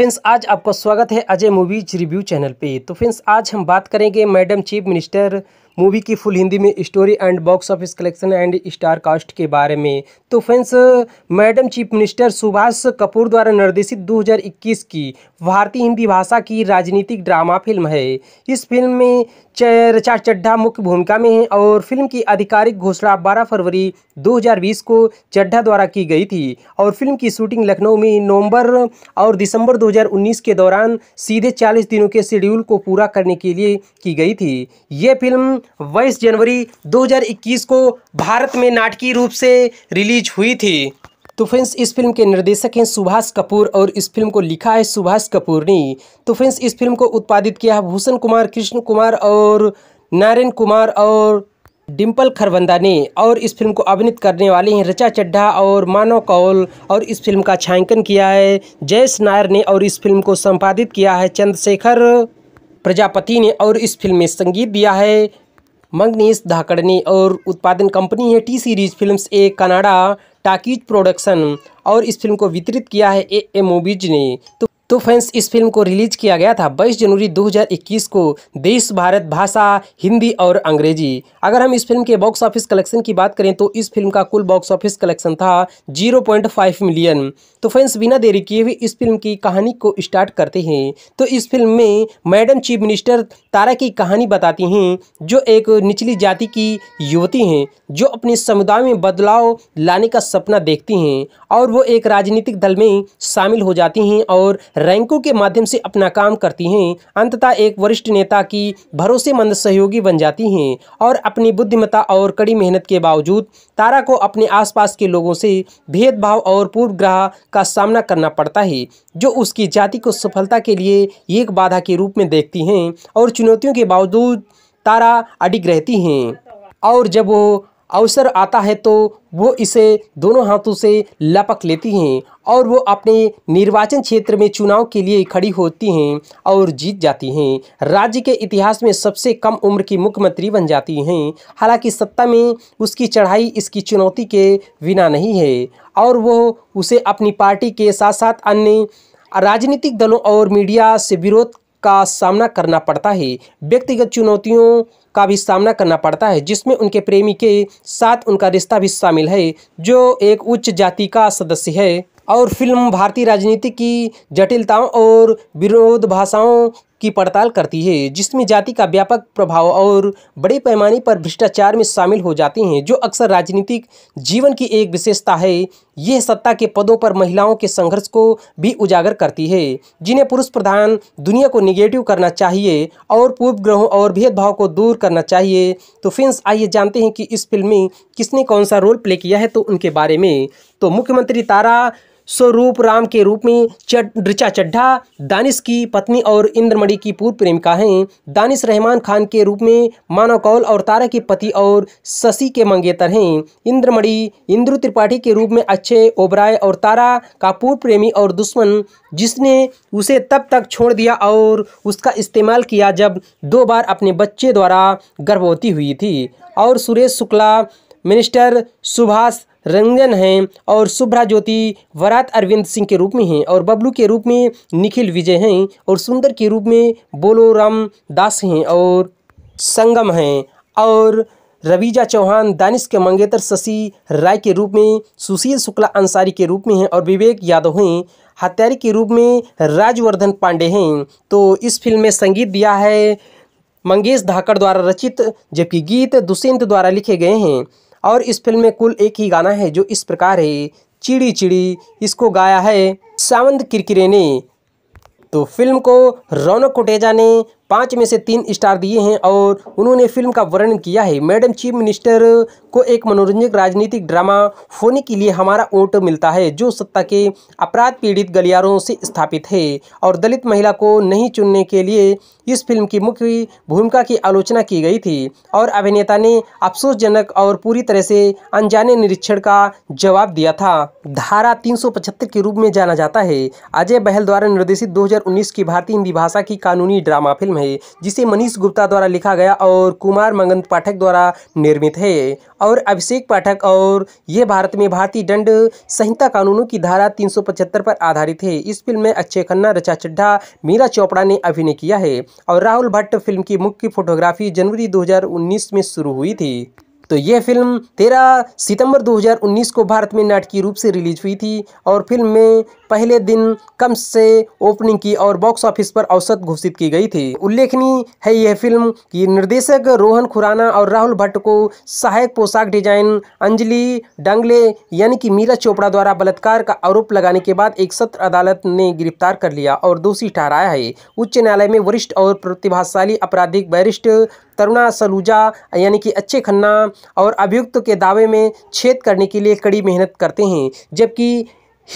friends आज आपका स्वागत है अजय मूवीज रिव्यू चैनल पे तो फ्रेंड्स आज हम बात करेंगे मैडम चीफ मिनिस्टर मूवी की फुल हिंदी में story and box office collection and star cast के बारे में तो friends Madam chief Minister Subhash Kapoor द्वारा निर्देशित 2021 की भारतीय हिंदी भाषा की राजनीतिक ड्रामा फिल्म है इस फिल्म में रिचा चड्ढा मुख्य भूमिका में हैं और फिल्म की आधिकारिक घोषणा बारह फरवरी दो को चड्ढा द्वारा की गई थी और फिल्म की शूटिंग लखनऊ में नवंबर और दिसंबर 2019 के दौरान सीधे 40 दिनों के शेड्यूल को पूरा करने के लिए की गई थी ये फिल्म बाईस जनवरी 2021 को भारत में नाटकीय रूप से रिलीज हुई थी तो फ्रेंड्स इस फिल्म के निर्देशक हैं सुभाष कपूर और इस फिल्म को लिखा है सुभाष कपूर ने तो फ्रेंड्स इस फिल्म को उत्पादित किया है भूषण कुमार कृष्ण कुमार और नारायण कुमार और डिम्पल खरबंदा ने और इस फिल्म को अभिनित करने वाले हैं रचा चड्ढा और मानव कौल और इस फिल्म का छायांकन किया है जयस नायर ने और इस फिल्म को संपादित किया है चंद्रशेखर प्रजापति ने और इस फिल्म में संगीत दिया है मंगनीस धाकड़नी और उत्पादन कंपनी है टी सीरीज फिल्म्स ए कनाडा टाकीज प्रोडक्शन और इस फिल्म को वितरित किया है ए ए मूवीज ने तो तो फैंस इस फिल्म को रिलीज किया गया था 22 जनवरी 2021 को देश भारत भाषा हिंदी और अंग्रेजी अगर हम इस फिल्म के बॉक्स ऑफिस कलेक्शन की बात करें तो इस फिल्म का कुल बॉक्स ऑफिस कलेक्शन था 0.5 मिलियन तो फैंस बिना देरी किए हुए इस फिल्म की कहानी को स्टार्ट करते हैं तो इस फिल्म में मैडम चीफ मिनिस्टर तारा की कहानी बताती हैं जो एक निचली जाति की युवती हैं जो अपने समुदाय में बदलाव लाने का सपना देखती हैं और वो एक राजनीतिक दल में शामिल हो जाती हैं और रैंकों के माध्यम से अपना काम करती हैं अंततः एक वरिष्ठ नेता की भरोसेमंद सहयोगी बन जाती हैं और अपनी बुद्धिमता और कड़ी मेहनत के बावजूद तारा को अपने आसपास के लोगों से भेदभाव और पूर्वग्रह का सामना करना पड़ता है जो उसकी जाति को सफलता के लिए एक बाधा के रूप में देखती हैं और चुनौतियों के बावजूद तारा अडिग रहती हैं और जब वो अवसर आता है तो वो इसे दोनों हाथों से लपक लेती हैं और वो अपने निर्वाचन क्षेत्र में चुनाव के लिए खड़ी होती हैं और जीत जाती हैं राज्य के इतिहास में सबसे कम उम्र की मुख्यमंत्री बन जाती हैं हालांकि सत्ता में उसकी चढ़ाई इसकी चुनौती के बिना नहीं है और वो उसे अपनी पार्टी के साथ साथ अन्य राजनीतिक दलों और मीडिया से विरोध का सामना करना पड़ता है व्यक्तिगत चुनौतियों का भी सामना करना पड़ता है जिसमें उनके प्रेमी के साथ उनका रिश्ता भी शामिल है जो एक उच्च जाति का सदस्य है और फिल्म भारतीय राजनीति की जटिलताओं और विरोध भाषाओं की पड़ताल करती है जिसमें जाति का व्यापक प्रभाव और बड़े पैमाने पर भ्रष्टाचार में शामिल हो जाते हैं जो अक्सर राजनीतिक जीवन की एक विशेषता है यह सत्ता के पदों पर महिलाओं के संघर्ष को भी उजागर करती है जिन्हें पुरुष प्रधान दुनिया को निगेटिव करना चाहिए और पूर्व ग्रहों और भेदभाव को दूर करना चाहिए तो फ्रेंड्स आइए जानते हैं कि इस फिल्म में किसने कौन सा रोल प्ले किया है तो उनके बारे में तो मुख्यमंत्री तारा स्वरूप राम के रूप में ऋचा चड्ढा दानिश की पत्नी और इंद्रमणि की पूर्व प्रेमिका हैं दानिश रहमान खान के रूप में मानव कौल और तारा के पति और शशि के मंगेतर हैं इंद्रमणि इंद्र त्रिपाठी के रूप में अच्छे ओबराय और तारा का पूर्व प्रेमी और दुश्मन जिसने उसे तब तक छोड़ दिया और उसका इस्तेमाल किया जब दो बार अपने बच्चे द्वारा गर्भवती हुई थी और सुरेश शुक्ला मिनिस्टर सुभाष रंजन हैं और शुभ्रा ज्योति वरात अरविंद सिंह के रूप में हैं और बबलू के रूप में निखिल विजय हैं और सुंदर के रूप में बोलोराम दास हैं और संगम हैं और रवीजा चौहान दानिश के मंगेतर शशि राय के रूप में सुशील शुक्ला अंसारी के रूप में हैं और विवेक यादव हैं हत्यारी के रूप में राजवर्धन पांडे हैं तो इस फिल्म में संगीत दिया है मंगेश धाकड़ द्वारा रचित जबकि गीत दुष्यंत द्वारा लिखे गए हैं और इस फिल्म में कुल एक ही गाना है जो इस प्रकार है चिड़ी चिड़ी इसको गाया है सावंत किरकिरे ने तो फिल्म को रौनक कोटेजा ने पाँच में से तीन स्टार दिए हैं और उन्होंने फिल्म का वर्णन किया है मैडम चीफ मिनिस्टर को एक मनोरंजक राजनीतिक ड्रामा होने के लिए हमारा वोट मिलता है जो सत्ता के अपराध पीड़ित गलियारों से स्थापित है और दलित महिला को नहीं चुनने के लिए इस फिल्म की मुख्य भूमिका की आलोचना की गई थी और अभिनेता ने अफसोसजनक और पूरी तरह से अनजाने निरीक्षण का जवाब दिया था धारा 375 के रूप में जाना जाता है अजय बहल द्वारा निर्देशित 2019 की भारतीय हिंदी भाषा की कानूनी ड्रामा फिल्म है जिसे मनीष गुप्ता द्वारा लिखा गया और कुमार मंगंत पाठक द्वारा निर्मित है और अभिषेक पाठक और ये भारत में भारतीय दंड संहिता कानूनों की धारा 375 पर आधारित है इस फिल्म में अक्षय खन्ना रचा चड्ढा मीरा चोपड़ा ने अभिनय किया है और राहुल भट्ट फिल्म की मुख्य फोटोग्राफी जनवरी 2019 में शुरू हुई थी तो यह फिल्म 13 सितंबर 2019 को भारत में नाटकीय रूप से रिलीज हुई थी और फिल्म में पहले दिन कम से ओपनिंग की और बॉक्स ऑफिस पर औसत घोषित की गई थी उल्लेखनीय है यह फिल्म की निर्देशक रोहन खुराना और राहुल भट्ट को सहायक पोशाक डिजाइन अंजलि डंगले यानी कि मीरा चोपड़ा द्वारा बलात्कार का आरोप लगाने के बाद एक सत्र अदालत ने गिरफ्तार कर लिया और दोषी ठहराया है उच्च न्यायालय में वरिष्ठ और प्रतिभाशाली आपराधिक वरिष्ठ तरुणा सलूजा यानी कि अच्छे खन्ना और अभियुक्त के दावे में छेद करने के लिए कड़ी मेहनत करते हैं जबकि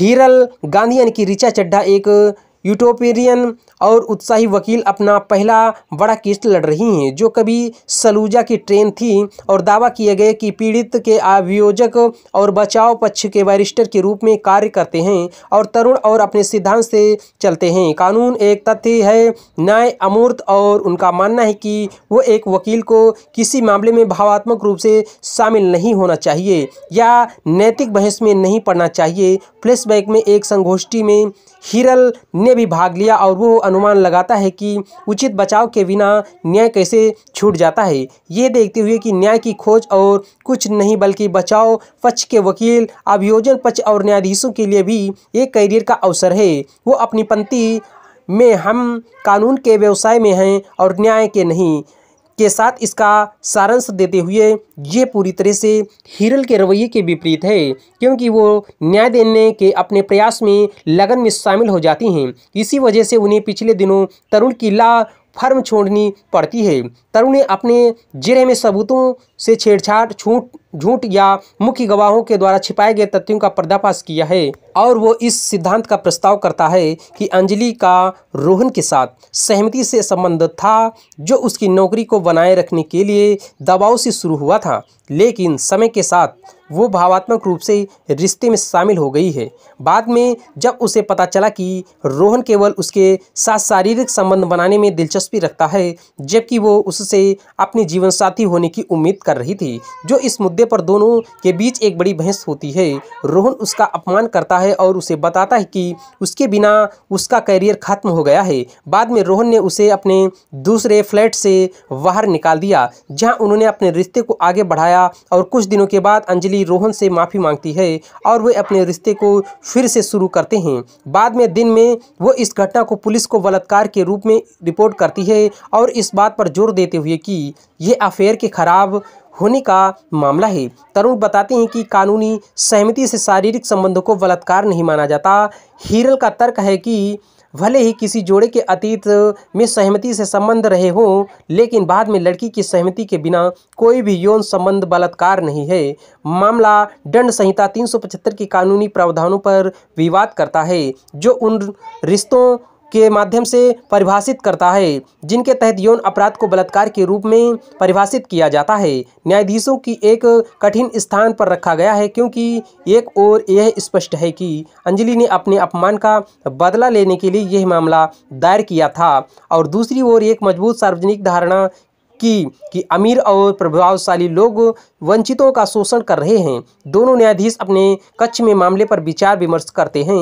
हीरल गांधी यानी कि रिचा चड्ढा एक यूटोपेरियन और उत्साही वकील अपना पहला बड़ा केस लड़ रही हैं जो कभी सलूजा की ट्रेन थी और दावा किया गया कि पीड़ित के अभियोजक और बचाव पक्ष के बैरिस्टर के रूप में कार्य करते हैं और तरुण और अपने सिद्धांत से चलते हैं कानून एक तथ्य है न्याय अमूर्त और उनका मानना है कि वो एक वकील को किसी मामले में भावात्मक रूप से शामिल नहीं होना चाहिए या नैतिक बहस में नहीं पड़ना चाहिए फ्लैश में एक संगोष्ठी में हिरल ने भी भाग लिया और वो अनुमान लगाता है कि उचित बचाव के बिना न्याय कैसे छूट जाता है ये देखते हुए कि न्याय की खोज और कुछ नहीं बल्कि बचाव पक्ष के वकील अभियोजन पक्ष और न्यायाधीशों के लिए भी एक करियर का अवसर है वो अपनी पंक्ति में हम कानून के व्यवसाय में हैं और न्याय के नहीं के साथ इसका सारांश देते हुए ये पूरी तरह से हिरल के रवैये के विपरीत है क्योंकि वो न्याय देने के अपने प्रयास में लगन में शामिल हो जाती हैं इसी वजह से उन्हें पिछले दिनों तरुण किला फर्म छोड़नी पड़ती है तरु ने अपने जिरे में सबूतों से छेड़छाड़ छूट झूठ या मुख्य गवाहों के द्वारा छिपाए गए तथ्यों का पर्दाफाश किया है और वो इस सिद्धांत का प्रस्ताव करता है कि अंजलि का रोहन के साथ सहमति से संबंध था जो उसकी नौकरी को बनाए रखने के लिए दबाव से शुरू हुआ था लेकिन समय के साथ वो भावात्मक रूप से रिश्ते में शामिल हो गई है बाद में जब उसे पता चला कि रोहन केवल उसके साथ शारीरिक संबंध बनाने में दिलचस्पी रखता है जबकि वो उससे अपनी जीवन साथी होने की उम्मीद कर रही थी जो इस मुद्दे पर दोनों के बीच एक बड़ी बहस होती है रोहन उसका अपमान करता है और उसे बताता है कि उसके बिना उसका करियर खत्म हो गया है बाद में रोहन ने उसे अपने दूसरे फ्लैट से बाहर निकाल दिया जहाँ उन्होंने अपने रिश्ते को आगे बढ़ाया और कुछ दिनों के बाद अंजलि लड़की रोहन से माफ़ी मांगती है और वे अपने रिश्ते को फिर से शुरू करते हैं बाद में दिन में वो इस घटना को पुलिस को बलात्कार के रूप में रिपोर्ट करती है और इस बात पर जोर देते हुए कि यह अफेयर के खराब होने का मामला है तरुण बताते हैं कि कानूनी सहमति से शारीरिक संबंधों को बलात्कार नहीं माना जाता हीरल का तर्क है कि भले ही किसी जोड़े के अतीत में सहमति से संबंध रहे हों लेकिन बाद में लड़की की सहमति के बिना कोई भी यौन संबंध बलात्कार नहीं है मामला दंड संहिता 375 के कानूनी प्रावधानों पर विवाद करता है जो उन रिश्तों के माध्यम से परिभाषित करता है जिनके तहत यौन अपराध को बलात्कार के रूप में परिभाषित किया जाता है न्यायाधीशों की एक कठिन स्थान पर रखा गया है क्योंकि एक ओर यह स्पष्ट है कि अंजलि ने अपने अपमान का बदला लेने के लिए यह मामला दायर किया था और दूसरी ओर एक मजबूत सार्वजनिक धारणा की कि अमीर और प्रभावशाली लोग वंचितों का शोषण कर रहे हैं दोनों न्यायाधीश अपने कक्ष में मामले पर विचार विमर्श करते हैं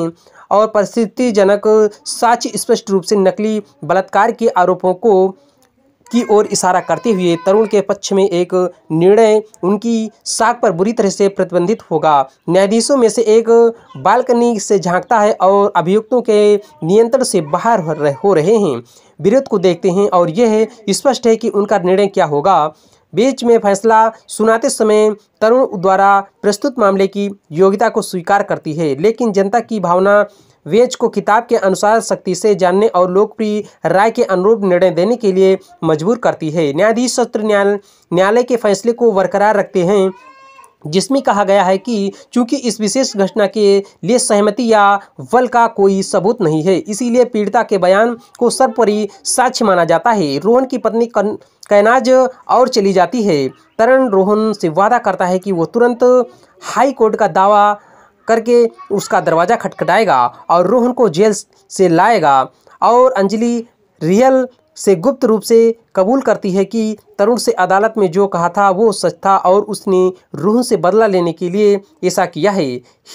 और परिस्थितिजनक साक्ष्य स्पष्ट रूप से नकली बलात्कार के आरोपों को की ओर इशारा करते हुए तरुण के पक्ष में एक निर्णय उनकी साख पर बुरी तरह से प्रतिबंधित होगा न्यायाधीशों में से एक बालकनी से झांकता है और अभियुक्तों के नियंत्रण से बाहर हो रहे हैं विरोध को देखते हैं और यह स्पष्ट है कि उनका निर्णय क्या होगा बीच में फैसला सुनाते समय तरुण द्वारा प्रस्तुत मामले की योग्यता को स्वीकार करती है लेकिन जनता की भावना वेज को किताब के अनुसार सख्ती से जानने और लोकप्रिय राय के अनुरूप निर्णय देने के लिए मजबूर करती है न्यायाधीश सत्र न्यायालय के फैसले को बरकरार रखते हैं जिसमें कहा गया है कि चूंकि इस विशेष घटना के लिए सहमति या बल का कोई सबूत नहीं है इसीलिए पीड़िता के बयान को सर्वपरि साक्ष्य माना जाता है रोहन की पत्नी कन, कैनाज और चली जाती है तरण रोहन से वादा करता है कि वो तुरंत हाई कोर्ट का दावा करके उसका दरवाज़ा खटखटाएगा और रोहन को जेल से लाएगा और अंजलि रियल से गुप्त रूप से कबूल करती है कि तरुण से अदालत में जो कहा था वो सच था और उसने रूह से बदला लेने के लिए ऐसा किया है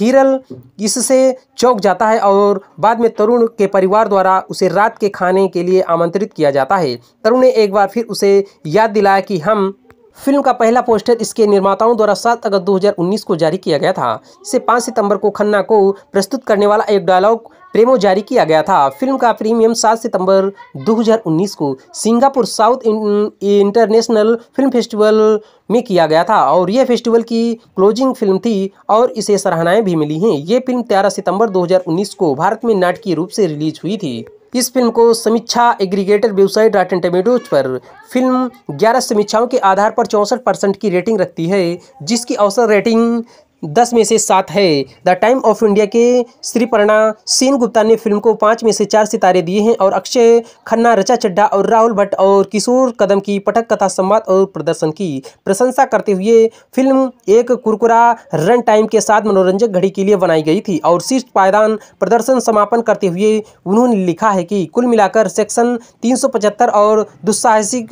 हिरल इससे चौंक जाता है और बाद में तरुण के परिवार द्वारा उसे रात के खाने के लिए आमंत्रित किया जाता है तरुण ने एक बार फिर उसे याद दिलाया कि हम फिल्म का पहला पोस्टर इसके निर्माताओं द्वारा 7 अगस्त 2019 को जारी किया गया था इसे 5 सितंबर को खन्ना को प्रस्तुत करने वाला एक डायलॉग प्रेमो जारी किया गया था फिल्म का प्रीमियम 7 सितंबर 2019 को Singapore south international film festival में किया गया था और यह फेस्टिवल की क्लोजिंग फिल्म थी और इसे सराहनाएं भी मिली हैं ये फिल्म 13 सितंबर 2019 को भारत में नाटकीय रूप से रिलीज हुई थी इस फिल्म को समीक्षा एग्रीगेटर वेबसाइट रॉटन टमेटोज पर फिल्म 11 समीक्षाओं के आधार पर चौंसठ परसेंट की रेटिंग रखती है जिसकी औसत रेटिंग दस में से सात है द टाइम ऑफ इंडिया के श्रीपर्णा सेन गुप्ता ने फिल्म को पाँच में से चार सितारे दिए हैं और अक्षय खन्ना रचा चड्डा और राहुल भट्ट और किशोर कदम की पटक कथा संवाद और प्रदर्शन की प्रशंसा करते हुए फिल्म एक कुरकुरा रन टाइम के साथ मनोरंजक घड़ी के लिए बनाई गई थी और शीर्ष पायदान प्रदर्शन समापन करते हुए उन्होंने लिखा है कि कुल मिलाकर सेक्शन तीन और दुस्साहसिक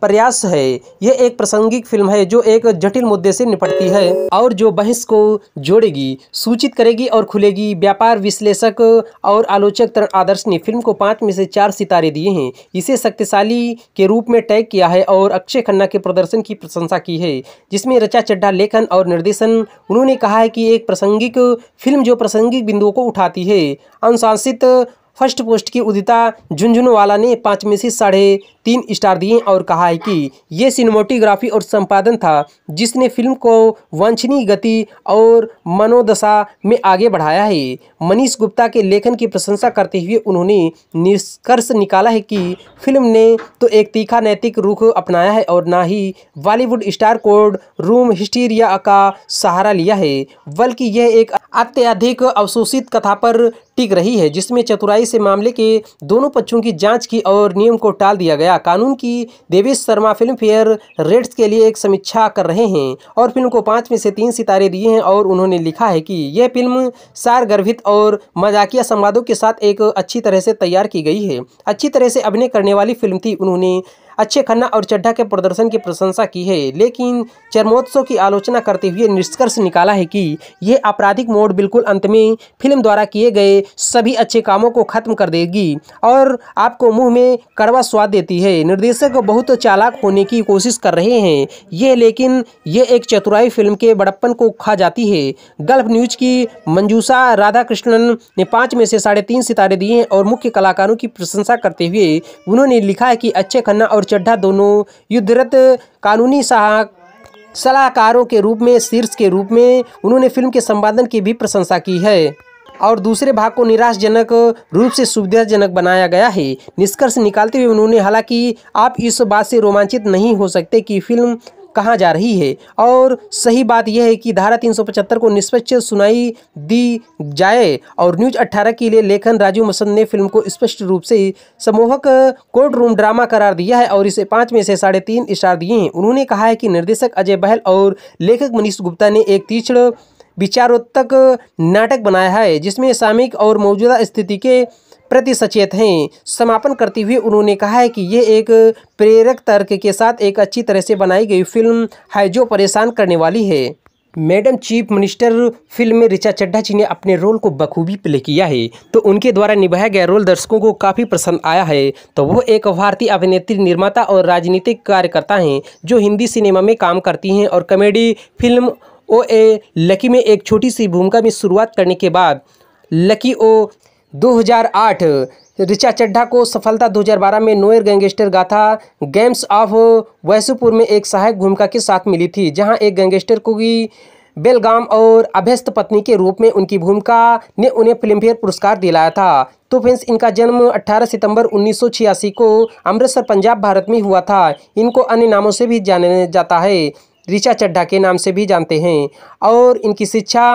प्रयास है यह एक प्रासंगिक फिल्म है जो एक जटिल मुद्दे से निपटती है और जो बहिष्क को जोड़ेगी सूचित करेगी और खुलेगी व्यापार विश्लेषक और आलोचक तरण आदर्श ने फिल्म को पाँच में से चार सितारे दिए हैं इसे शक्तिशाली के रूप में टैग किया है और अक्षय खन्ना के प्रदर्शन की प्रशंसा की है जिसमें रचा चड्ढा लेखन और निर्देशन उन्होंने कहा है कि एक प्रासंगिक फिल्म जो प्रासंगिक बिंदुओं को उठाती है अनुशासित फर्स्ट पोस्ट की उदिता झुंझुनवाला ने पाँच में से साढ़े तीन स्टार दिए और कहा है कि ये सिनेमोटोग्राफी और संपादन था जिसने फिल्म को वांछनीय गति और मनोदशा में आगे बढ़ाया है मनीष गुप्ता के लेखन की प्रशंसा करते हुए उन्होंने निष्कर्ष निकाला है कि फिल्म ने तो एक तीखा नैतिक रुख अपनाया है और ना ही Bollywood star code room hysteria का सहारा लिया है बल्कि यह एक अत्यधिक अवशोषित कथा पर टिक रही है जिसमें चतुराई इस मामले के दोनों पक्षों की जांच की और नियम को टाल दिया गया कानून की देवेश शर्मा फिल्म फेयर रेट्स के लिए एक समीक्षा कर रहे हैं और फिल्म को पाँच में से तीन सितारे दिए हैं और उन्होंने लिखा है कि यह फिल्म सारगर्भित और मजाकिया संवादों के साथ एक अच्छी तरह से तैयार की गई है अच्छी तरह से अभिनय करने वाली फिल्म थी उन्होंने अच्छे खन्ना और चड्ढा के प्रदर्शन की प्रशंसा की है लेकिन चरमोत्सव की आलोचना करते हुए निष्कर्ष निकाला है कि यह आपराधिक मोड बिल्कुल अंत में फिल्म द्वारा किए गए सभी अच्छे कामों को खत्म कर देगी और आपको मुंह में कड़वा स्वाद देती है निर्देशक बहुत चालाक होने की कोशिश कर रहे हैं ये लेकिन ये एक चतुराई फिल्म के बड़प्पन को खा जाती है गल्फ न्यूज की मंजूषा राधाकृष्णन ने पाँच में से साढ़े तीन सितारे दिए हैं और मुख्य कलाकारों की प्रशंसा करते हुए उन्होंने लिखा है कि अच्छे खन्ना और चड्ढा दोनों युद्धरत कानूनी सलाहकारों के रूप में शीर्ष के रूप में उन्होंने फिल्म के संपादन की भी प्रशंसा की है और दूसरे भाग को निराशजनक रूप से सुविधाजनक बनाया गया है निष्कर्ष निकालते हुए उन्होंने हालांकि आप इस बात से रोमांचित नहीं हो सकते कि फिल्म कहाँ जा रही है और सही बात यह है कि धारा 375 को निष्पक्ष सुनाई दी जाए और न्यूज 18 के लिए लेखन राजू मसंद ने फिल्म को स्पष्ट रूप से समूहक कोर्ट रूम ड्रामा करार दिया है और इसे पाँच में से साढ़े तीन स्टार दिए हैं उन्होंने कहा है कि निर्देशक अजय बहल और लेखक मनीष गुप्ता ने एक तीक्ष्ण विचारोत्तक नाटक बनाया है जिसमें सामयिक और मौजूदा स्थिति के प्रति सचेत हैं समापन करते हुए उन्होंने कहा है कि ये एक प्रेरक तर्क के साथ एक अच्छी तरह से बनाई गई फिल्म है जो परेशान करने वाली है मैडम चीफ मिनिस्टर फिल्म में ऋचा चड्ढा जी ने अपने रोल को बखूबी प्ले किया है तो उनके द्वारा निभाया गया रोल दर्शकों को काफ़ी पसंद आया है तो वो एक भारतीय अभिनेत्री निर्माता और राजनीतिक कार्यकर्ता हैं जो हिंदी सिनेमा में काम करती हैं और कॉमेडी फिल्म ओ ए लकी में एक छोटी सी भूमिका में शुरुआत करने के बाद लकी ओ 2008 ऋचा चड्ढा को सफलता 2012 में नोयर गैंगस्टर गाथा गेम्स ऑफ वैसुपुर में एक सहायक भूमिका के साथ मिली थी जहां एक गैंगस्टर को भी बेलगाम और अभ्यस्त पत्नी के रूप में उनकी भूमिका ने उन्हें फिल्मफेयर पुरस्कार दिलाया था तो फ्रेंड्स इनका जन्म 18 सितंबर 1986 को अमृतसर पंजाब भारत में हुआ था इनको अन्य नामों से भी जाना जाता है ऋचा चड्ढा के नाम से भी जानते हैं और इनकी शिक्षा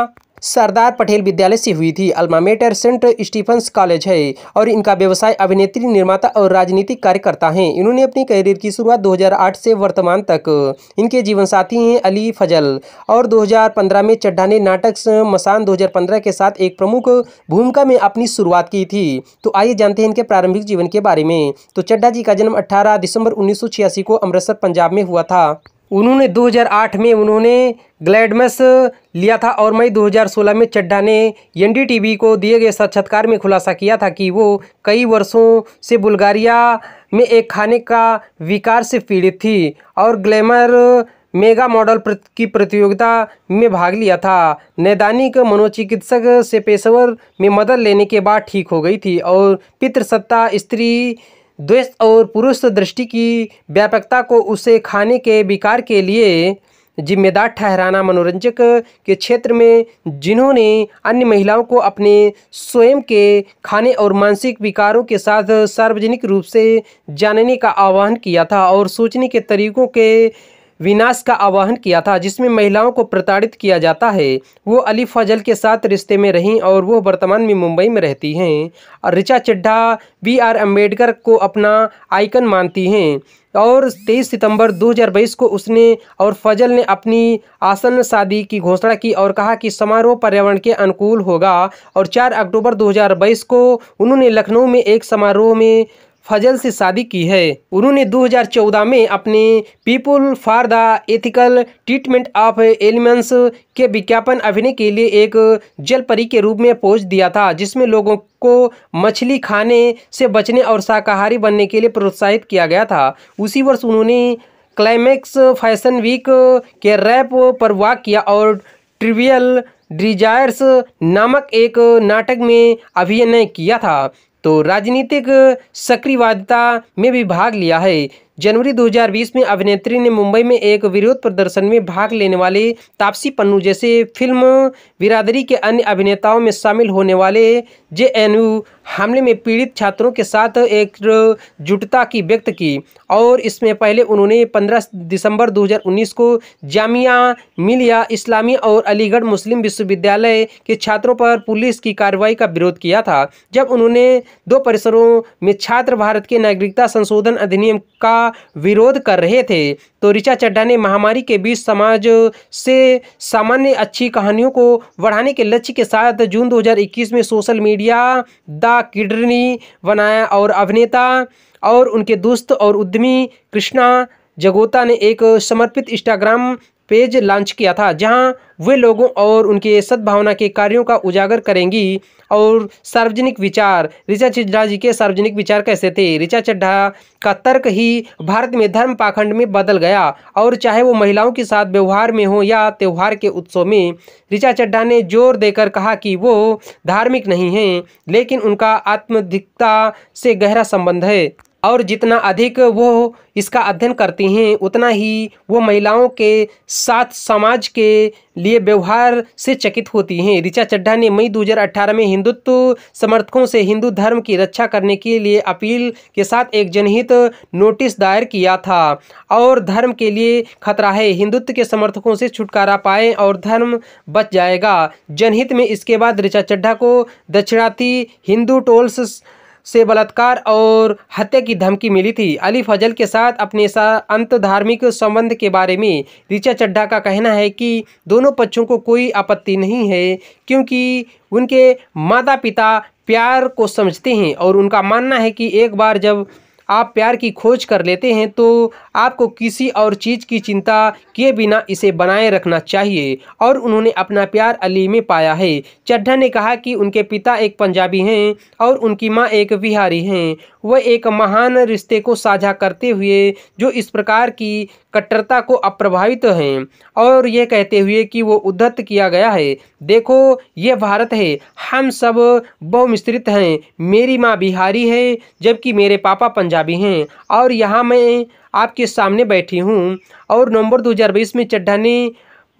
सरदार पटेल विद्यालय से हुई थी अल्मामेटर सेंट स्टीफंस कॉलेज है और इनका व्यवसाय अभिनेत्री निर्माता और राजनीतिक कार्यकर्ता हैं इन्होंने अपनी करियर की शुरुआत 2008 से वर्तमान तक इनके जीवन साथी हैं अली फजल और 2015 में चड्ढा ने नाटक मसान 2015 के साथ एक प्रमुख भूमिका में अपनी शुरुआत की थी तो आइए जानते हैं इनके प्रारंभिक जीवन के बारे में तो चड्ढा जी का जन्म अट्ठारह दिसंबर उन्नीस को अमृतसर पंजाब में हुआ था उन्होंने 2008 में उन्होंने ग्लैडमस लिया था और मई 2016 में चड्डा ने एनडीटीवी को दिए गए साक्षात्कार में खुलासा किया था कि वो कई वर्षों से बुल्गारिया में एक खाने का विकार से पीड़ित थी और ग्लैमर मेगा मॉडल की प्रतियोगिता में भाग लिया था नैदानिक मनोचिकित्सक से पेशेवर में मदद लेने के बाद ठीक हो गई थी और पितृसत्ता स्त्री द्वेष और पुरुष दृष्टि की व्यापकता को उसे खाने के विकार के लिए जिम्मेदार ठहराना मनोरंजक के क्षेत्र में जिन्होंने अन्य महिलाओं को अपने स्वयं के खाने और मानसिक विकारों के साथ सार्वजनिक रूप से जानने का आह्वान किया था और सोचने के तरीकों के विनाश का आह्वान किया था जिसमें महिलाओं को प्रताड़ित किया जाता है वो अली फजल के साथ रिश्ते में रहीं और वो वर्तमान में मुंबई में रहती हैं और ऋचा चड्ढा बी आर अम्बेडकर को अपना आइकन मानती हैं और 23 सितंबर 2022 को उसने और फजल ने अपनी आसन शादी की घोषणा की और कहा कि समारोह पर्यावरण के अनुकूल होगा और 4 अक्टूबर 2022 को उन्होंने लखनऊ में एक समारोह में फजल से शादी की है उन्होंने 2014 में अपने people for the ethical treatment of elements के विज्ञापन अभिनय के लिए एक जलपरी के रूप में पोज दिया था जिसमें लोगों को मछली खाने से बचने और शाकाहारी बनने के लिए प्रोत्साहित किया गया था उसी वर्ष उन्होंने क्लाइमैक्स फैशन वीक के रैप पर वाक किया और ट्रिवियल डिजायर्स नामक एक नाटक में अभिनय किया था तो राजनीतिक सक्रियवादता में भी भाग लिया है जनवरी 2020 में अभिनेत्री ने मुंबई में एक विरोध प्रदर्शन में भाग लेने वाले तापसी पन्नू जैसे फिल्म बिरादरी के अन्य अभिनेताओं में शामिल होने वाले जे हमले में पीड़ित छात्रों के साथ एक जुटता की व्यक्त की और इसमें पहले उन्होंने 15 दिसंबर 2019 को जामिया मिलिया इस्लामी और अलीगढ़ मुस्लिम विश्वविद्यालय के छात्रों पर पुलिस की कार्रवाई का विरोध किया था जब उन्होंने दो परिसरों में छात्र भारत के नागरिकता संशोधन अधिनियम का का विरोध कर रहे थे तो ऋचा चड्ढा ने महामारी के बीच समाज से सामान्य अच्छी कहानियों को बढ़ाने के लक्ष्य के साथ जून 2021 में सोशल मीडिया द किडनी बनाया और अभिनेता और उनके दोस्त और उद्यमी कृष्णा जगोता ने एक समर्पित इंस्टाग्राम पेज लॉन्च किया था जहां वे लोगों और उनके सद्भावना के कार्यों का उजागर करेंगी और सार्वजनिक विचार ऋचा चड्ढा जी के सार्वजनिक विचार कैसे थे ऋचा चड्ढा का तर्क ही भारत में धर्म पाखंड में बदल गया और चाहे वो महिलाओं के साथ व्यवहार में हो या त्यौहार के उत्सव में ऋचा चड्ढा ने जोर देकर कहा कि वो धार्मिक नहीं हैं लेकिन उनका आत्मधिकता से गहरा संबंध है और जितना अधिक वो इसका अध्ययन करती हैं उतना ही वो महिलाओं के साथ समाज के लिए व्यवहार से चकित होती हैं ऋचा चड्ढा ने मई 2018 में हिंदुत्व समर्थकों से हिंदू धर्म की रक्षा करने के लिए अपील के साथ एक जनहित नोटिस दायर किया था और धर्म के लिए खतरा है हिंदुत्व के समर्थकों से छुटकारा पाए और धर्म बच जाएगा जनहित में इसके बाद ऋचा चड्ढा को दक्षिणार्थी हिंदू टोल्स से बलात्कार और हत्या की धमकी मिली थी अली फजल के साथ अपने अंत धार्मिक संबंध के बारे में रिचा चड्ढा का कहना है कि दोनों पक्षों को कोई आपत्ति नहीं है क्योंकि उनके माता पिता प्यार को समझते हैं और उनका मानना है कि एक बार जब आप प्यार की खोज कर लेते हैं तो आपको किसी और चीज़ की चिंता किए बिना इसे बनाए रखना चाहिए और उन्होंने अपना प्यार अली में पाया है चड्ढा ने कहा कि उनके पिता एक पंजाबी हैं और उनकी माँ एक बिहारी हैं वह एक महान रिश्ते को साझा करते हुए जो इस प्रकार की कट्टरता को अप्रभावित हैं और यह कहते हुए कि वो उद्धत किया गया है देखो ये भारत है हम सब बहुमिश्रित हैं मेरी माँ बिहारी है जबकि मेरे पापा पंजाबी पंजाबी हैं और यहाँ मैं आपके सामने बैठी हूँ और नवंबर 2020 में चड्ढा ने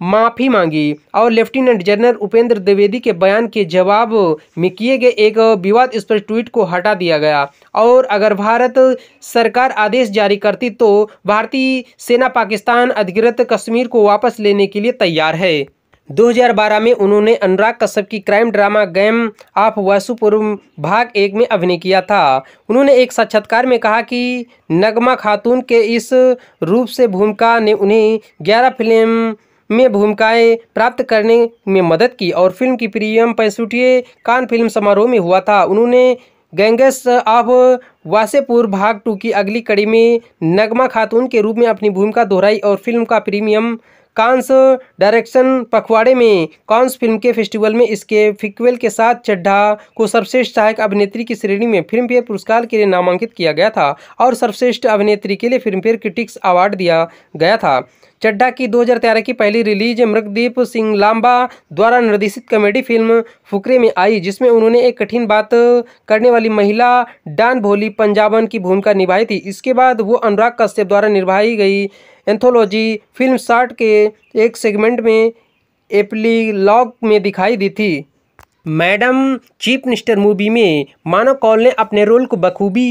माफ़ी मांगी और लेफ्टिनेंट जनरल उपेंद्र द्विवेदी के बयान के जवाब में किए गए एक विवाद पर ट्वीट को हटा दिया गया और अगर भारत सरकार आदेश जारी करती तो भारतीय सेना पाकिस्तान अधिकृत कश्मीर को वापस लेने के लिए तैयार है 2012 में उन्होंने अनुराग कश्यप की crime drama game of Wasseypur भाग एक में अभिनय किया था उन्होंने एक साक्षात्कार में कहा कि नगमा खातून के इस रूप से भूमिका ने उन्हें 11 फिल्म में भूमिकाएं प्राप्त करने में मदद की और फिल्म की प्रीमियम पैंसठवें कान फिल्म समारोह में हुआ था उन्होंने गैंगस ऑफ वासेपुर भाग टू की अगली कड़ी में नगमा खातून के रूप में अपनी भूमिका दोहराई और फिल्म का प्रीमियम कांस डायरेक्शन पखवाड़े में कांस फिल्म के फेस्टिवल में इसके फिक्वेल के साथ चड्ढा को सर्वश्रेष्ठ सहायक अभिनेत्री की श्रेणी में फिल्मफेयर पुरस्कार के लिए नामांकित किया गया था और सर्वश्रेष्ठ अभिनेत्री के लिए फिल्मफेयर क्रिटिक्स अवार्ड दिया गया था चड्ढा की 2013 की पहली रिलीज मृगदीप सिंह लांबा द्वारा निर्देशित कॉमेडी फिल्म फुकरे में आई जिसमें उन्होंने एक कठिन बात करने वाली महिला डान भोली पंजाबन की भूमिका निभाई थी इसके बाद वो अनुराग कश्यप द्वारा निभाई गई एंथोलॉजी फिल्म शार्ट के एक सेगमेंट में एप्लीलॉग में दिखाई दी थी मैडम चीफ मिनिस्टर मूवी में मानव कॉल ने अपने रोल को बखूबी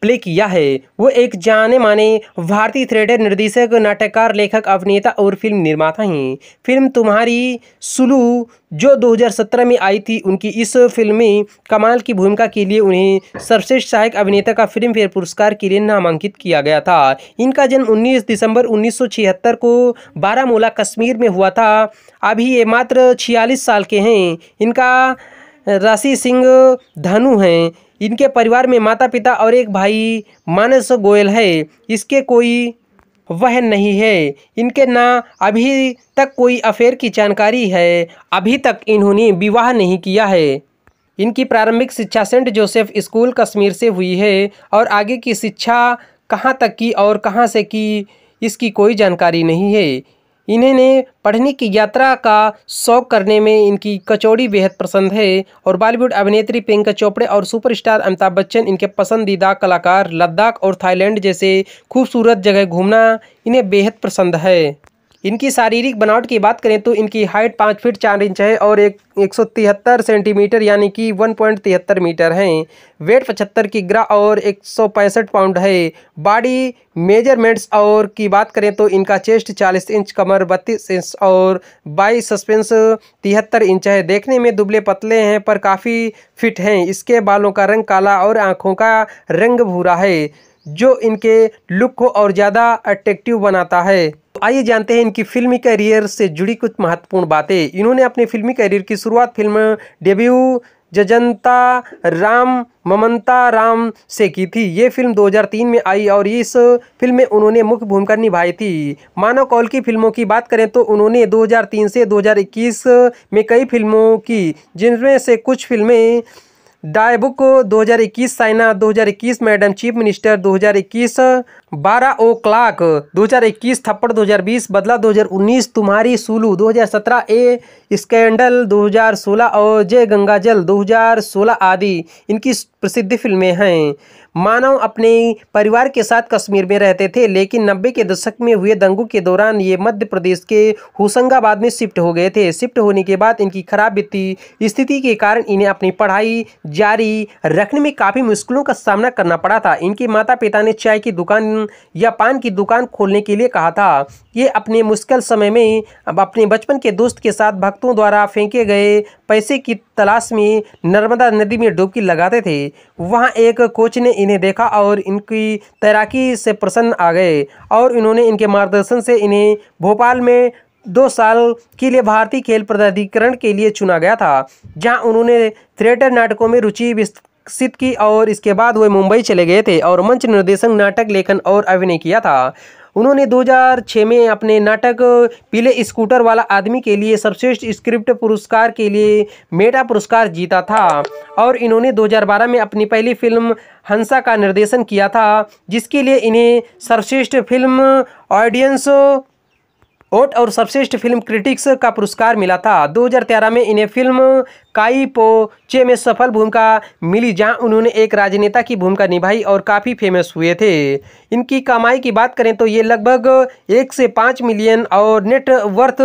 प्ले किया है वो एक जाने माने भारतीय थिएटर निर्देशक नाटककार लेखक अभिनेता और फिल्म निर्माता हैं फिल्म तुम्हारी सुलू जो 2017 में आई थी उनकी इस फिल्म में कमाल की भूमिका के लिए उन्हें सर्वश्रेष्ठ सहायक अभिनेता का फिल्म फेयर पुरस्कार के लिए नामांकित किया गया था इनका जन्म 19 दिसंबर 1976 को बारामूला कश्मीर में हुआ था अभी ये मात्र छियालीस साल के हैं इनका राशि सिंह धनु हैं इनके परिवार में माता पिता और एक भाई मानस गोयल है इसके कोई वह नहीं है इनके ना अभी तक कोई अफेयर की जानकारी है अभी तक इन्होंने विवाह नहीं किया है इनकी प्रारंभिक शिक्षा सेंट जोसेफ स्कूल कश्मीर से हुई है और आगे की शिक्षा कहाँ तक की और कहाँ से की इसकी कोई जानकारी नहीं है इन्हें पढ़ने की यात्रा का शौक करने में इनकी कचौड़ी बेहद पसंद है और बॉलीवुड अभिनेत्री प्रियंका चोपड़े और सुपरस्टार अमिताभ बच्चन इनके पसंदीदा कलाकार लद्दाख और थाईलैंड जैसे खूबसूरत जगह घूमना इन्हें बेहद पसंद है इनकी शारीरिक बनावट की बात करें तो इनकी हाइट पाँच फीट चार इंच है और एक एक सौ तिहत्तर सेंटीमीटर यानी कि वन पॉइंट तिहत्तर मीटर हैं वेट पचहत्तर की ग्रह और एक सौ पैंसठ पाउंड है बॉडी मेजरमेंट्स और की बात करें तो इनका चेस्ट चालीस इंच कमर बत्तीस इंच और बाई सस्पेंस तिहत्तर इंच है देखने में दुबले पतले हैं पर काफ़ी फिट हैं इसके बालों का रंग काला और आँखों का रंग भूरा है जो इनके लुक को और ज़्यादा अट्रेक्टिव बनाता है तो आइए जानते हैं इनकी फिल्मी करियर से जुड़ी कुछ महत्वपूर्ण बातें इन्होंने अपने फिल्मी करियर की शुरुआत फिल्म डेब्यू जजंता राम ममता राम से की थी ये फिल्म 2003 में आई और इस फिल्म में उन्होंने मुख्य भूमिका निभाई थी मानव कौल की फिल्मों की बात करें तो उन्होंने 2003 से 2021 में कई फिल्मों की जिनमें से कुछ फिल्में Dybbuk 2021 Saina 2021 madam chief minister 2021 हजार इक्कीस बारह ओ क्लाक 2021 थप्पड़ 2020 बदला 2019 तुम्हारी सुलू 2017 ए स्कैंडल 2016 और जय गंगा जल 2016 आदि इनकी प्रसिद्ध फिल्में हैं मानव अपने परिवार के साथ कश्मीर में रहते थे लेकिन नब्बे के दशक में हुए दंगों के दौरान ये मध्य प्रदेश के होशंगाबाद में शिफ्ट हो गए थे शिफ्ट होने के बाद इनकी खराब वित्तीय स्थिति के कारण इन्हें अपनी पढ़ाई जारी रखने में काफ़ी मुश्किलों का सामना करना पड़ा था इनके माता पिता ने चाय की दुकान या पान की दुकान खोलने के लिए कहा था ये अपने मुश्किल समय में अपने बचपन के दोस्त के साथ भक्तों द्वारा फेंके गए पैसे की तलाश में नर्मदा नदी में डुबकी लगाते थे वहां एक कोच ने इन्हें देखा और इनकी तैराकी से प्रसन्न आ गए और इन्होंने इनके मार्गदर्शन से इन्हें भोपाल में दो साल के लिए भारतीय खेल प्राधिकरण के लिए चुना गया था जहाँ उन्होंने थिएटर नाटकों में रुचि विकसित की और इसके बाद वे मुंबई चले गए थे और मंच निर्देशन नाटक लेखन और अभिनय किया था उन्होंने 2006 में अपने नाटक पीले स्कूटर वाला आदमी के लिए सर्वश्रेष्ठ स्क्रिप्ट पुरस्कार के लिए मेटा पुरस्कार जीता था और इन्होंने 2012 में अपनी पहली फिल्म हंसा का निर्देशन किया था जिसके लिए इन्हें सर्वश्रेष्ठ फिल्म ऑडियंस होट और सर्वश्रेष्ठ फिल्म क्रिटिक्स का पुरस्कार मिला था 2013 में इन्हें फिल्म काई पोचे में सफल भूमिका मिली जहां उन्होंने एक राजनेता की भूमिका निभाई और काफ़ी फेमस हुए थे इनकी कमाई की बात करें तो ये लगभग एक से पाँच मिलियन और नेटवर्थ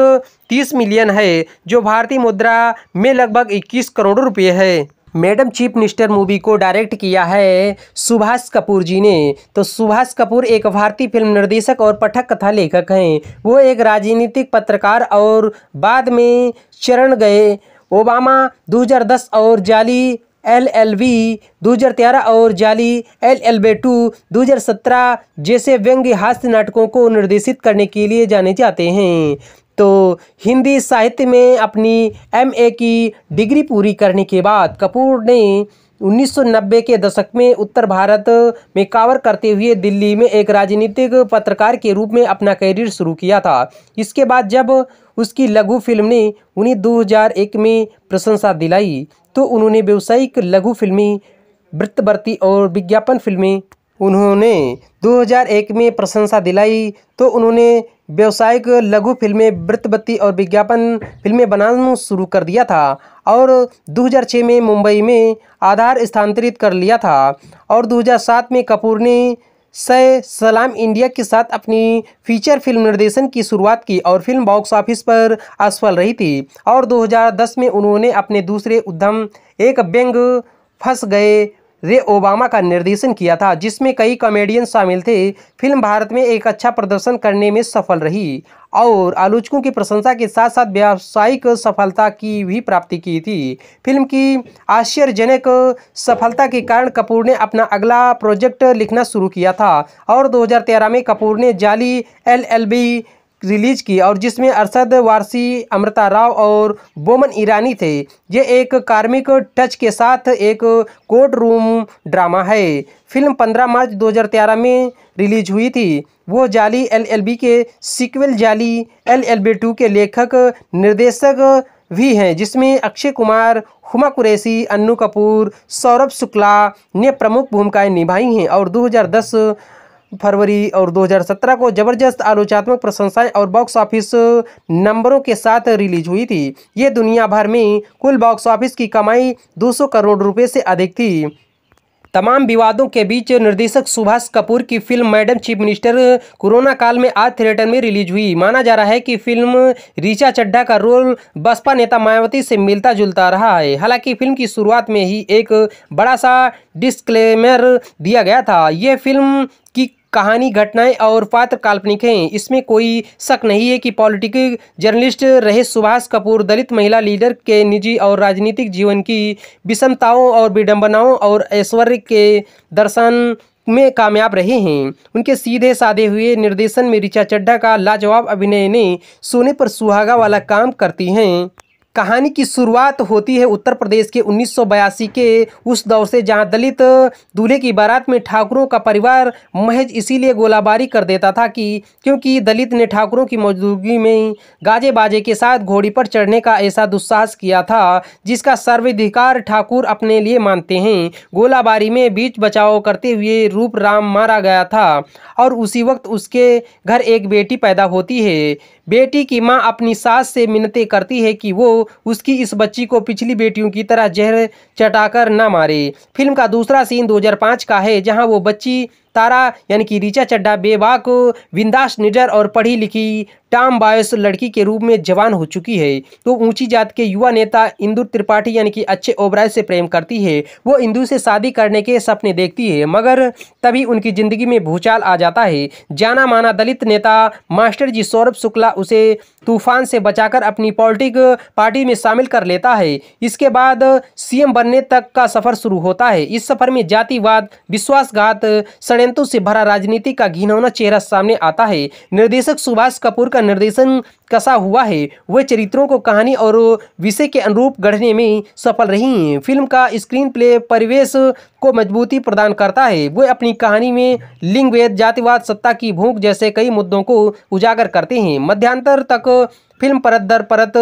तीस मिलियन है जो भारतीय मुद्रा में लगभग इक्कीस करोड़ रुपये है मैडम चीफ मिनिस्टर मूवी को डायरेक्ट किया है सुभाष कपूर जी ने तो सुभाष कपूर एक भारतीय फिल्म निर्देशक और पठक कथा लेखक हैं वो एक राजनीतिक पत्रकार और बाद में चरण गए ओबामा 2010 और जाली एल एल वी दो हज़ार तेरह और जाली एल एल बे टू दो हज़ार सत्रह जैसे व्यंग्य हास्य नाटकों को निर्देशित करने के लिए जाने जाते हैं तो हिंदी साहित्य में अपनी एमए की डिग्री पूरी करने के बाद कपूर ने 1990 के दशक में उत्तर भारत में कावर करते हुए दिल्ली में एक राजनीतिक पत्रकार के रूप में अपना करियर शुरू किया था इसके बाद जब उसकी लघु फिल्म ने उन्हें 2001 में प्रशंसा दिलाई तो उन्होंने व्यावसायिक लघु फिल्मी वृत्तवर्ती और विज्ञापन फिल्में उन्होंने 2001 में प्रशंसा दिलाई तो उन्होंने व्यावसायिक लघु फिल्में वृत्तबत्ती और विज्ञापन फिल्में बनाना शुरू कर दिया था और 2006 में मुंबई में आधार स्थानांतरित कर लिया था और 2007 में कपूर ने सय सलाम इंडिया के साथ अपनी फीचर फिल्म निर्देशन की शुरुआत की और फिल्म बॉक्स ऑफिस पर असफल रही थी और 2010 में उन्होंने अपने दूसरे उद्यम एक व्यंग फंस गए रे ओबामा का निर्देशन किया था जिसमें कई कॉमेडियन शामिल थे फिल्म भारत में एक अच्छा प्रदर्शन करने में सफल रही और आलोचकों की प्रशंसा के साथ साथ व्यावसायिक सफलता की भी प्राप्ति की थी फिल्म की आश्चर्यजनक सफलता के कारण कपूर ने अपना अगला प्रोजेक्ट लिखना शुरू किया था और 2013 में कपूर ने जाली एलएलबी रिलीज़ की और जिसमें अरशद वारसी अमृता राव और बोमन ईरानी थे ये एक कार्मिक टच के साथ एक कोर्ट रूम ड्रामा है फिल्म 15 मार्च 2013 में रिलीज हुई थी वो जाली एलएलबी के सीक्वल जाली एलएलबी टू के लेखक निर्देशक भी हैं जिसमें अक्षय कुमार हुमा कुरैसी अन्नू कपूर सौरभ शुक्ला ने प्रमुख भूमिकाएं निभाई हैं और 2010 फरवरी और 2017 को जबरदस्त आलोचनात्मक प्रशंसाएं और बॉक्स ऑफिस नंबरों के साथ रिलीज हुई थी ये दुनिया भर में कुल बॉक्स ऑफिस की कमाई 200 करोड़ रुपए से अधिक थी तमाम विवादों के बीच निर्देशक सुभाष कपूर की film madam chief minister corona काल में आज थिएटर में रिलीज हुई माना जा रहा है कि फिल्म ऋचा चड्ढा का रोल बसपा नेता मायावती से मिलता जुलता रहा है हालांकि फिल्म की शुरुआत में ही एक बड़ा सा डिस्क्लेमर दिया गया था ये फिल्म की कहानी घटनाएं और पात्र काल्पनिक हैं इसमें कोई शक नहीं है कि पॉलिटिकल जर्नलिस्ट रहे सुभाष कपूर दलित महिला लीडर के निजी और राजनीतिक जीवन की विषमताओं और विडंबनाओं और ऐश्वर्य के दर्शन में कामयाब रहे हैं उनके सीधे साधे हुए निर्देशन में रिचा चड्ढा का लाजवाब अभिनय ने सोने पर सुहागा वाला काम करती हैं कहानी की शुरुआत होती है उत्तर प्रदेश के उन्नीस के उस दौर से जहां दलित दूल्हे की बारात में ठाकुरों का परिवार महज इसीलिए गोलाबारी कर देता था कि क्योंकि दलित ने ठाकुरों की मौजूदगी में गाजे बाजे के साथ घोड़ी पर चढ़ने का ऐसा दुस्साहस किया था जिसका सर्वाधिकार ठाकुर अपने लिए मानते हैं गोलाबारी में बीच बचाव करते हुए रूप राम मारा गया था और उसी वक्त उसके घर एक बेटी पैदा होती है बेटी की मां अपनी सास से मिन्नतें करती है कि वो उसकी इस बच्ची को पिछली बेटियों की तरह जहर चटाकर ना मारे फिल्म का दूसरा सीन 2005 का है जहां वो बच्ची तारा यानी कि ऋचा चड्डा बेबाक विंदास निडर और पढ़ी लिखी टाम बायोस लड़की के रूप में जवान हो चुकी है तो ऊंची जात के युवा नेता इंदू त्रिपाठी यानी कि अच्छे ओबराय से प्रेम करती है वो इंदू से शादी करने के सपने देखती है मगर तभी उनकी ज़िंदगी में भूचाल आ जाता है जाना माना दलित नेता मास्टर जी सौरभ शुक्ला उसे तूफान से बचाकर अपनी पॉलिटिक पार्टी में शामिल कर लेता है इसके बाद सीएम बनने तक का सफ़र शुरू होता है इस सफ़र में जातिवाद विश्वासघात षडयंत्रों से भरा राजनीति का घिनौना चेहरा सामने आता है निर्देशक सुभाष कपूर का का निर्देशन कसा हुआ है वे चरित्रों को कहानी और विषय के अनुरूप गढ़ने में सफल रही हैं फिल्म का स्क्रीन प्ले परिवेश को मजबूती प्रदान करता है वे अपनी कहानी में लिंगवेद जातिवाद सत्ता की भूख जैसे कई मुद्दों को उजागर करते हैं मध्यांतर तक फिल्म परत दर परत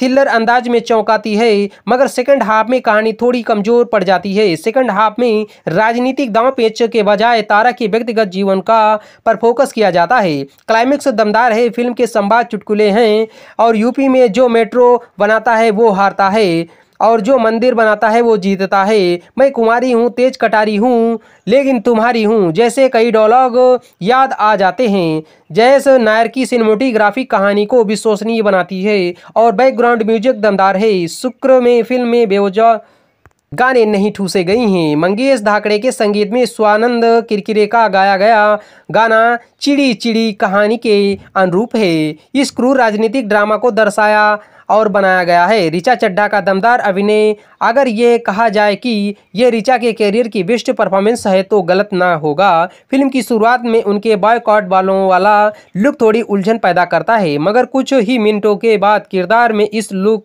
थ्रिलर अंदाज में चौंकाती है मगर सेकंड हाफ में कहानी थोड़ी कमजोर पड़ जाती है सेकंड हाफ में राजनीतिक दांव पेच के बजाय तारा के व्यक्तिगत जीवन का पर फोकस किया जाता है क्लाइमेक्स दमदार है फिल्म के संवाद चुटकुले हैं और यूपी में जो मेट्रो बनाता है वो हारता है और जो मंदिर बनाता है वो जीतता है मैं कुमारी हूँ तेज कटारी हूँ लेकिन तुम्हारी हूँ जैसे कई डॉलॉग याद आ जाते हैं जयस नायर की सिनेमोटोग्राफिक कहानी को विश्वसनीय बनाती है और बैकग्राउंड म्यूजिक दमदार है शुक्र में फिल्म में बेवजा गाने नहीं ठूसे गई हैं मंगेश धाकड़े के संगीत में स्वानंद किरकिरे का गाया गया गाना चिड़ी चिड़ी कहानी के अनुरूप है इस क्रूर राजनीतिक ड्रामा को दर्शाया और बनाया गया है रिचा चड्ढा का दमदार अभिनय अगर ये कहा जाए कि ये रिचा के कैरियर की बेस्ट परफॉर्मेंस है तो गलत ना होगा फिल्म की शुरुआत में उनके बॉयकॉट बालों वाला लुक थोड़ी उलझन पैदा करता है मगर कुछ ही मिनटों के बाद किरदार में इस लुक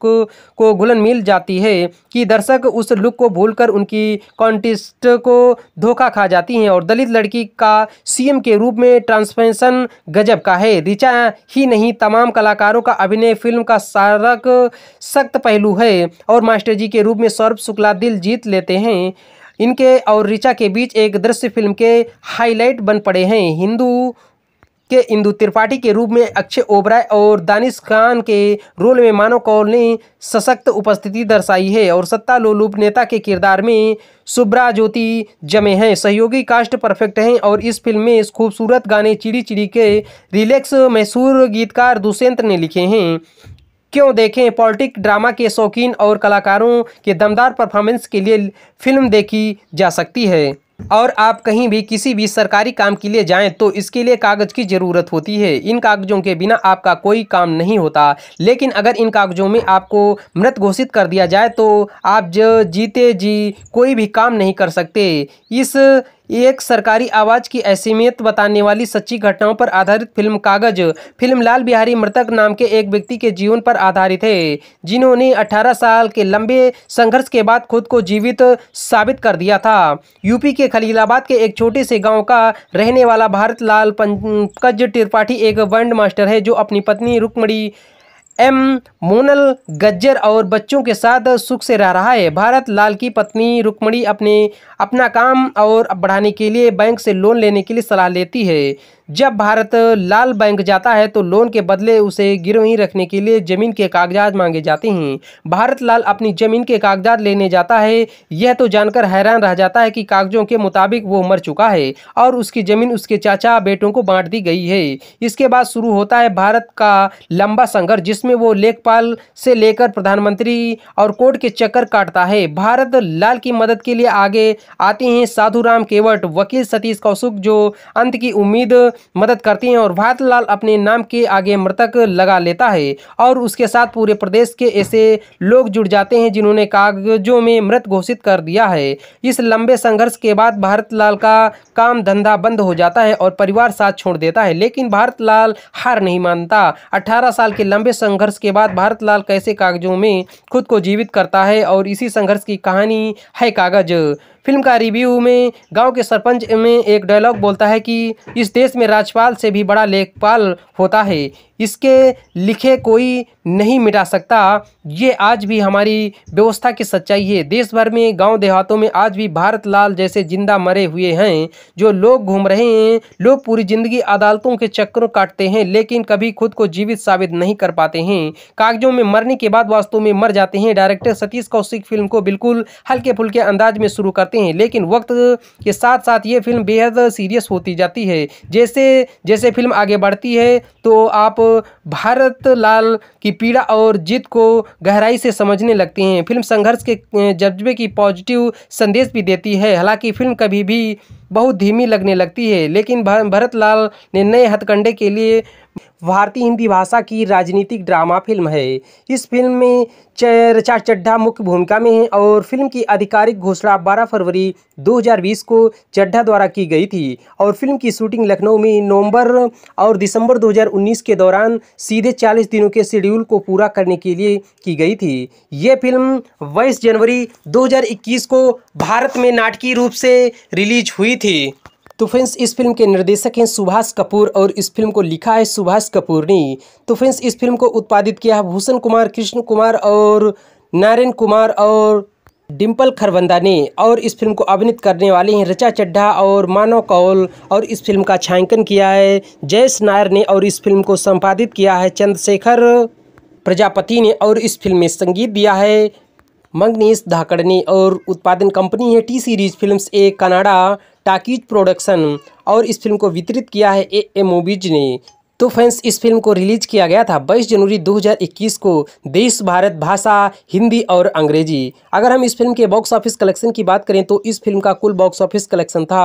को घुलन मिल जाती है कि दर्शक उस लुक को भूल उनकी कॉन्टेस्ट को धोखा खा जाती हैं और दलित लड़की का सीएम के रूप में ट्रांसफेंशन गजब का है रिचा ही नहीं तमाम कलाकारों का अभिनय फिल्म का सारा नामक सख्त पहलू है और मास्टर जी के रूप में सौरभ शुक्ला दिल जीत लेते हैं इनके और ऋचा के बीच एक दृश्य फिल्म के हाईलाइट बन पड़े हैं हिंदू के इंदु त्रिपाठी के रूप में अक्षय ओबराय और दानिश खान के रोल में मानव कौल ने सशक्त उपस्थिति दर्शाई है और सत्ता लोलूप नेता के किरदार में सुब्रा ज्योति जमे हैं सहयोगी कास्ट परफेक्ट हैं और इस फिल्म में इस खूबसूरत गाने चिड़ी चिड़ी के रिलैक्स मशहूर गीतकार दुष्यंत ने लिखे हैं क्यों देखें पॉलिटिक ड्रामा के शौकीन और कलाकारों के दमदार परफॉर्मेंस के लिए फिल्म देखी जा सकती है और आप कहीं भी किसी भी सरकारी काम के लिए जाएं तो इसके लिए कागज़ की ज़रूरत होती है इन कागज़ों के बिना आपका कोई काम नहीं होता लेकिन अगर इन कागज़ों में आपको मृत घोषित कर दिया जाए तो आप जो जीते जी कोई भी काम नहीं कर सकते इस एक सरकारी आवाज़ की असीमियत बताने वाली सच्ची घटनाओं पर आधारित फिल्म कागज फिल्म लाल बिहारी मृतक नाम के एक व्यक्ति के जीवन पर आधारित है जिन्होंने 18 साल के लंबे संघर्ष के बाद खुद को जीवित साबित कर दिया था यूपी के खलीलाबाद के एक छोटे से गाँव का रहने वाला भारत लाल पंकज त्रिपाठी एक वर्ल्ड मास्टर है जो अपनी पत्नी रुकमणी एम मोनल गज्जर और बच्चों के साथ सुख से रह रहा है भारत लाल की पत्नी रुक्मणी अपने अपना काम और बढ़ाने के लिए बैंक से लोन लेने के लिए सलाह लेती है जब भारत लाल बैंक जाता है तो लोन के बदले उसे गिरवी रखने के लिए जमीन के कागजात मांगे जाते हैं भारत लाल अपनी जमीन के कागजात लेने जाता है यह तो जानकर हैरान रह जाता है कि कागजों के मुताबिक वो मर चुका है और उसकी जमीन उसके चाचा बेटों को बांट दी गई है इसके बाद शुरू होता है भारत का लंबा संघर्ष जिसमें वो लेखपाल से लेकर प्रधानमंत्री और कोर्ट के चक्कर काटता है भारत लाल की मदद के लिए आगे आते हैं साधु राम केवट वकील सतीश कौशुक जो अंत की उम्मीद मदद करती हैं और भारतलाल अपने नाम के आगे मृतक लगा लेता है और उसके साथ पूरे प्रदेश के ऐसे लोग जुड़ जाते हैं जिन्होंने कागजों में मृत घोषित कर दिया है इस लंबे संघर्ष के बाद लाल का काम धंधा बंद हो जाता है और परिवार साथ छोड़ देता है लेकिन लाल हार नहीं मानता अठारह साल के लंबे संघर्ष के बाद लाल कैसे कागजों में खुद को जीवित करता है और इसी संघर्ष की कहानी है कागज फिल्म का रिव्यू में गांव के सरपंच में एक डायलॉग बोलता है कि इस देश में राज्यपाल से भी बड़ा लेखपाल होता है इसके लिखे कोई नहीं मिटा सकता ये आज भी हमारी व्यवस्था की सच्चाई है देश भर में गांव देहातों में आज भी भारत लाल जैसे जिंदा मरे हुए हैं जो लोग घूम रहे हैं लोग पूरी ज़िंदगी अदालतों के चक्कर काटते हैं लेकिन कभी खुद को जीवित साबित नहीं कर पाते हैं कागजों में मरने के बाद वास्तव में मर जाते हैं डायरेक्टर सतीश कौशिक फिल्म को बिल्कुल हल्के फुल्के अंदाज में शुरू करते हैं लेकिन वक्त के साथ साथ ये फिल्म बेहद सीरियस होती जाती है जैसे जैसे फिल्म आगे बढ़ती है तो आप भारत लाल की पीड़ा और जीत को गहराई से समझने लगती हैं फिल्म संघर्ष के जज्बे की पॉजिटिव संदेश भी देती है हालांकि फिल्म कभी भी बहुत धीमी लगने लगती है लेकिन भरत लाल ने नए हथकंडे के लिए भारतीय हिंदी भाषा की राजनीतिक ड्रामा फिल्म है इस फिल्म में चार चड्ढा मुख्य भूमिका में हैं और फिल्म की आधिकारिक घोषणा 12 फरवरी 2020 को चड्ढा द्वारा की गई थी और फिल्म की शूटिंग लखनऊ में नवंबर और दिसंबर 2019 के दौरान सीधे 40 दिनों के शेड्यूल को पूरा करने के लिए की गई थी ये फिल्म बाईस जनवरी दो को भारत में नाटकीय रूप से रिलीज हुई थी तो फ्रेंड्स इस फिल्म के निर्देशक हैं सुभाष कपूर और इस फिल्म को लिखा है सुभाष कपूर ने तो फ्रेंड्स इस फिल्म को उत्पादित किया है भूषण कुमार कृष्ण कुमार और नारायण कुमार और डिम्पल खरबंदा ने और इस फिल्म को अभिनित करने वाले हैं रचा चड्ढा और मानव कौल और इस फिल्म का छायांकन किया है जयेश नायर ने और इस फिल्म को संपादित किया है चंद्रशेखर प्रजापति ने और इस फिल्म में संगीत दिया है मंगनीश धाकड़ ने और उत्पादन कंपनी है टी सीरीज फिल्म्स ए कनाडा टाकीज प्रोडक्शन और इस फिल्म को वितरित किया है ए ए मूवीज ने तो फ्रेंड्स इस फिल्म को रिलीज किया गया था 22 जनवरी 2021 को देश भारत भाषा हिंदी और अंग्रेजी अगर हम इस फिल्म के बॉक्स ऑफिस कलेक्शन की बात करें तो इस फिल्म का कुल बॉक्स ऑफिस कलेक्शन था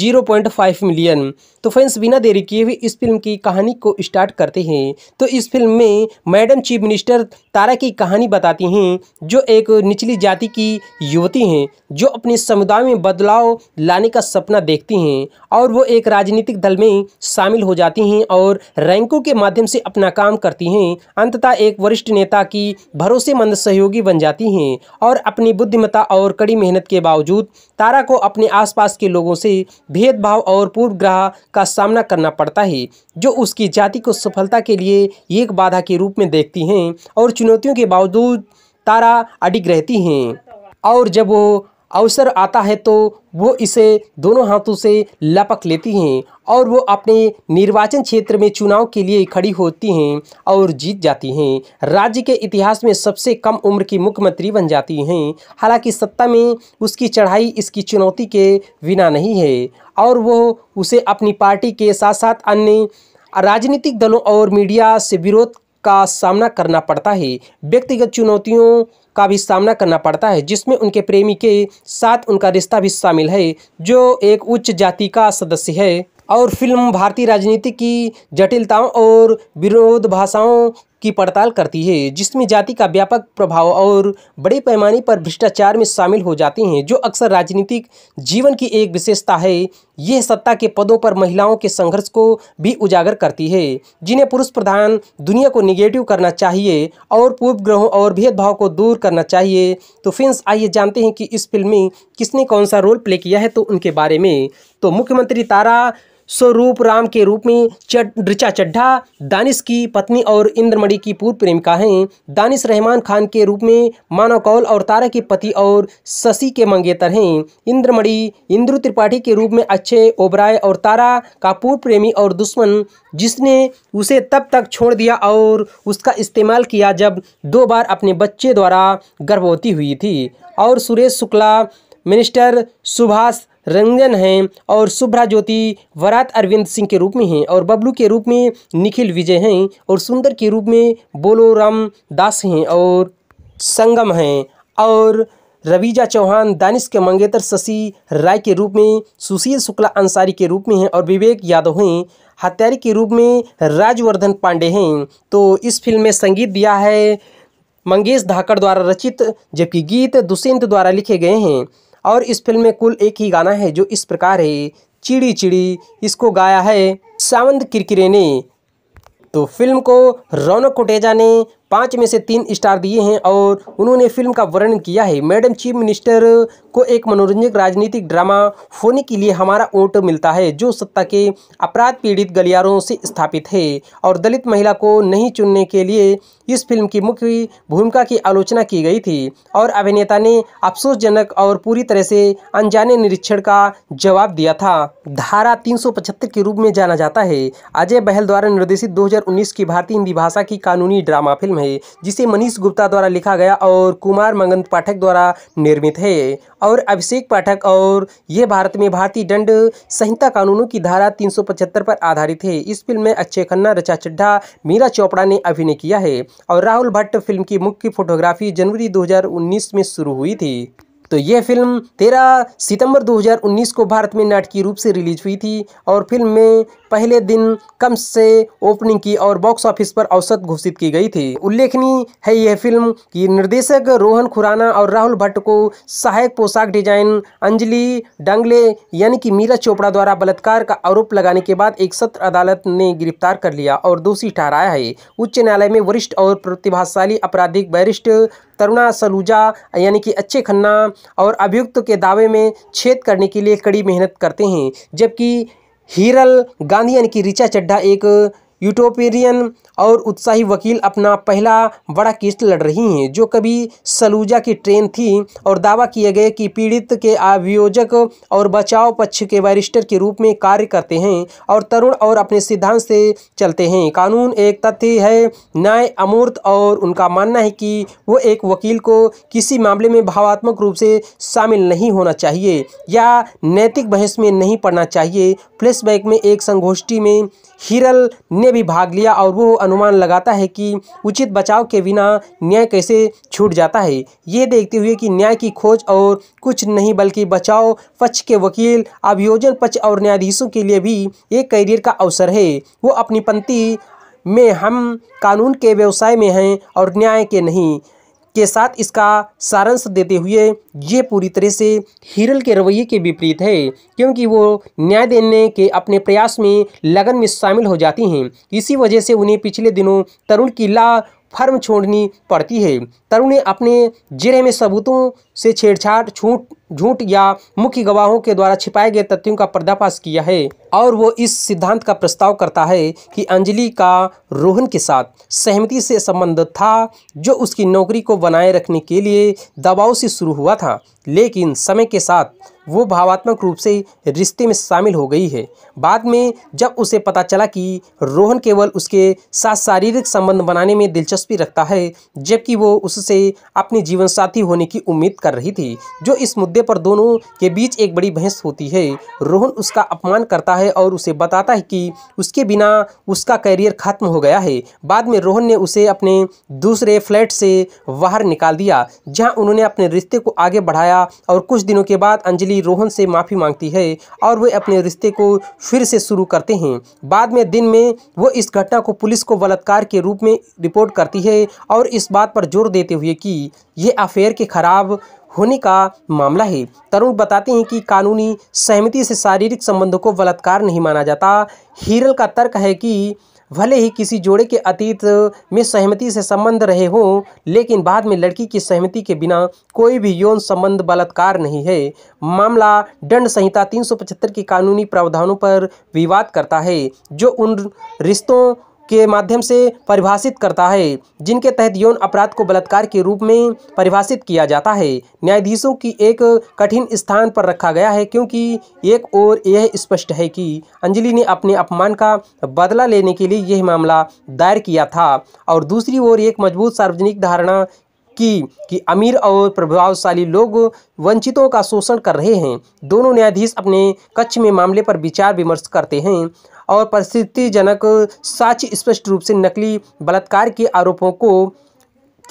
0.5 मिलियन तो फ्रेंड्स बिना देरी किए हुए इस फिल्म की कहानी को स्टार्ट करते हैं तो इस फिल्म में मैडम चीफ मिनिस्टर तारा की कहानी बताती हैं जो एक निचली जाति की युवती हैं जो अपने समुदाय में बदलाव लाने का सपना देखती हैं और वो एक राजनीतिक दल में शामिल हो जाती हैं और रैंकों के माध्यम से अपना काम करती हैं अंततः एक वरिष्ठ नेता की भरोसेमंद सहयोगी बन जाती हैं और अपनी बुद्धिमता और कड़ी मेहनत के बावजूद तारा को अपने आसपास के लोगों से भेदभाव और पूर्वग्रह का सामना करना पड़ता है जो उसकी जाति को सफलता के लिए एक बाधा के रूप में देखती हैं और चुनौतियों के बावजूद तारा अडिग रहती हैं और जब वो अवसर आता है तो वो इसे दोनों हाथों से लपक लेती हैं और वो अपने निर्वाचन क्षेत्र में चुनाव के लिए खड़ी होती हैं और जीत जाती हैं राज्य के इतिहास में सबसे कम उम्र की मुख्यमंत्री बन जाती हैं हालांकि सत्ता में उसकी चढ़ाई इसकी चुनौती के बिना नहीं है और वो उसे अपनी पार्टी के साथ साथ अन्य राजनीतिक दलों और मीडिया से विरोध का सामना करना पड़ता है व्यक्तिगत चुनौतियों का भी सामना करना पड़ता है जिसमें उनके प्रेमी के साथ उनका रिश्ता भी शामिल है जो एक उच्च जाति का सदस्य है और फिल्म भारतीय राजनीति की जटिलताओं और विरोध भाषाओं की पड़ताल करती है जिसमें जाति का व्यापक प्रभाव और बड़े पैमाने पर भ्रष्टाचार में शामिल हो जाते हैं जो अक्सर राजनीतिक जीवन की एक विशेषता है यह सत्ता के पदों पर महिलाओं के संघर्ष को भी उजागर करती है जिन्हें पुरुष प्रधान दुनिया को निगेटिव करना चाहिए और पूर्व ग्रहों और भेदभाव को दूर करना चाहिए तो फ्रेंड्स आइए जानते हैं कि इस फिल्म में किसने कौन सा रोल प्ले किया है तो उनके बारे में तो मुख्यमंत्री तारा स्वरूप राम के रूप में ऋचा चड्ढा दानिश की पत्नी और इंद्रमणि की पूर्व प्रेमिका हैं दानिश रहमान खान के रूप में मानव कौल और तारा के पति और शशि के मंगेतर हैं इंद्रमणि इंद्र त्रिपाठी के रूप में अच्छे ओबराय और तारा का पूर्व प्रेमी और दुश्मन जिसने उसे तब तक छोड़ दिया और उसका इस्तेमाल किया जब दो बार अपने बच्चे द्वारा गर्भवती हुई थी और सुरेश शुक्ला मिनिस्टर सुभाष रंजन हैं और शुभ्रा ज्योति वरात अरविंद सिंह के रूप में हैं और बबलू के रूप में निखिल विजय हैं और सुंदर के रूप में बोलोराम दास हैं और संगम हैं और रवीजा चौहान दानिश के मंगेतर शशि राय के रूप में सुशील शुक्ला अंसारी के रूप में हैं और विवेक यादव हैं हत्यारी के रूप में राजवर्धन पांडे हैं तो इस फिल्म में संगीत दिया है मंगेश धाकड़ द्वारा रचित जबकि गीत दुष्यंत द्वारा लिखे गए हैं और इस फिल्म में कुल एक ही गाना है जो इस प्रकार है चिड़ी चिड़ी इसको गाया है सावंत किरकिरे ने तो फिल्म को रौनक कोटेजा ने पाँच में से तीन स्टार दिए हैं और उन्होंने फिल्म का वर्णन किया है मैडम चीफ मिनिस्टर को एक मनोरंजक राजनीतिक ड्रामा होने के लिए हमारा वोट मिलता है जो सत्ता के अपराध पीड़ित गलियारों से स्थापित है और दलित महिला को नहीं चुनने के लिए इस फिल्म की मुख्य भूमिका की आलोचना की गई थी और अभिनेता ने अफसोसजनक और पूरी तरह से अनजाने निरीक्षण का जवाब दिया था धारा तीन के रूप में जाना जाता है अजय बहल द्वारा निर्देशित दो की भारतीय हिंदी भाषा की कानूनी ड्रामा फिल्म फिल्म है जिसे मनीष गुप्ता द्वारा लिखा गया और कुमार मंगन पाठक द्वारा निर्मित है और अभिषेक पाठक और यह भारत में भारतीय दंड संहिता कानूनों की धारा 375 पर आधारित है इस फिल्म में अक्षय खन्ना रचा चड्ढा मीरा चोपड़ा ने अभिनय किया है और राहुल भट्ट फिल्म की मुख्य फोटोग्राफी जनवरी दो में शुरू हुई थी तो ये फिल्म 13 सितंबर 2019 को भारत में नाटकीय रूप से रिलीज हुई थी और फिल्म में पहले दिन कम से ओपनिंग की और बॉक्स ऑफिस पर औसत घोषित की गई थी उल्लेखनीय है यह फिल्म कि निर्देशक रोहन खुराना और राहुल भट्ट को सहायक पोशाक डिजाइन अंजलि डंगले यानी कि मीरा चोपड़ा द्वारा बलात्कार का आरोप लगाने के बाद एक सत्र अदालत ने गिरफ्तार कर लिया और दोषी ठहराया है उच्च न्यायालय में वरिष्ठ और प्रतिभाशाली आपराधिक वरिष्ठ तरुणा सलूजा यानी कि अच्छे खन्ना और अभियुक्त के दावे में छेद करने के लिए कड़ी मेहनत करते हैं जबकि हीरल गांधी यानी कि रिचा चड्ढा एक यूटोपेरियन और उत्साही वकील अपना पहला बड़ा केस लड़ रही हैं जो कभी सलूजा की ट्रेन थी और दावा किए गए कि पीड़ित के आवियोजक और बचाव पक्ष के बैरिस्टर के रूप में कार्य करते हैं और तरुण और अपने सिद्धांत से चलते हैं कानून एक तथ्य है न्याय अमूर्त और उनका मानना है कि वो एक वकील को किसी मामले में भावात्मक रूप से शामिल नहीं होना चाहिए या नैतिक बहस में नहीं पड़ना चाहिए फ्लैशबैक में एक संगोष्ठी में हिरल ने भी भाग लिया और वो अनुमान लगाता है कि उचित बचाव के बिना न्याय कैसे छूट जाता है ये देखते हुए कि न्याय की खोज और कुछ नहीं बल्कि बचाव पक्ष के वकील अभियोजन पक्ष और न्यायाधीशों के लिए भी एक करियर का अवसर है वो अपनी पंक्ति में हम कानून के व्यवसाय में हैं और न्याय के नहीं के साथ इसका सारांश देते हुए ये पूरी तरह से हिरल के रवैये के विपरीत है क्योंकि वो न्याय देने के अपने प्रयास में लगन में शामिल हो जाती हैं इसी वजह से उन्हें पिछले दिनों तरुण किला फर्म छोड़नी पड़ती है तरुण ने अपने जिरे में सबूतों से छेड़छाड़ छूट झूठ या मुख्य गवाहों के द्वारा छिपाए गए तथ्यों का पर्दाफाश किया है और वो इस सिद्धांत का प्रस्ताव करता है कि अंजलि का रोहन के साथ सहमति से संबंध था जो उसकी नौकरी को बनाए रखने के लिए दबाव से शुरू हुआ था लेकिन समय के साथ वो भावात्मक रूप से रिश्ते में शामिल हो गई है बाद में जब उसे पता चला कि रोहन केवल उसके साथ शारीरिक संबंध बनाने में दिलचस्पी रखता है जबकि वो उससे अपने जीवन साथी होने की उम्मीद कर रही थी जो इस मुद्दे पर दोनों के बीच एक बड़ी बहस होती है रोहन उसका अपमान करता है और उसे बताता है कि उसके बिना उसका करियर खत्म हो गया है बाद में रोहन ने उसे अपने दूसरे फ्लैट से बाहर निकाल दिया जहाँ उन्होंने अपने रिश्ते को आगे बढ़ाया और कुछ दिनों के बाद अंजलि अंजलि रोहन से माफ़ी मांगती है और वे अपने रिश्ते को फिर से शुरू करते हैं बाद में दिन में वो इस घटना को पुलिस को बलात्कार के रूप में रिपोर्ट करती है और इस बात पर जोर देते हुए कि ये अफेयर के खराब होने का मामला है तरुण बताते हैं कि कानूनी सहमति से शारीरिक संबंधों को बलात्कार नहीं माना जाता हीरल का तर्क है कि भले ही किसी जोड़े के अतीत में सहमति से संबंध रहे हों लेकिन बाद में लड़की की सहमति के बिना कोई भी यौन संबंध बलात्कार नहीं है मामला दंड संहिता 375 के कानूनी प्रावधानों पर विवाद करता है जो उन रिश्तों के माध्यम से परिभाषित करता है जिनके तहत यौन अपराध को बलात्कार के रूप में परिभाषित किया जाता है न्यायाधीशों की एक कठिन स्थान पर रखा गया है क्योंकि एक ओर यह स्पष्ट है कि अंजलि ने अपने अपमान का बदला लेने के लिए यह मामला दायर किया था और दूसरी ओर एक मजबूत सार्वजनिक धारणा की कि अमीर और प्रभावशाली लोग वंचितों का शोषण कर रहे हैं दोनों न्यायाधीश अपने कक्ष में मामले पर विचार विमर्श करते हैं और परिस्थितिजनक साक्ष्य स्पष्ट रूप से नकली बलात्कार के आरोपों को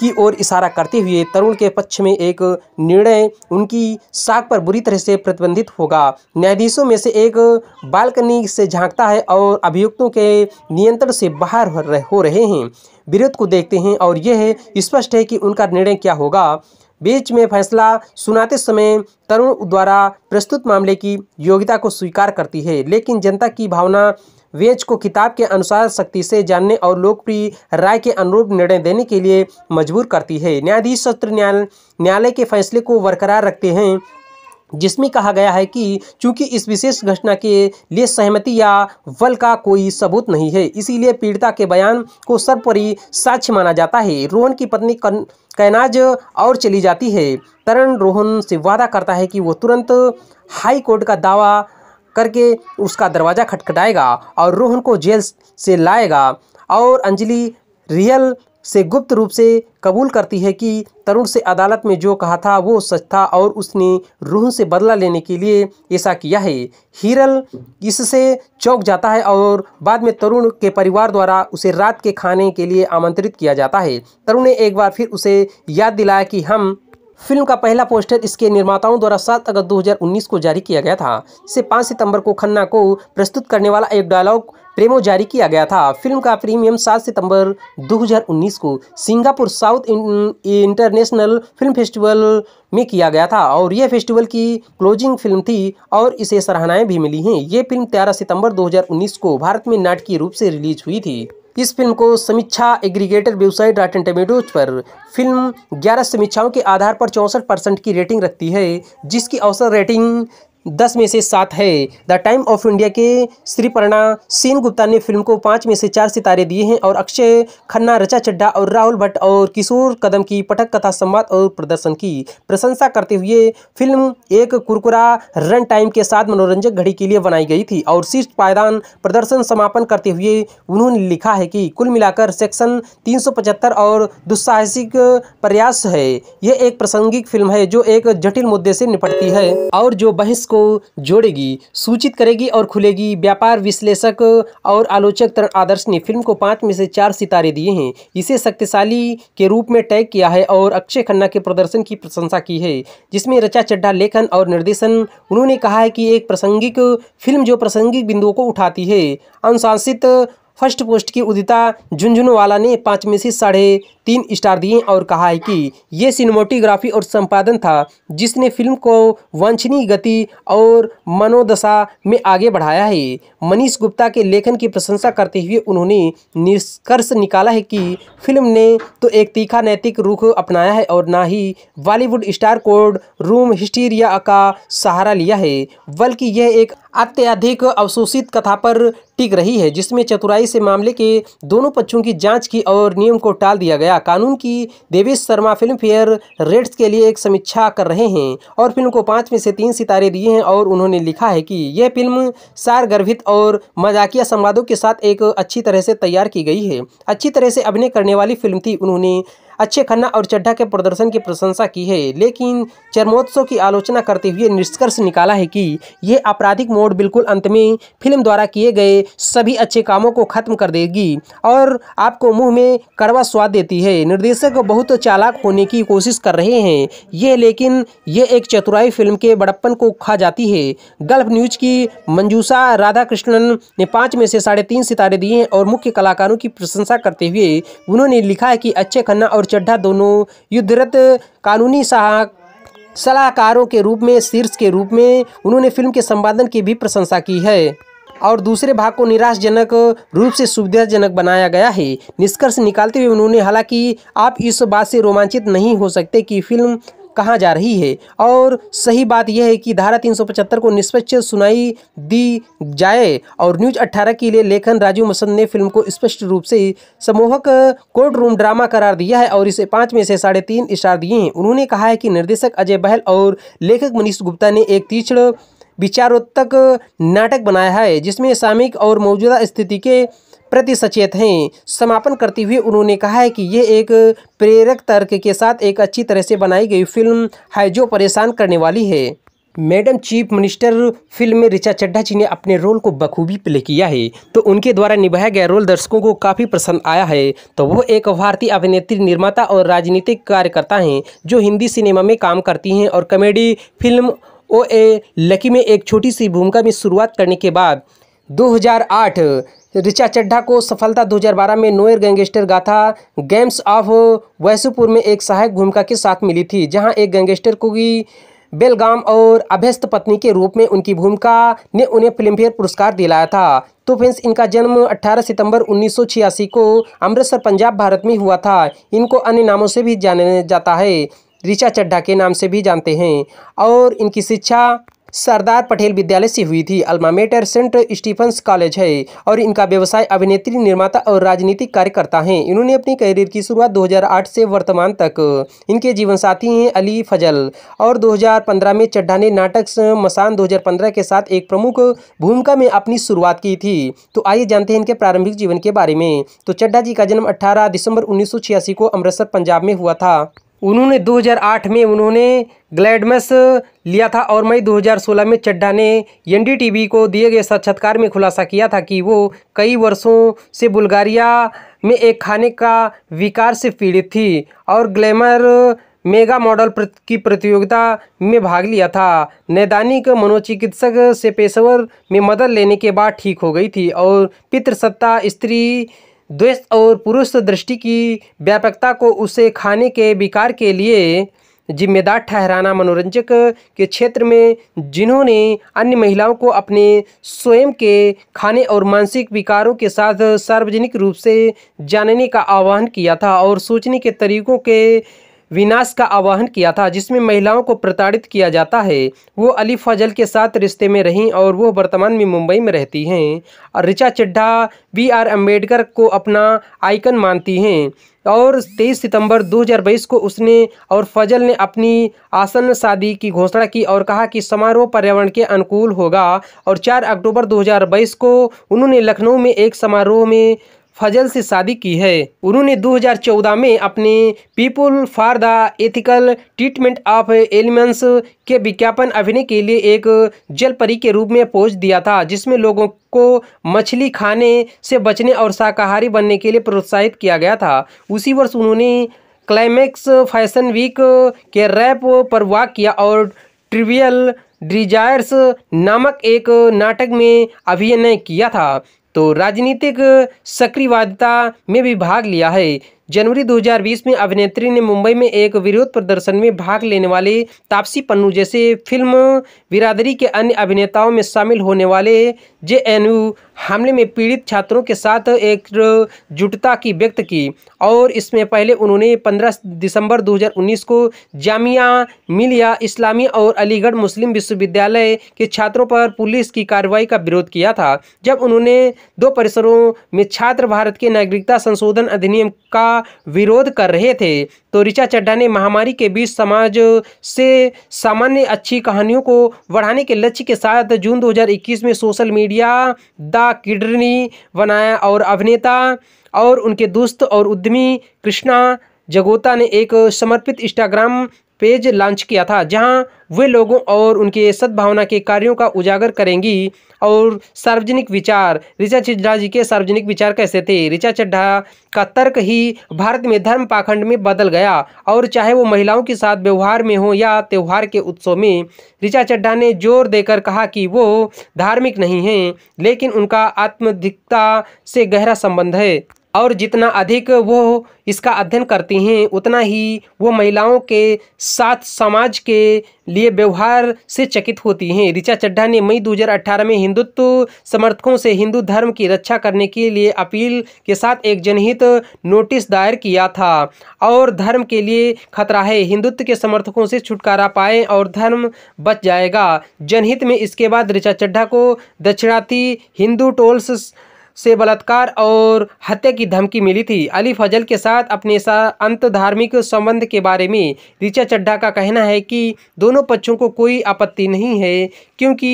की ओर इशारा करते हुए तरुण के पक्ष में एक निर्णय उनकी साख पर बुरी तरह से प्रतिबंधित होगा न्यायाधीशों में से एक बालकनी से झांकता है और अभियुक्तों के नियंत्रण से बाहर हो रहे हैं विरोध को देखते हैं और यह स्पष्ट है कि उनका निर्णय क्या होगा बीच में फैसला सुनाते समय तरुण द्वारा प्रस्तुत मामले की योग्यता को स्वीकार करती है लेकिन जनता की भावना वेज को किताब के अनुसार शक्ति से जानने और लोकप्रिय राय के अनुरूप निर्णय देने के लिए मजबूर करती है न्यायाधीश सत्र न्यायालय के फैसले को बरकरार रखते हैं जिसमें कहा गया है कि चूंकि इस विशेष घटना के लिए सहमति या बल का कोई सबूत नहीं है इसीलिए पीड़िता के बयान को सर्वपरि साक्ष्य माना जाता है रोहन की पत्नी कन, कैनाज और चली जाती है तरण रोहन से वादा करता है कि वो तुरंत हाई कोर्ट का दावा करके उसका दरवाज़ा खटखटाएगा और रोहन को जेल से लाएगा और अंजलि रियल से गुप्त रूप से कबूल करती है कि तरुण से अदालत में जो कहा था वो सच था और उसने रूह से बदला लेने के लिए ऐसा किया है हीरल इससे चौंक जाता है और बाद में तरुण के परिवार द्वारा उसे रात के खाने के लिए आमंत्रित किया जाता है तरुण ने एक बार फिर उसे याद दिलाया कि हम फिल्म का पहला पोस्टर इसके निर्माताओं द्वारा 7 अगस्त 2019 को जारी किया गया था इसे 5 सितंबर को खन्ना को प्रस्तुत करने वाला एक डायलॉग प्रेमो जारी किया गया था फिल्म का प्रीमियम 7 सितंबर 2019 को Singapore south international film festival में किया गया था और यह फेस्टिवल की क्लोजिंग फिल्म थी और इसे सराहनाएं भी मिली हैं ये फिल्म 13 सितंबर 2019 को भारत में नाटकीय रूप से रिलीज हुई थी इस फिल्म को समीक्षा एग्रीगेटर वेबसाइट राटन टमेटोज पर फिल्म 11 समीक्षाओं के आधार पर चौंसठ परसेंट की रेटिंग रखती है जिसकी औसत रेटिंग दस में से सात है द टाइम ऑफ इंडिया के श्री प्रणा सेन गुप्ता ने फिल्म को पाँच में से चार सितारे दिए हैं और अक्षय खन्ना रचा चड्डा और राहुल भट्ट और किशोर कदम की पटक कथा संवाद और प्रदर्शन की प्रशंसा करते हुए फिल्म एक कुरकुरा रन टाइम के साथ मनोरंजक घड़ी के लिए बनाई गई थी और शीर्ष पायदान प्रदर्शन समापन करते हुए उन्होंने लिखा है कि कुल मिलाकर सेक्शन तीन और दुस्साहसिक प्रयास है यह एक प्रासंगिक फिल्म है जो एक जटिल मुद्दे से निपटती है और जो बहिष्क को जोड़ेगी सूचित करेगी और खुलेगी व्यापार विश्लेषक और आलोचक तरण आदर्श ने फिल्म को पाँच में से चार सितारे दिए हैं इसे शक्तिशाली के रूप में टैग किया है और अक्षय खन्ना के प्रदर्शन की प्रशंसा की है जिसमें रचा चड्ढा लेखन और निर्देशन उन्होंने कहा है कि एक प्रासंगिक फिल्म जो प्रासंगिक बिंदुओं को उठाती है अनुशासित फर्स्ट पोस्ट की उदिता झुंझुनूवाला ने पाँच में से साढ़े तीन स्टार दिए और कहा है कि ये सिनेमोटोग्राफी और संपादन था जिसने फिल्म को वांछनीय गति और मनोदशा में आगे बढ़ाया है मनीष गुप्ता के लेखन की प्रशंसा करते हुए उन्होंने निष्कर्ष निकाला है कि फिल्म ने तो एक तीखा नैतिक रुख अपनाया है और ना ही Bollywood star code room hysteria का सहारा लिया है बल्कि यह एक अत्यधिक अवशोषित कथा पर टिक रही है जिसमें चतुराई से मामले के दोनों पक्षों की जांच की और नियम को टाल दिया गया कानून की देवेश शर्मा फिल्म फेयर रेट्स के लिए एक समीक्षा कर रहे हैं और फिल्म को पाँच में से तीन सितारे दिए हैं और उन्होंने लिखा है कि यह फिल्म सार गर्भित और मजाकिया संवादों के साथ एक अच्छी तरह से तैयार की गई है अच्छी तरह से अभिनय करने वाली फिल्म थी उन्होंने अच्छे खन्ना और चड्ढा के प्रदर्शन की प्रशंसा की है लेकिन चरमोत्सव की आलोचना करते हुए निष्कर्ष निकाला है कि यह आपराधिक मोड़ बिल्कुल अंत में फिल्म द्वारा किए गए सभी अच्छे कामों को खत्म कर देगी और आपको मुंह में कड़वा स्वाद देती है निर्देशक बहुत चालाक होने की कोशिश कर रहे हैं यह लेकिन यह एक चतुराई फिल्म के बड़प्पन को खा जाती है गल्फ न्यूज की मंजूषा राधाकृष्णन ने पाँच में से साढ़े तीन सितारे दिए हैं और मुख्य कलाकारों की प्रशंसा करते हुए उन्होंने लिखा है कि अच्छे खन्ना और और चड्ढा दोनों युद्धरत कानूनी सहा सलाहकारों के रूप में शीर्ष के रूप में उन्होंने फिल्म के संपादन की भी प्रशंसा की है और दूसरे भाग को निराशजनक रूप से सुविधाजनक बनाया गया है निष्कर्ष निकालते हुए उन्होंने हालांकि आप इस बात से रोमांचित नहीं हो सकते कि फिल्म कहाँ जा रही है और सही बात यह है कि धारा 375 को निष्पक्ष सुनाई दी जाए और न्यूज 18 के लिए लेखन राजू मसंद ने फिल्म को स्पष्ट रूप से समूहक कोर्ट रूम ड्रामा करार दिया है और इसे पाँच में से साढ़े तीन स्टार दिए हैं उन्होंने कहा है कि निर्देशक अजय बहल और लेखक मनीष गुप्ता ने एक तीक्ष्ण विचारोत्तक नाटक बनाया है जिसमें सामयिक और मौजूदा स्थिति के प्रति सचेत हैं समापन करते हुए उन्होंने कहा है कि ये एक प्रेरक तर्क के साथ एक अच्छी तरह से बनाई गई फिल्म है जो परेशान करने वाली है मैडम चीफ मिनिस्टर फिल्म में ऋचा चड्ढा जी ने अपने रोल को बखूबी प्ले किया है तो उनके द्वारा निभाया गया रोल दर्शकों को काफ़ी पसंद आया है तो वो एक भारतीय अभिनेत्री निर्माता और राजनीतिक कार्यकर्ता हैं जो हिंदी सिनेमा में काम करती हैं और कॉमेडी फिल्म ओ ए लकी में एक छोटी सी भूमिका में शुरुआत करने के बाद दो ऋचा चड्ढा को सफलता 2012 में नोयर गैंगस्टर गाथा गेम्स ऑफ वैसुपुर में एक सहायक भूमिका के साथ मिली थी जहां एक गैंगस्टर को बेलगाम और अभ्यस्त पत्नी के रूप में उनकी भूमिका ने उन्हें फिल्मफेयर पुरस्कार दिलाया था तो फ्रेंड्स इनका जन्म 18 सितंबर 1986 को अमृतसर पंजाब भारत में हुआ था इनको अन्य नामों से भी जाना जाता है ऋचा चड्ढा के नाम से भी जानते हैं और इनकी शिक्षा सरदार पटेल विद्यालय से हुई थी अल्मामेटर सेंट स्टीफंस कॉलेज है और इनका व्यवसाय अभिनेत्री निर्माता और राजनीतिक कार्यकर्ता हैं इन्होंने अपनी करियर की शुरुआत 2008 से वर्तमान तक इनके जीवन साथी हैं अली फजल और 2015 में चड्ढा ने नाटक मसान 2015 के साथ एक प्रमुख भूमिका में अपनी शुरुआत की थी तो आइए जानते हैं इनके प्रारंभिक जीवन के बारे में तो चड्ढा जी का जन्म अट्ठारह दिसंबर उन्नीस को अमृतसर पंजाब में हुआ था उन्होंने 2008 में उन्होंने ग्लैडमस लिया था और मई 2016 में चड्डा ने एनडीटीवी को दिए गए साक्षात्कार में खुलासा किया था कि वो कई वर्षों से बुल्गारिया में एक खाने का विकार से पीड़ित थी और ग्लैमर मेगा मॉडल की प्रतियोगिता में भाग लिया था नैदानिक मनोचिकित्सक से पेशेवर में मदद लेने के बाद ठीक हो गई थी और पितृसत्ता स्त्री द्वेष और पुरुष दृष्टि की व्यापकता को उसे खाने के विकार के लिए जिम्मेदार ठहराना मनोरंजक के क्षेत्र में जिन्होंने अन्य महिलाओं को अपने स्वयं के खाने और मानसिक विकारों के साथ सार्वजनिक रूप से जानने का आह्वान किया था और सोचने के तरीकों के विनाश का आह्वान किया था जिसमें महिलाओं को प्रताड़ित किया जाता है वो अली फजल के साथ रिश्ते में रहीं और वो वर्तमान में मुंबई में रहती हैं और ऋचा चड्ढा बी आर अम्बेडकर को अपना आइकन मानती हैं और 23 सितंबर 2022 को उसने और फजल ने अपनी आसन शादी की घोषणा की और कहा कि समारोह पर्यावरण के अनुकूल होगा और 4 अक्टूबर 2022 को उन्होंने लखनऊ में एक समारोह में फजल से शादी की है उन्होंने 2014 में अपने people for the ethical treatment of elements के विज्ञापन अभिनय के लिए एक जलपरी के रूप में पोज दिया था जिसमें लोगों को मछली खाने से बचने और शाकाहारी बनने के लिए प्रोत्साहित किया गया था उसी वर्ष उन्होंने क्लाइमैक्स फैशन वीक के रैप पर वाक किया और ट्रिवियल डिजायर्स नामक एक नाटक में अभिनय किया था तो राजनीतिक सक्रियवादिता में भी भाग लिया है जनवरी 2020 में अभिनेत्री ने मुंबई में एक विरोध प्रदर्शन में भाग लेने वाले तापसी पन्नू जैसे फिल्म बिरादरी के अन्य अभिनेताओं में शामिल होने वाले जे हमले में पीड़ित छात्रों के साथ एकजुटता की व्यक्त की और इसमें पहले उन्होंने 15 दिसंबर 2019 को जामिया मिलिया इस्लामी और अलीगढ़ मुस्लिम विश्वविद्यालय के छात्रों पर पुलिस की कार्रवाई का विरोध किया था जब उन्होंने दो परिसरों में छात्र भारत के नागरिकता संशोधन अधिनियम का विरोध कर रहे थे तो ऋचा चड्ढा ने महामारी के बीच समाज से सामान्य अच्छी कहानियों को बढ़ाने के लक्ष्य के साथ जून 2021 में सोशल मीडिया द किडनी बनाया और अभिनेता और उनके दोस्त और उद्यमी कृष्णा जगोता ने एक समर्पित इंस्टाग्राम पेज लॉन्च किया था जहां वे लोगों और उनके सद्भावना के कार्यों का उजागर करेंगी और सार्वजनिक विचार ऋचा चड्ढा जी के सार्वजनिक विचार कैसे थे ऋचा चड्ढा का तर्क ही भारत में धर्म पाखंड में बदल गया और चाहे वो महिलाओं के साथ व्यवहार में हो या त्यौहार के उत्सव में ऋचा चड्ढा ने जोर देकर कहा कि वो धार्मिक नहीं हैं लेकिन उनका आत्मधिकता से गहरा संबंध है और जितना अधिक वो इसका अध्ययन करती हैं उतना ही वो महिलाओं के साथ समाज के लिए व्यवहार से चकित होती हैं ऋचा चड्ढा ने मई 2018 में हिंदुत्व समर्थकों से हिंदू धर्म की रक्षा करने के लिए अपील के साथ एक जनहित नोटिस दायर किया था और धर्म के लिए खतरा है हिंदुत्व के समर्थकों से छुटकारा पाए और धर्म बच जाएगा जनहित में इसके बाद ऋचा चड्ढा को दक्षिणार्थी हिंदू टोल्स से बलात्कार और हत्या की धमकी मिली थी अली फजल के साथ अपने अंत धार्मिक संबंध के बारे में ऋचा चड्ढा का कहना है कि दोनों पक्षों को कोई आपत्ति नहीं है क्योंकि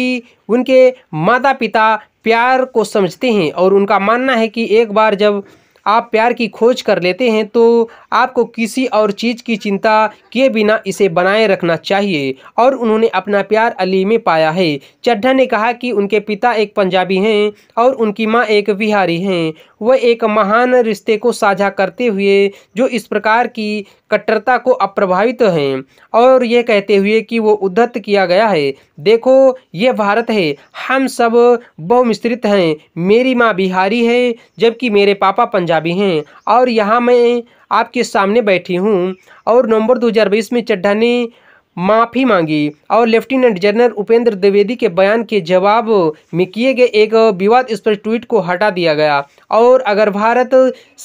उनके माता पिता प्यार को समझते हैं और उनका मानना है कि एक बार जब आप प्यार की खोज कर लेते हैं तो आपको किसी और चीज़ की चिंता किए बिना इसे बनाए रखना चाहिए और उन्होंने अपना प्यार अली में पाया है चड्ढा ने कहा कि उनके पिता एक पंजाबी हैं और उनकी माँ एक बिहारी हैं वह एक महान रिश्ते को साझा करते हुए जो इस प्रकार की कट्टरता को अप्रभावित हैं और यह कहते हुए कि वो उद्धत किया गया है देखो ये भारत है हम सब बहुमिश्रित हैं मेरी माँ बिहारी है जबकि मेरे पापा पंजाबी हैं और यहाँ मैं आपके सामने बैठी हूँ और नवंबर 2020 में चड्ढा ने माफ़ी मांगी और लेफ्टिनेंट जनरल उपेंद्र द्विवेदी के बयान के जवाब में किए गए एक विवाद पर ट्वीट को हटा दिया गया और अगर भारत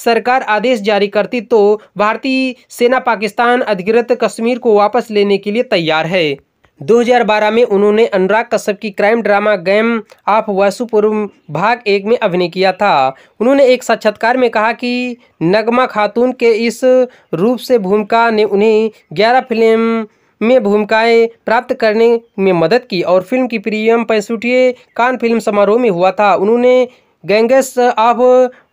सरकार आदेश जारी करती तो भारतीय सेना पाकिस्तान अधिकृत कश्मीर को वापस लेने के लिए तैयार है 2012 में उन्होंने अनुराग कश्यप की crime drama game of Wasseypur भाग एक में अभिनय किया था उन्होंने एक साक्षात्कार में कहा कि नगमा खातून के इस रूप से भूमिका ने उन्हें 11 फिल्म में भूमिकाएं प्राप्त करने में मदद की और फिल्म की प्रीमियम पैंसठवें कान फिल्म समारोह में हुआ था उन्होंने गैंगस ऑफ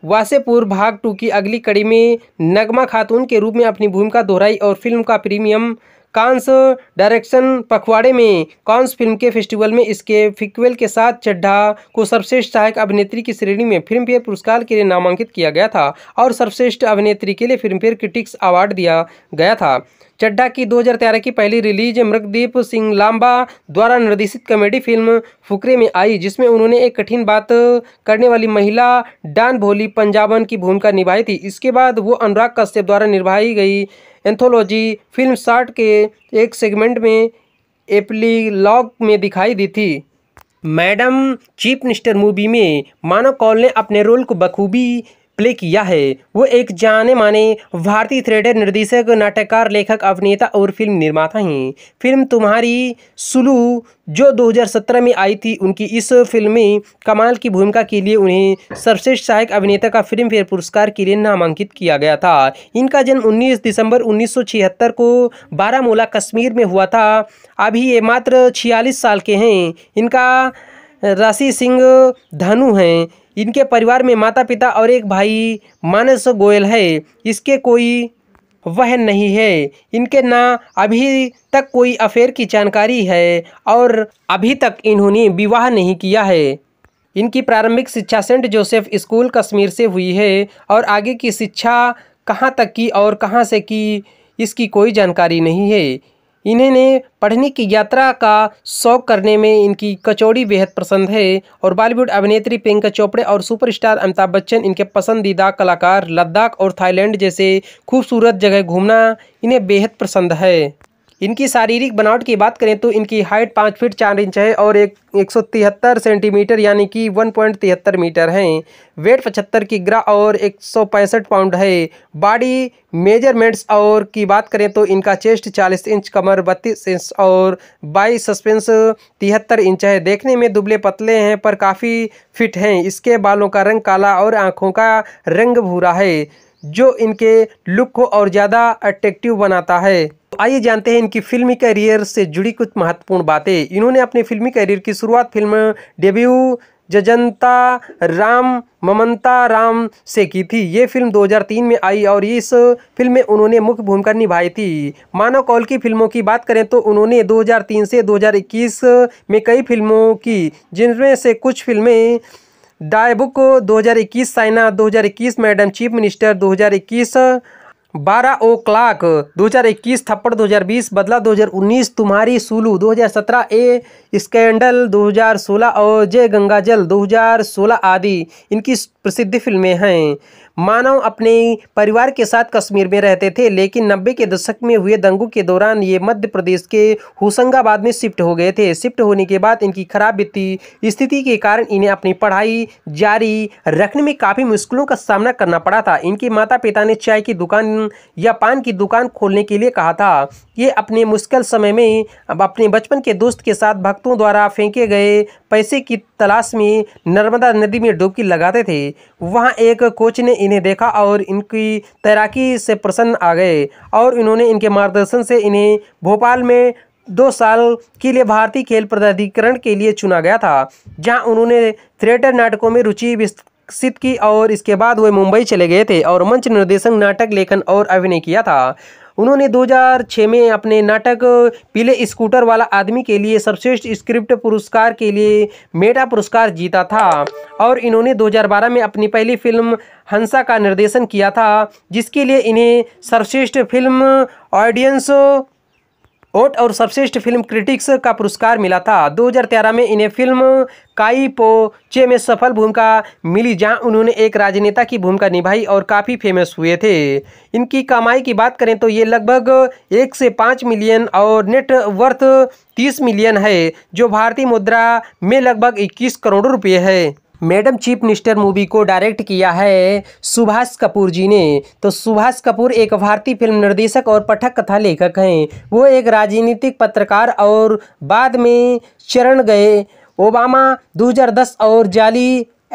वासेपुर भाग टू की अगली कड़ी में नगमा खातून के रूप में अपनी भूमिका दोहराई और फिल्म का प्रीमियम कांस डायरेक्शन पखवाड़े में कांस फिल्म के फेस्टिवल में इसके फिक्वेल के साथ चड्ढा को सर्वश्रेष्ठ सहायक अभिनेत्री की श्रेणी में फिल्मफेयर पुरस्कार के लिए नामांकित किया गया था और सर्वश्रेष्ठ अभिनेत्री के लिए फिल्मफेयर क्रिटिक्स अवार्ड दिया गया था चड्ढा की 2013 की पहली रिलीज मृगदीप सिंह लांबा द्वारा निर्देशित कॉमेडी फिल्म फुकरे में आई जिसमें उन्होंने एक कठिन बात करने वाली महिला डान भोली पंजाबन की भूमिका निभाई थी इसके बाद वो अनुराग कश्यप द्वारा निभाई गई एंथोलॉजी फिल्म शार्ट के एक सेगमेंट में एप्लीलॉग में दिखाई दी थी मैडम चीफ मिनिस्टर मूवी में मानव कॉल ने अपने रोल को बखूबी प्ले किया है वो एक जाने माने भारतीय थिएटर निर्देशक नाटककार लेखक अभिनेता और फिल्म निर्माता हैं फिल्म तुम्हारी सुलू जो 2017 में आई थी उनकी इस फिल्म में कमाल की भूमिका के लिए उन्हें सर्वश्रेष्ठ सहायक अभिनेता का फिल्म फेयर पुरस्कार के लिए नामांकित किया गया था इनका जन्म 19 दिसंबर 1976 को बारामूला कश्मीर में हुआ था अभी ये मात्र छियालीस साल के हैं इनका राशि सिंह धनु हैं इनके परिवार में माता पिता और एक भाई मानस गोयल है इसके कोई वह नहीं है इनके ना अभी तक कोई अफेयर की जानकारी है और अभी तक इन्होंने विवाह नहीं किया है इनकी प्रारंभिक शिक्षा सेंट जोसेफ स्कूल कश्मीर से हुई है और आगे की शिक्षा कहाँ तक की और कहाँ से की इसकी कोई जानकारी नहीं है इन्हें पढ़ने की यात्रा का शौक करने में इनकी कचौड़ी बेहद पसंद है और बॉलीवुड अभिनेत्री प्रियंका चोपड़े और सुपरस्टार अमिताभ बच्चन इनके पसंदीदा कलाकार लद्दाख और थाईलैंड जैसे खूबसूरत जगह घूमना इन्हें बेहद पसंद है इनकी शारीरिक बनावट की बात करें तो इनकी हाइट पाँच फीट चार इंच है और एक एक सौ तिहत्तर सेंटीमीटर यानी कि वन पॉइंट तिहत्तर मीटर हैं वेट पचहत्तर की ग्रह और एक सौ पैंसठ पाउंड है बॉडी मेजरमेंट्स और की बात करें तो इनका चेस्ट चालीस इंच कमर बत्तीस इंच और बाई सस्पेंस तिहत्तर इंच है देखने में दुबले पतले हैं पर काफ़ी फिट हैं इसके बालों का रंग काला और आँखों का रंग भूरा है जो इनके लुक को और ज़्यादा अट्रेक्टिव बनाता है तो आइए जानते हैं इनकी फिल्मी करियर से जुड़ी कुछ महत्वपूर्ण बातें इन्होंने अपने फिल्मी करियर की शुरुआत फिल्म डेब्यू जजंता राम ममता राम से की थी ये फिल्म 2003 में आई और इस फिल्म में उन्होंने मुख्य भूमिका निभाई थी मानव कौल की फिल्मों की बात करें तो उन्होंने 2003 से 2021 में कई फिल्मों की जिनमें से कुछ फिल्में हज़ार 2021 साइना 2021 मैडम चीफ मिनिस्टर 2021 बारह ओ क्लाक इक्कीस थप्पड़ 2020 बदला 2019 तुम्हारी सुलू 2017 ए स्कैंडल 2016 और जय गंगा जल 2016 आदि इनकी प्रसिद्ध फिल्में हैं मानव अपने परिवार के साथ कश्मीर में रहते थे लेकिन नब्बे के दशक में हुए दंगों के दौरान ये मध्य प्रदेश के होशंगाबाद में शिफ्ट हो गए थे शिफ्ट होने के बाद इनकी खराब वित्तीय स्थिति के कारण इन्हें अपनी पढ़ाई जारी रखने में काफ़ी मुश्किलों का सामना करना पड़ा था इनके माता पिता ने चाय की दुकान या पान की दुकान खोलने के लिए कहा था ये अपने मुश्किल समय में अपने बचपन के दोस्त के साथ भक्तों द्वारा फेंके गए पैसे की तलाश में नर्मदा नदी में डुबकी लगाते थे वहां एक कोच ने इन्हें देखा और इनकी तैराकी से प्रसन्न आ गए और इन्होंने इनके मार्गदर्शन से इन्हें भोपाल में दो साल के लिए भारतीय खेल प्राधिकरण के लिए चुना गया था जहाँ उन्होंने थिएटर नाटकों में रुचि विकसित की और इसके बाद वे मुंबई चले गए थे और मंच निर्देशन नाटक लेखन और अभिनय किया था उन्होंने 2006 में अपने नाटक पीले स्कूटर वाला आदमी के लिए सर्वश्रेष्ठ स्क्रिप्ट पुरस्कार के लिए मेटा पुरस्कार जीता था और इन्होंने 2012 में अपनी पहली फिल्म हंसा का निर्देशन किया था जिसके लिए इन्हें सर्वश्रेष्ठ फिल्म ऑडियंस ओट और सर्वश्रेष्ठ फिल्म क्रिटिक्स का पुरस्कार मिला था 2013 में इन्हें फिल्म काई पोचे में सफल भूमिका मिली जहां उन्होंने एक राजनेता की भूमिका निभाई और काफ़ी फेमस हुए थे इनकी कमाई की बात करें तो ये लगभग एक से पाँच मिलियन और नेट वर्थ तीस मिलियन है जो भारतीय मुद्रा में लगभग इक्कीस करोड़ रुपये है मैडम चीफ मिनिस्टर मूवी को डायरेक्ट किया है सुभाष कपूर जी ने तो सुभाष कपूर एक भारतीय फिल्म निर्देशक और पठक कथा लेखक हैं वो एक राजनीतिक पत्रकार और बाद में चरण गए ओबामा 2010 और जाली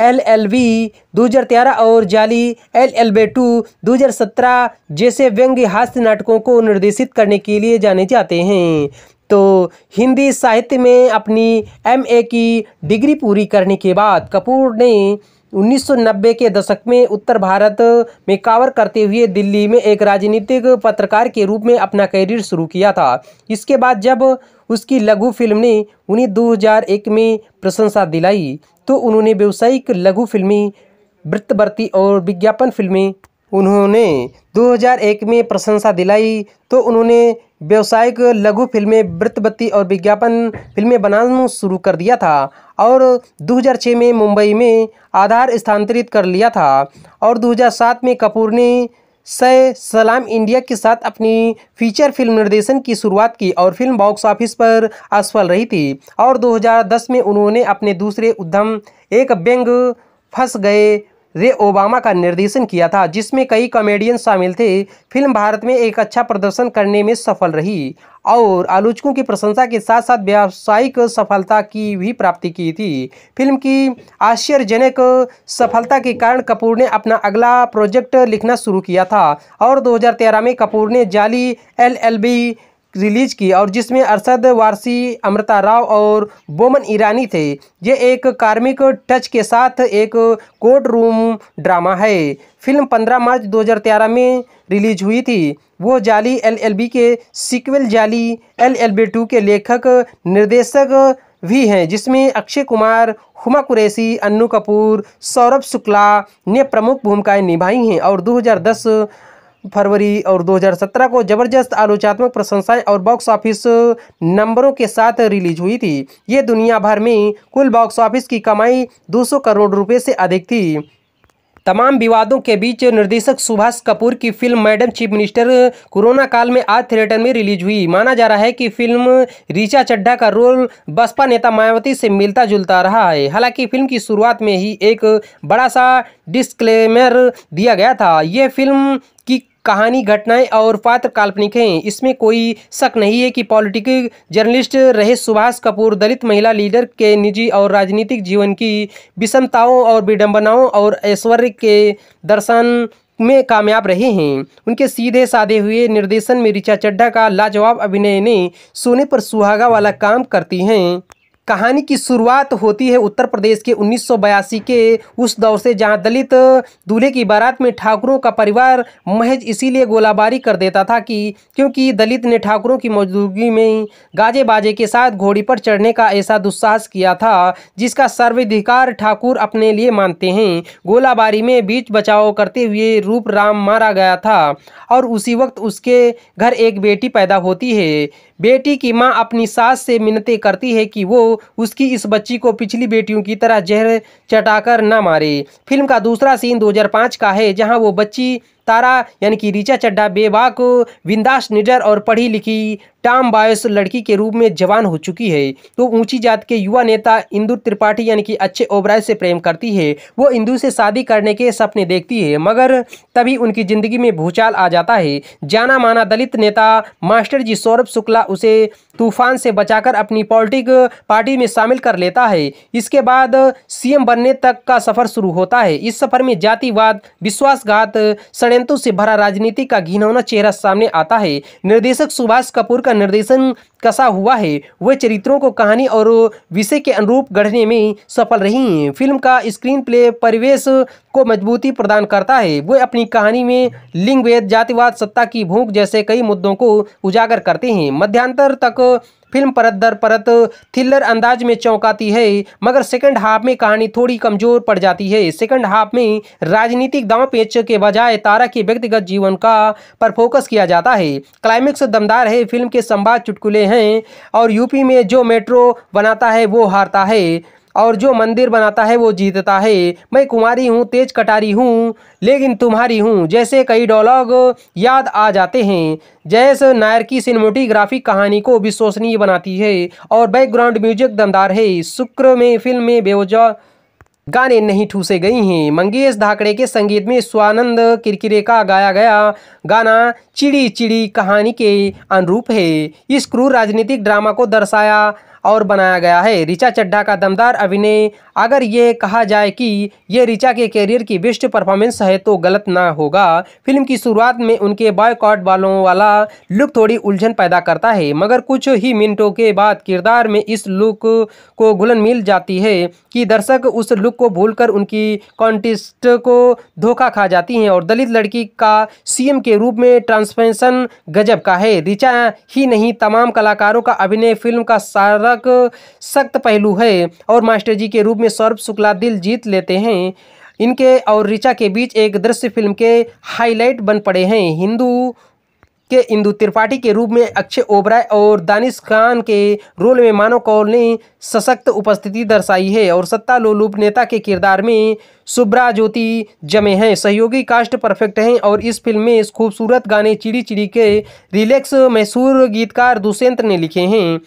एल एल वी दो हज़ार तेरह और जाली एल एल बे टू दो हज़ार सत्रह जैसे व्यंग्य हास्य नाटकों को निर्देशित करने के लिए जाने जाते हैं तो हिंदी साहित्य में अपनी एमए की डिग्री पूरी करने के बाद कपूर ने 1990 के दशक में उत्तर भारत में कावर करते हुए दिल्ली में एक राजनीतिक पत्रकार के रूप में अपना करियर शुरू किया था इसके बाद जब उसकी लघु फिल्म ने उन्हें 2001 में प्रशंसा दिलाई तो उन्होंने व्यावसायिक लघु फिल्मी वृत्तवर्ती और विज्ञापन फिल्में उन्होंने 2001 में प्रशंसा दिलाई तो उन्होंने व्यावसायिक लघु फिल्में वृत्तबत्ती और विज्ञापन फिल्में बनाना शुरू कर दिया था और 2006 में मुंबई में आधार स्थानांतरित कर लिया था और 2007 में कपूर ने सय सलाम इंडिया के साथ अपनी फीचर फिल्म निर्देशन की शुरुआत की और फिल्म बॉक्स ऑफिस पर असफल रही थी और 2010 में उन्होंने अपने दूसरे उद्यम एक बैंग फंस गए रे ओबामा का निर्देशन किया था जिसमें कई कॉमेडियन शामिल थे फिल्म भारत में एक अच्छा प्रदर्शन करने में सफल रही और आलोचकों की प्रशंसा के साथ साथ व्यावसायिक सफलता की भी प्राप्ति की थी फिल्म की आश्चर्यजनक सफलता के कारण कपूर ने अपना अगला प्रोजेक्ट लिखना शुरू किया था और 2013 में कपूर ने जाली एलएलबी रिलीज की और जिसमें अरसद वारसी अमृता राव और बोमन ईरानी थे ये एक कार्मिक टच के साथ एक कोर्ट रूम ड्रामा है फिल्म 15 मार्च 2013 में रिलीज हुई थी वो जाली एलएलबी के सीक्वल जाली एलएलबी टू के लेखक निर्देशक भी हैं जिसमें अक्षय कुमार हुमा कुरैसी अन्नू कपूर सौरभ शुक्ला ने प्रमुख भूमिकाएं निभाई हैं और 2010 फरवरी और 2017 को जबरदस्त आलोचनात्मक प्रशंसाएं और बॉक्स ऑफिस नंबरों के साथ रिलीज हुई थी ये दुनिया भर में कुल बॉक्स ऑफिस की कमाई 200 करोड़ रुपए से अधिक थी तमाम विवादों के बीच निर्देशक सुभाष कपूर की film madam chief minister corona काल में आज थिएटर में रिलीज हुई माना जा रहा है कि फिल्म ऋचा चड्ढा का रोल बसपा नेता मायावती से मिलता जुलता रहा है हालांकि फिल्म की शुरुआत में ही एक बड़ा सा डिस्क्लेमर दिया गया था यह फिल्म की कहानी घटनाएं और पात्र काल्पनिक हैं इसमें कोई शक नहीं है कि पॉलिटिकल जर्नलिस्ट रहे सुभाष कपूर दलित महिला लीडर के निजी और राजनीतिक जीवन की विषमताओं और विडंबनाओं और ऐश्वर्य के दर्शन में कामयाब रहे हैं उनके सीधे साधे हुए निर्देशन में रिचा चड्ढा का लाजवाब अभिनय ने सोने पर सुहागा वाला काम करती हैं कहानी की शुरुआत होती है उत्तर प्रदेश के उन्नीस के उस दौर से जहां दलित दूल्हे की बारात में ठाकुरों का परिवार महज इसीलिए गोलाबारी कर देता था कि क्योंकि दलित ने ठाकुरों की मौजूदगी में गाजे बाजे के साथ घोड़ी पर चढ़ने का ऐसा दुस्साहस किया था जिसका सर्वाधिकार ठाकुर अपने लिए मानते हैं गोलाबारी में बीच बचाव करते हुए रूप राम मारा गया था और उसी वक्त उसके घर एक बेटी पैदा होती है बेटी की मां अपनी सास से मिन्नते करती है कि वो उसकी इस बच्ची को पिछली बेटियों की तरह जहर चटाकर न मारे फिल्म का दूसरा सीन 2005 का है जहां वो बच्ची तारा यानी कि रिचा चड्डा बेबाक विंदास निडर और पढ़ी लिखी टाम बायोस लड़की के रूप में जवान हो चुकी है तो ऊंची जात के युवा नेता इंदु त्रिपाठी यानी कि अच्छे ओबराय से प्रेम करती है वो इंदु से शादी करने के सपने देखती है मगर तभी उनकी ज़िंदगी में भूचाल आ जाता है जाना माना दलित नेता मास्टर जी सौरभ शुक्ला उसे तूफान से बचाकर अपनी पॉलिटिक पार्टी में शामिल कर लेता है इसके बाद सीएम बनने तक का सफ़र शुरू होता है इस सफ़र में जातिवाद विश्वासघात सड़े षडयंत्रों से भरा राजनीति का घिनौना चेहरा सामने आता है निर्देशक सुभाष कपूर का निर्देशन कसा हुआ है वे चरित्रों को कहानी और विषय के अनुरूप गढ़ने में सफल रही हैं फिल्म का स्क्रीन प्ले परिवेश को मजबूती प्रदान करता है वे अपनी कहानी में लिंग भेद जातिवाद सत्ता की भूख जैसे कई मुद्दों को उजागर करते हैं मध्यांतर तक फिल्म परत दर परत थ्रिलर अंदाज में चौंकाती है मगर सेकंड हाफ में कहानी थोड़ी कमजोर पड़ जाती है सेकंड हाफ में राजनीतिक दांव पेच के बजाय तारा के व्यक्तिगत जीवन का पर फोकस किया जाता है क्लाइमेक्स दमदार है फिल्म के संवाद चुटकुले हैं और यूपी में जो मेट्रो बनाता है वो हारता है और जो मंदिर बनाता है वो जीतता है मैं कुमारी हूँ तेज कटारी हूँ लेकिन तुम्हारी हूँ जैसे कई डॉलॉग याद आ जाते हैं जैस नायर की सिनेमोटीग्राफिक कहानी को विश्वसनीय बनाती है और बैकग्राउंड म्यूजिक दमदार है शुक्र में फिल्म में बेवजह गाने नहीं ठूसे गई हैं मंगेश धाकड़े के संगीत में स्वानंद किरकिरे का गाया गया गाना चिड़ी चिड़ी कहानी के अनुरूप है इस क्रूर राजनीतिक ड्रामा को दर्शाया और बनाया गया है रिचा चड्ढा का दमदार अभिनय अगर ये कहा जाए कि ये रिचा के करियर की बेस्ट परफॉर्मेंस है तो गलत ना होगा फिल्म की शुरुआत में उनके बॉयकॉट बालों वाला लुक थोड़ी उलझन पैदा करता है मगर कुछ ही मिनटों के बाद किरदार में इस लुक को घुलन मिल जाती है कि दर्शक उस लुक को भूल उनकी कॉन्टेस्ट को धोखा खा जाती हैं और दलित लड़की का सीएम के रूप में ट्रांसफेंसन गजब का है रिचा ही नहीं तमाम कलाकारों का अभिनय फिल्म का सारा नामक सख्त पहलू है और मास्टर जी के रूप में सौरभ शुक्ला दिल जीत लेते हैं इनके और ऋचा के बीच एक दृश्य फिल्म के हाईलाइट बन पड़े हैं हिंदू के इंदु त्रिपाठी के रूप में अक्षय ओबराय और दानिश खान के रोल में मानव कौल ने सशक्त उपस्थिति दर्शाई है और सत्ता लोलूप नेता के किरदार में सुब्रा ज्योति जमे हैं सहयोगी कास्ट परफेक्ट हैं और इस फिल्म में इस खूबसूरत गाने चिड़ी चिड़ी के रिलैक्स मैसूर गीतकार दुष्यंत ने लिखे हैं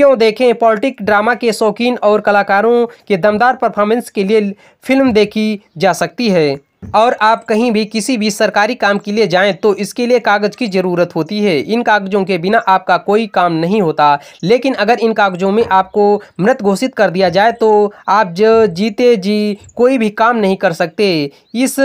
क्यों देखें पॉलिटिक ड्रामा के शौकीन और कलाकारों के दमदार परफॉर्मेंस के लिए फिल्म देखी जा सकती है और आप कहीं भी किसी भी सरकारी काम के लिए जाएं तो इसके लिए कागज़ की ज़रूरत होती है इन कागज़ों के बिना आपका कोई काम नहीं होता लेकिन अगर इन कागज़ों में आपको मृत घोषित कर दिया जाए तो आप जो जीते जी कोई भी काम नहीं कर सकते इस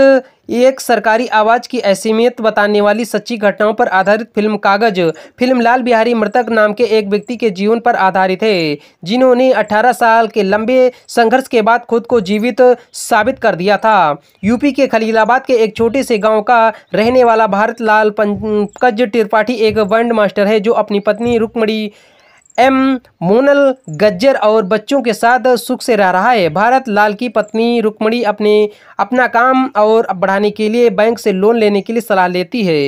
एक सरकारी आवाज़ की असीमियत बताने वाली सच्ची घटनाओं पर आधारित फिल्म कागज फिल्म लाल बिहारी मृतक नाम के एक व्यक्ति के जीवन पर आधारित है जिन्होंने 18 साल के लंबे संघर्ष के बाद खुद को जीवित साबित कर दिया था यूपी के खलीलाबाद के एक छोटे से गाँव का रहने वाला भारत लाल पंकज त्रिपाठी एक वर्ल्ड मास्टर है जो अपनी पत्नी रुकमणी एम मोनल गज्जर और बच्चों के साथ सुख से रह रहा है भारत लाल की पत्नी रुक्मणी अपने अपना काम और बढ़ाने के लिए बैंक से लोन लेने के लिए सलाह लेती है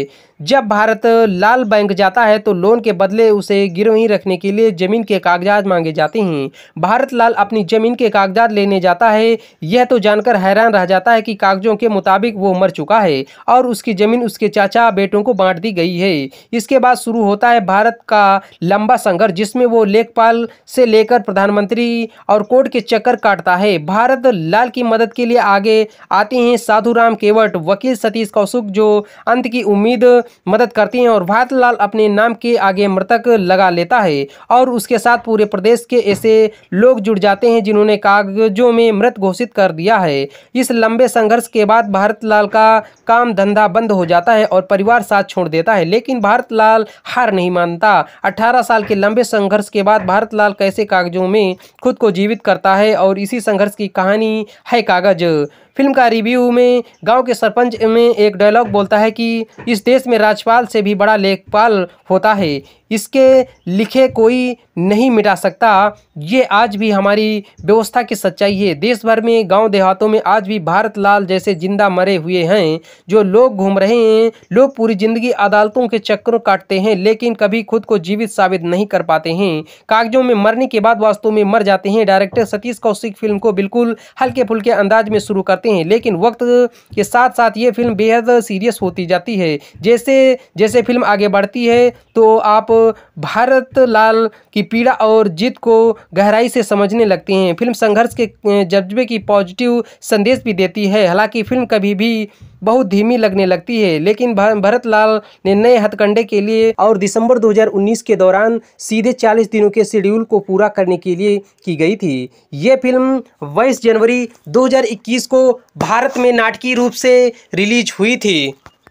जब भारत लाल बैंक जाता है तो लोन के बदले उसे गिरवी रखने के लिए ज़मीन के कागजात मांगे जाते हैं भारत लाल अपनी ज़मीन के कागजात लेने जाता है यह तो जानकर हैरान रह जाता है कि कागजों के मुताबिक वो मर चुका है और उसकी ज़मीन उसके चाचा बेटों को बांट दी गई है इसके बाद शुरू होता है भारत का लंबा संघर्ष जिसमें वो लेखपाल से लेकर प्रधानमंत्री और कोर्ट के चक्कर काटता है भारत लाल की मदद के लिए आगे आते हैं साधुराम केवट वकील सतीश कौशुक जो अंत की उम्मीद मदद करती हैं और भारतलाल अपने नाम के आगे मृतक लगा लेता है और उसके साथ पूरे प्रदेश के ऐसे लोग जुड़ जाते हैं जिन्होंने कागजों में मृत घोषित कर दिया है इस लंबे संघर्ष के बाद भारतलाल का काम धंधा बंद हो जाता है और परिवार साथ छोड़ देता है लेकिन भारतलाल हार नहीं मानता अठारह साल के लंबे संघर्ष के बाद भारतलाल कैसे कागजों में खुद को जीवित करता है और इसी संघर्ष की कहानी है कागज फिल्म का रिव्यू में गांव के सरपंच में एक डायलॉग बोलता है कि इस देश में राज्यपाल से भी बड़ा लेखपाल होता है इसके लिखे कोई नहीं मिटा सकता ये आज भी हमारी व्यवस्था की सच्चाई है देश भर में गांव देहातों में आज भी भारत लाल जैसे जिंदा मरे हुए हैं जो लोग घूम रहे हैं लोग पूरी ज़िंदगी अदालतों के चक्कर काटते हैं लेकिन कभी खुद को जीवित साबित नहीं कर पाते हैं कागजों में मरने के बाद वास्तव में मर जाते हैं डायरेक्टर सतीश कौशिक फिल्म को बिल्कुल हल्के फुल्के अंदाज में शुरू करते हैं लेकिन वक्त के साथ साथ ये फिल्म बेहद सीरियस होती जाती है जैसे जैसे फिल्म आगे बढ़ती है तो आप भारत लाल की पीड़ा और जीत को गहराई से समझने लगती हैं फिल्म संघर्ष के जज्बे की पॉजिटिव संदेश भी देती है हालांकि फिल्म कभी भी बहुत धीमी लगने लगती है लेकिन भरत लाल ने नए हथकंडे के लिए और दिसंबर 2019 के दौरान सीधे 40 दिनों के शेड्यूल को पूरा करने के लिए की गई थी ये फिल्म बाईस जनवरी 2021 को भारत में नाटकीय रूप से रिलीज हुई थी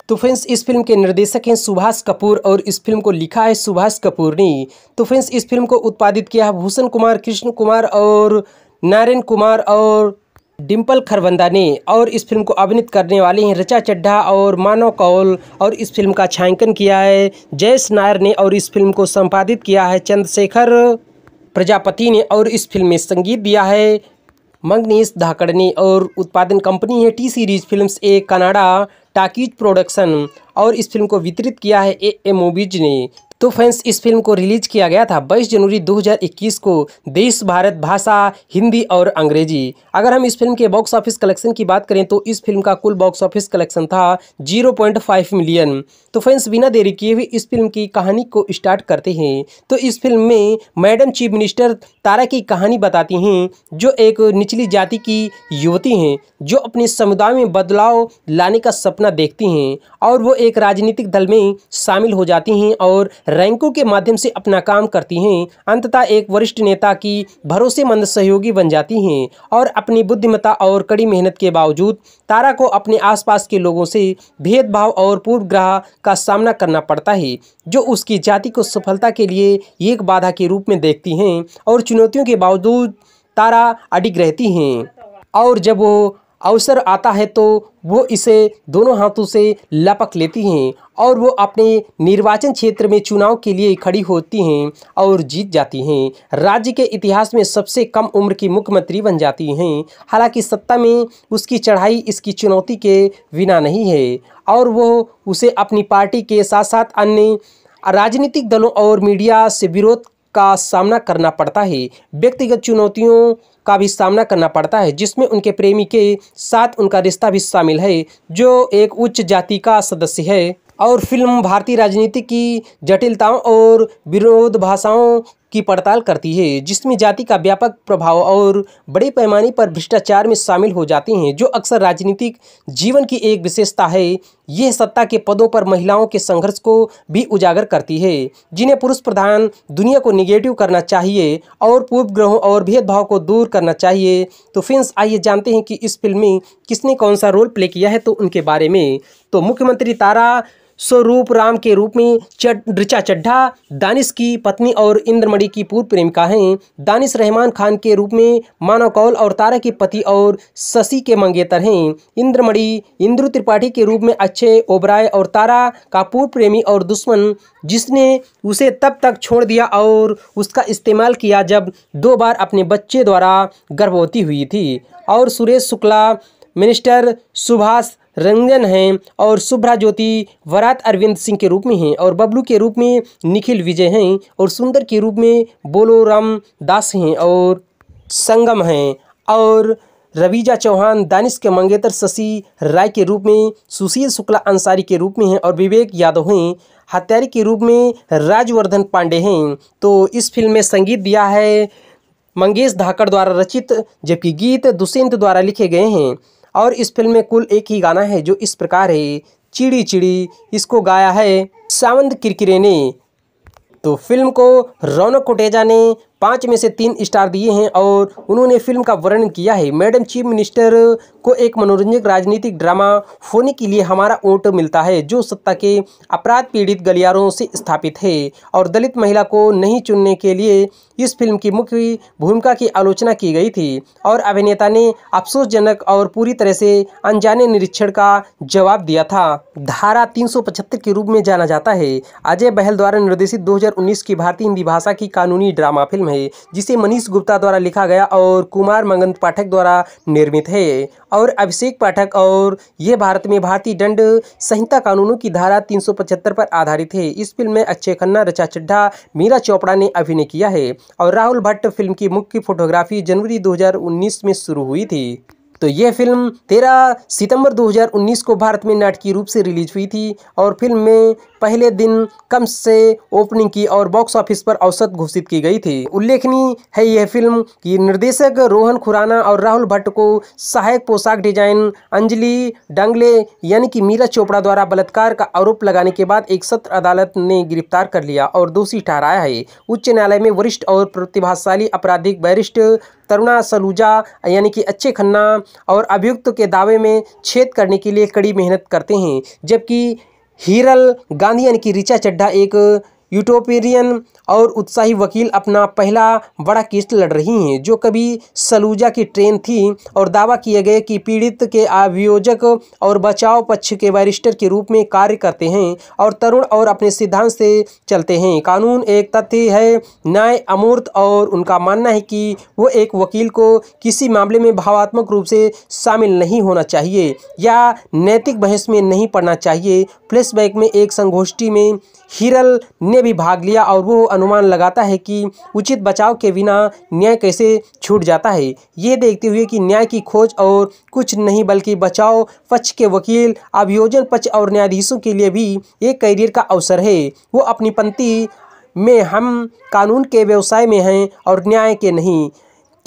तो फ्रेंड्स इस फिल्म के निर्देशक हैं सुभाष कपूर और इस फिल्म को लिखा है सुभाष कपूर ने तो फ्रेंड्स इस फिल्म को उत्पादित किया है भूषण कुमार कृष्ण कुमार और नारायण कुमार और डिम्पल खरबंदा ने और इस फिल्म को अभिनित करने वाले हैं रचा चड्ढा और मानव कौल और इस फिल्म का छायांकन किया है जयेश नायर ने और इस फिल्म को संपादित किया है चंद्रशेखर प्रजापति ने और इस फिल्म में संगीत दिया है मंगनीश धाकड़ ने और उत्पादन कंपनी है टी सीरीज फिल्म्स ए कनाडा टाकीज प्रोडक्शन और इस फिल्म को वितरित किया है ए ए मूवीज़ ने तो फ्रेंड्स इस फिल्म को रिलीज किया गया था 22 जनवरी 2021 को देश भारत भाषा हिंदी और अंग्रेजी अगर हम इस फिल्म के बॉक्स ऑफिस कलेक्शन की बात करें तो इस फिल्म का कुल बॉक्स ऑफिस कलेक्शन था 0.5 मिलियन तो फ्रेंड्स बिना देरी किए हुए इस फिल्म की कहानी को स्टार्ट करते हैं तो इस फिल्म में मैडम चीफ मिनिस्टर तारा की कहानी बताती हैं जो एक निचली जाति की युवती हैं जो अपने समुदाय में बदलाव लाने का सपना देखती हैं और वो एक राजनीतिक दल में शामिल हो जाती हैं और रैंकों के माध्यम से अपना काम करती हैं अंततः एक वरिष्ठ नेता की भरोसेमंद सहयोगी बन जाती हैं और अपनी बुद्धिमता और कड़ी मेहनत के बावजूद तारा को अपने आसपास के लोगों से भेदभाव और पूर्वग्रह का सामना करना पड़ता है जो उसकी जाति को सफलता के लिए एक बाधा के रूप में देखती हैं और चुनौतियों के बावजूद तारा अडिग रहती हैं और जब वो अवसर आता है तो वो इसे दोनों हाथों से लपक लेती हैं और वो अपने निर्वाचन क्षेत्र में चुनाव के लिए खड़ी होती हैं और जीत जाती हैं राज्य के इतिहास में सबसे कम उम्र की मुख्यमंत्री बन जाती हैं हालांकि सत्ता में उसकी चढ़ाई इसकी चुनौती के बिना नहीं है और वो उसे अपनी पार्टी के साथ साथ अन्य राजनीतिक दलों और मीडिया से विरोध का सामना करना पड़ता है व्यक्तिगत चुनौतियों का भी सामना करना पड़ता है जिसमें उनके प्रेमी के साथ उनका रिश्ता भी शामिल है जो एक उच्च जाति का सदस्य है और फिल्म भारतीय राजनीति की जटिलताओं और विरोध भाषाओं की पड़ताल करती है जिसमें जाति का व्यापक प्रभाव और बड़े पैमाने पर भ्रष्टाचार में शामिल हो जाते हैं जो अक्सर राजनीतिक जीवन की एक विशेषता है यह सत्ता के पदों पर महिलाओं के संघर्ष को भी उजागर करती है जिन्हें पुरुष प्रधान दुनिया को निगेटिव करना चाहिए और पूर्व ग्रहों और भेदभाव को दूर करना चाहिए तो फ्रेंड्स आइए जानते हैं कि इस फिल्म में किसने कौन सा रोल प्ले किया है तो उनके बारे में तो मुख्यमंत्री तारा स्वरूप राम के रूप में ऋचा चड्ढा दानिश की पत्नी और इंद्रमणि की पूर्व प्रेमिका हैं दानिश रहमान खान के रूप में मानव कौल और तारा के पति और शशि के मंगेतर हैं इंद्रमणि इंद्र त्रिपाठी के रूप में अच्छे ओबराय और तारा का पूर्व प्रेमी और दुश्मन जिसने उसे तब तक छोड़ दिया और उसका इस्तेमाल किया जब दो बार अपने बच्चे द्वारा गर्भवती हुई थी और सुरेश शुक्ला मिनिस्टर सुभाष रंजन हैं और शुभ्रा ज्योति वरात अरविंद सिंह के रूप में हैं और बबलू के रूप में निखिल विजय हैं और सुंदर के रूप में बोलोराम दास हैं और संगम हैं और रवीजा चौहान दानिश के मंगेतर शशि राय के रूप में सुशील शुक्ला अंसारी के रूप में हैं और विवेक यादव हैं हत्यारी के रूप में राजवर्धन पांडे हैं तो इस फिल्म में संगीत दिया है मंगेश धाकड़ द्वारा रचित जबकि गीत दुष्यंत द्वारा लिखे गए हैं और इस फिल्म में कुल एक ही गाना है जो इस प्रकार है चिड़ी चिड़ी इसको गाया है सावंत किरकिरे ने तो फिल्म को रौनक कोटेजा ने पाँच में से तीन स्टार दिए हैं और उन्होंने फिल्म का वर्णन किया है मैडम चीफ मिनिस्टर को एक मनोरंजक राजनीतिक ड्रामा होने के लिए हमारा वोट मिलता है जो सत्ता के अपराध पीड़ित गलियारों से स्थापित है और दलित महिला को नहीं चुनने के लिए इस फिल्म की मुख्य भूमिका की आलोचना की गई थी और अभिनेता ने अफसोसजनक और पूरी तरह से अनजाने निरीक्षण का जवाब दिया था धारा तीन के रूप में जाना जाता है अजय बहल द्वारा निर्देशित दो की भारतीय हिंदी भाषा की कानूनी ड्रामा फिल्म फिल्म है जिसे मनीष गुप्ता द्वारा लिखा गया और कुमार मंगंत पाठक द्वारा निर्मित है और अभिषेक पाठक और ये भारत में भारतीय दंड संहिता कानूनों की धारा 375 पर आधारित है इस फिल्म में अक्षय खन्ना रचा चड्ढा मीरा चोपड़ा ने अभिनय किया है और राहुल भट्ट फिल्म की मुख्य फोटोग्राफी जनवरी दो में शुरू हुई थी तो ये फिल्म 13 सितंबर 2019 को भारत में नाटकीय रूप से रिलीज हुई थी और फिल्म में पहले दिन कम से ओपनिंग की और बॉक्स ऑफिस पर औसत घोषित की गई थी उल्लेखनीय है यह फिल्म कि निर्देशक रोहन खुराना और राहुल भट्ट को सहायक पोशाक डिजाइन अंजलि डंगले यानी कि मीरा चोपड़ा द्वारा बलात्कार का आरोप लगाने के बाद एक सत्र अदालत ने गिरफ्तार कर लिया और दोषी ठहराया है उच्च न्यायालय में वरिष्ठ और प्रतिभाशाली आपराधिक वरिष्ठ तरुणा सलूजा यानी कि अच्छे खन्ना और अभियुक्त के दावे में छेद करने के लिए कड़ी मेहनत करते हैं जबकि हीरल गांधी यानी कि रिचा चड्ढा एक यूटोपेरियन और उत्साही वकील अपना पहला बड़ा किस्त लड़ रही हैं जो कभी सलूजा की ट्रेन थी और दावा किए गए कि पीड़ित के अभियोजक और बचाव पक्ष के बैरिस्टर के रूप में कार्य करते हैं और तरुण और अपने सिद्धांत से चलते हैं कानून एक तथ्य है न्याय अमूर्त और उनका मानना है कि वो एक वकील को किसी मामले में भावात्मक रूप से शामिल नहीं होना चाहिए या नैतिक बहस में नहीं पड़ना चाहिए प्लेस में एक संगोष्ठी में हिरल ने भी भाग लिया और वो अनुमान लगाता है कि उचित बचाव के बिना न्याय कैसे छूट जाता है ये देखते हुए कि न्याय की खोज और कुछ नहीं बल्कि बचाव पक्ष के वकील अभियोजन पक्ष और न्यायाधीशों के लिए भी एक करियर का अवसर है वो अपनी पंक्ति में हम कानून के व्यवसाय में हैं और न्याय के नहीं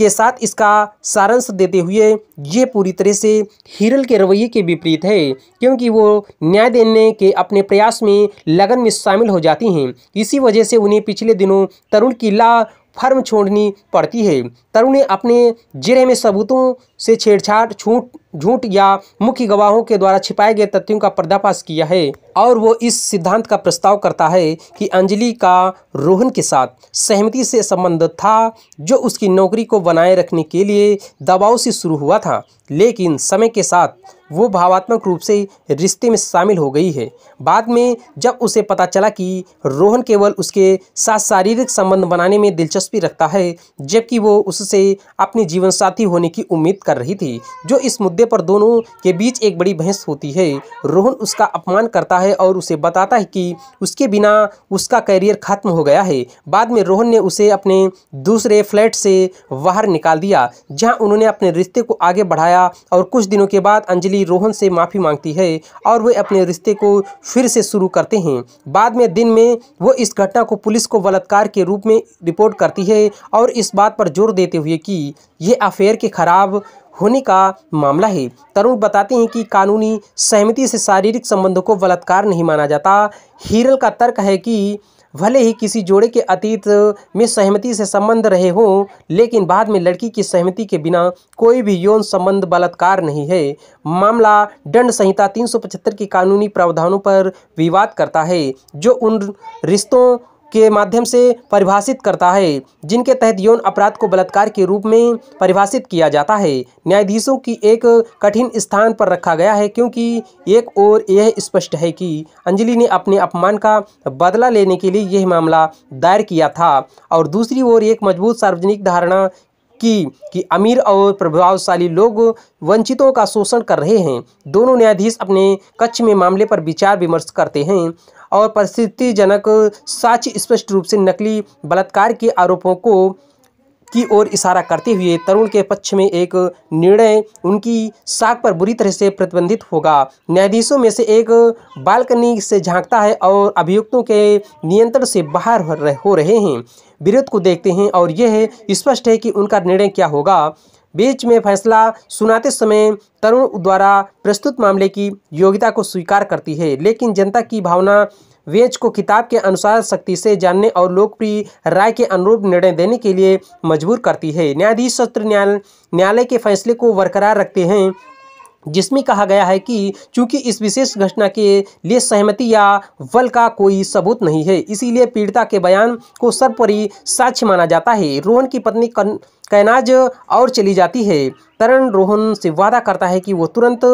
के साथ इसका सारांश देते हुए ये पूरी तरह से हिरल के रवैये के विपरीत है क्योंकि वो न्याय देने के अपने प्रयास में लगन में शामिल हो जाती हैं इसी वजह से उन्हें पिछले दिनों तरुण किला फर्म छोड़नी पड़ती है तरुण ने अपने जिरे में सबूतों से छेड़छाड़ छूट झूठ या मुख्य गवाहों के द्वारा छिपाए गए तथ्यों का पर्दाफाश किया है और वो इस सिद्धांत का प्रस्ताव करता है कि अंजलि का रोहन के साथ सहमति से संबंध था जो उसकी नौकरी को बनाए रखने के लिए दबाव से शुरू हुआ था लेकिन समय के साथ वो भावात्मक रूप से रिश्ते में शामिल हो गई है बाद में जब उसे पता चला कि रोहन केवल उसके साथ शारीरिक संबंध बनाने में दिलचस्पी रखता है जबकि वो उससे अपने जीवन साथी होने की उम्मीद कर रही थी जो इस मुद्दे पर दोनों के बीच एक बड़ी बहस होती है रोहन उसका अपमान करता है और उसे बताता है कि उसके बिना उसका करियर खत्म हो गया है बाद में रोहन ने उसे अपने दूसरे फ्लैट से बाहर निकाल दिया जहाँ उन्होंने अपने रिश्ते को आगे बढ़ाया और कुछ दिनों के बाद अंजलि लड़की रोहन से माफ़ी मांगती है और वे अपने रिश्ते को फिर से शुरू करते हैं बाद में दिन में वो इस घटना को पुलिस को बलात्कार के रूप में रिपोर्ट करती है और इस बात पर जोर देते हुए कि ये अफेयर के खराब होने का मामला है तरुण बताते हैं कि कानूनी सहमति से शारीरिक संबंधों को बलात्कार नहीं माना जाता हीरल का तर्क है कि भले ही किसी जोड़े के अतीत में सहमति से संबंध रहे हों लेकिन बाद में लड़की की सहमति के बिना कोई भी यौन संबंध बलात्कार नहीं है मामला दंड संहिता 375 के कानूनी प्रावधानों पर विवाद करता है जो उन रिश्तों के माध्यम से परिभाषित करता है जिनके तहत यौन अपराध को बलात्कार के रूप में परिभाषित किया जाता है न्यायाधीशों की एक कठिन स्थान पर रखा गया है क्योंकि एक ओर यह स्पष्ट है कि अंजलि ने अपने अपमान का बदला लेने के लिए यह मामला दायर किया था और दूसरी ओर एक मजबूत सार्वजनिक धारणा की कि अमीर और प्रभावशाली लोग वंचितों का शोषण कर रहे हैं दोनों न्यायाधीश अपने कक्ष में मामले पर विचार विमर्श करते हैं और परिस्थितिजनक साक्ष्य स्पष्ट रूप से नकली बलात्कार के आरोपों को की ओर इशारा करते हुए तरुण के पक्ष में एक निर्णय उनकी साख पर बुरी तरह से प्रतिबंधित होगा न्यायाधीशों में से एक बालकनी से झांकता है और अभियुक्तों के नियंत्रण से बाहर हो रहे हैं विरोध को देखते हैं और यह स्पष्ट है कि उनका निर्णय क्या होगा बीच में फैसला सुनाते समय तरुण द्वारा प्रस्तुत मामले की योग्यता को स्वीकार करती है लेकिन जनता की भावना वेज को किताब के अनुसार सख्ती से जानने और लोकप्रिय राय के अनुरूप निर्णय देने के लिए मजबूर करती है न्यायाधीश सत्र न्यायालय के फैसले को बरकरार रखते हैं जिसमें कहा गया है कि चूंकि इस विशेष घटना के लिए सहमति या बल का कोई सबूत नहीं है इसीलिए पीड़िता के बयान को सर्वपरि साक्ष्य माना जाता है रोहन की पत्नी कन, कैनाज और चली जाती है तरण रोहन से वादा करता है कि वो तुरंत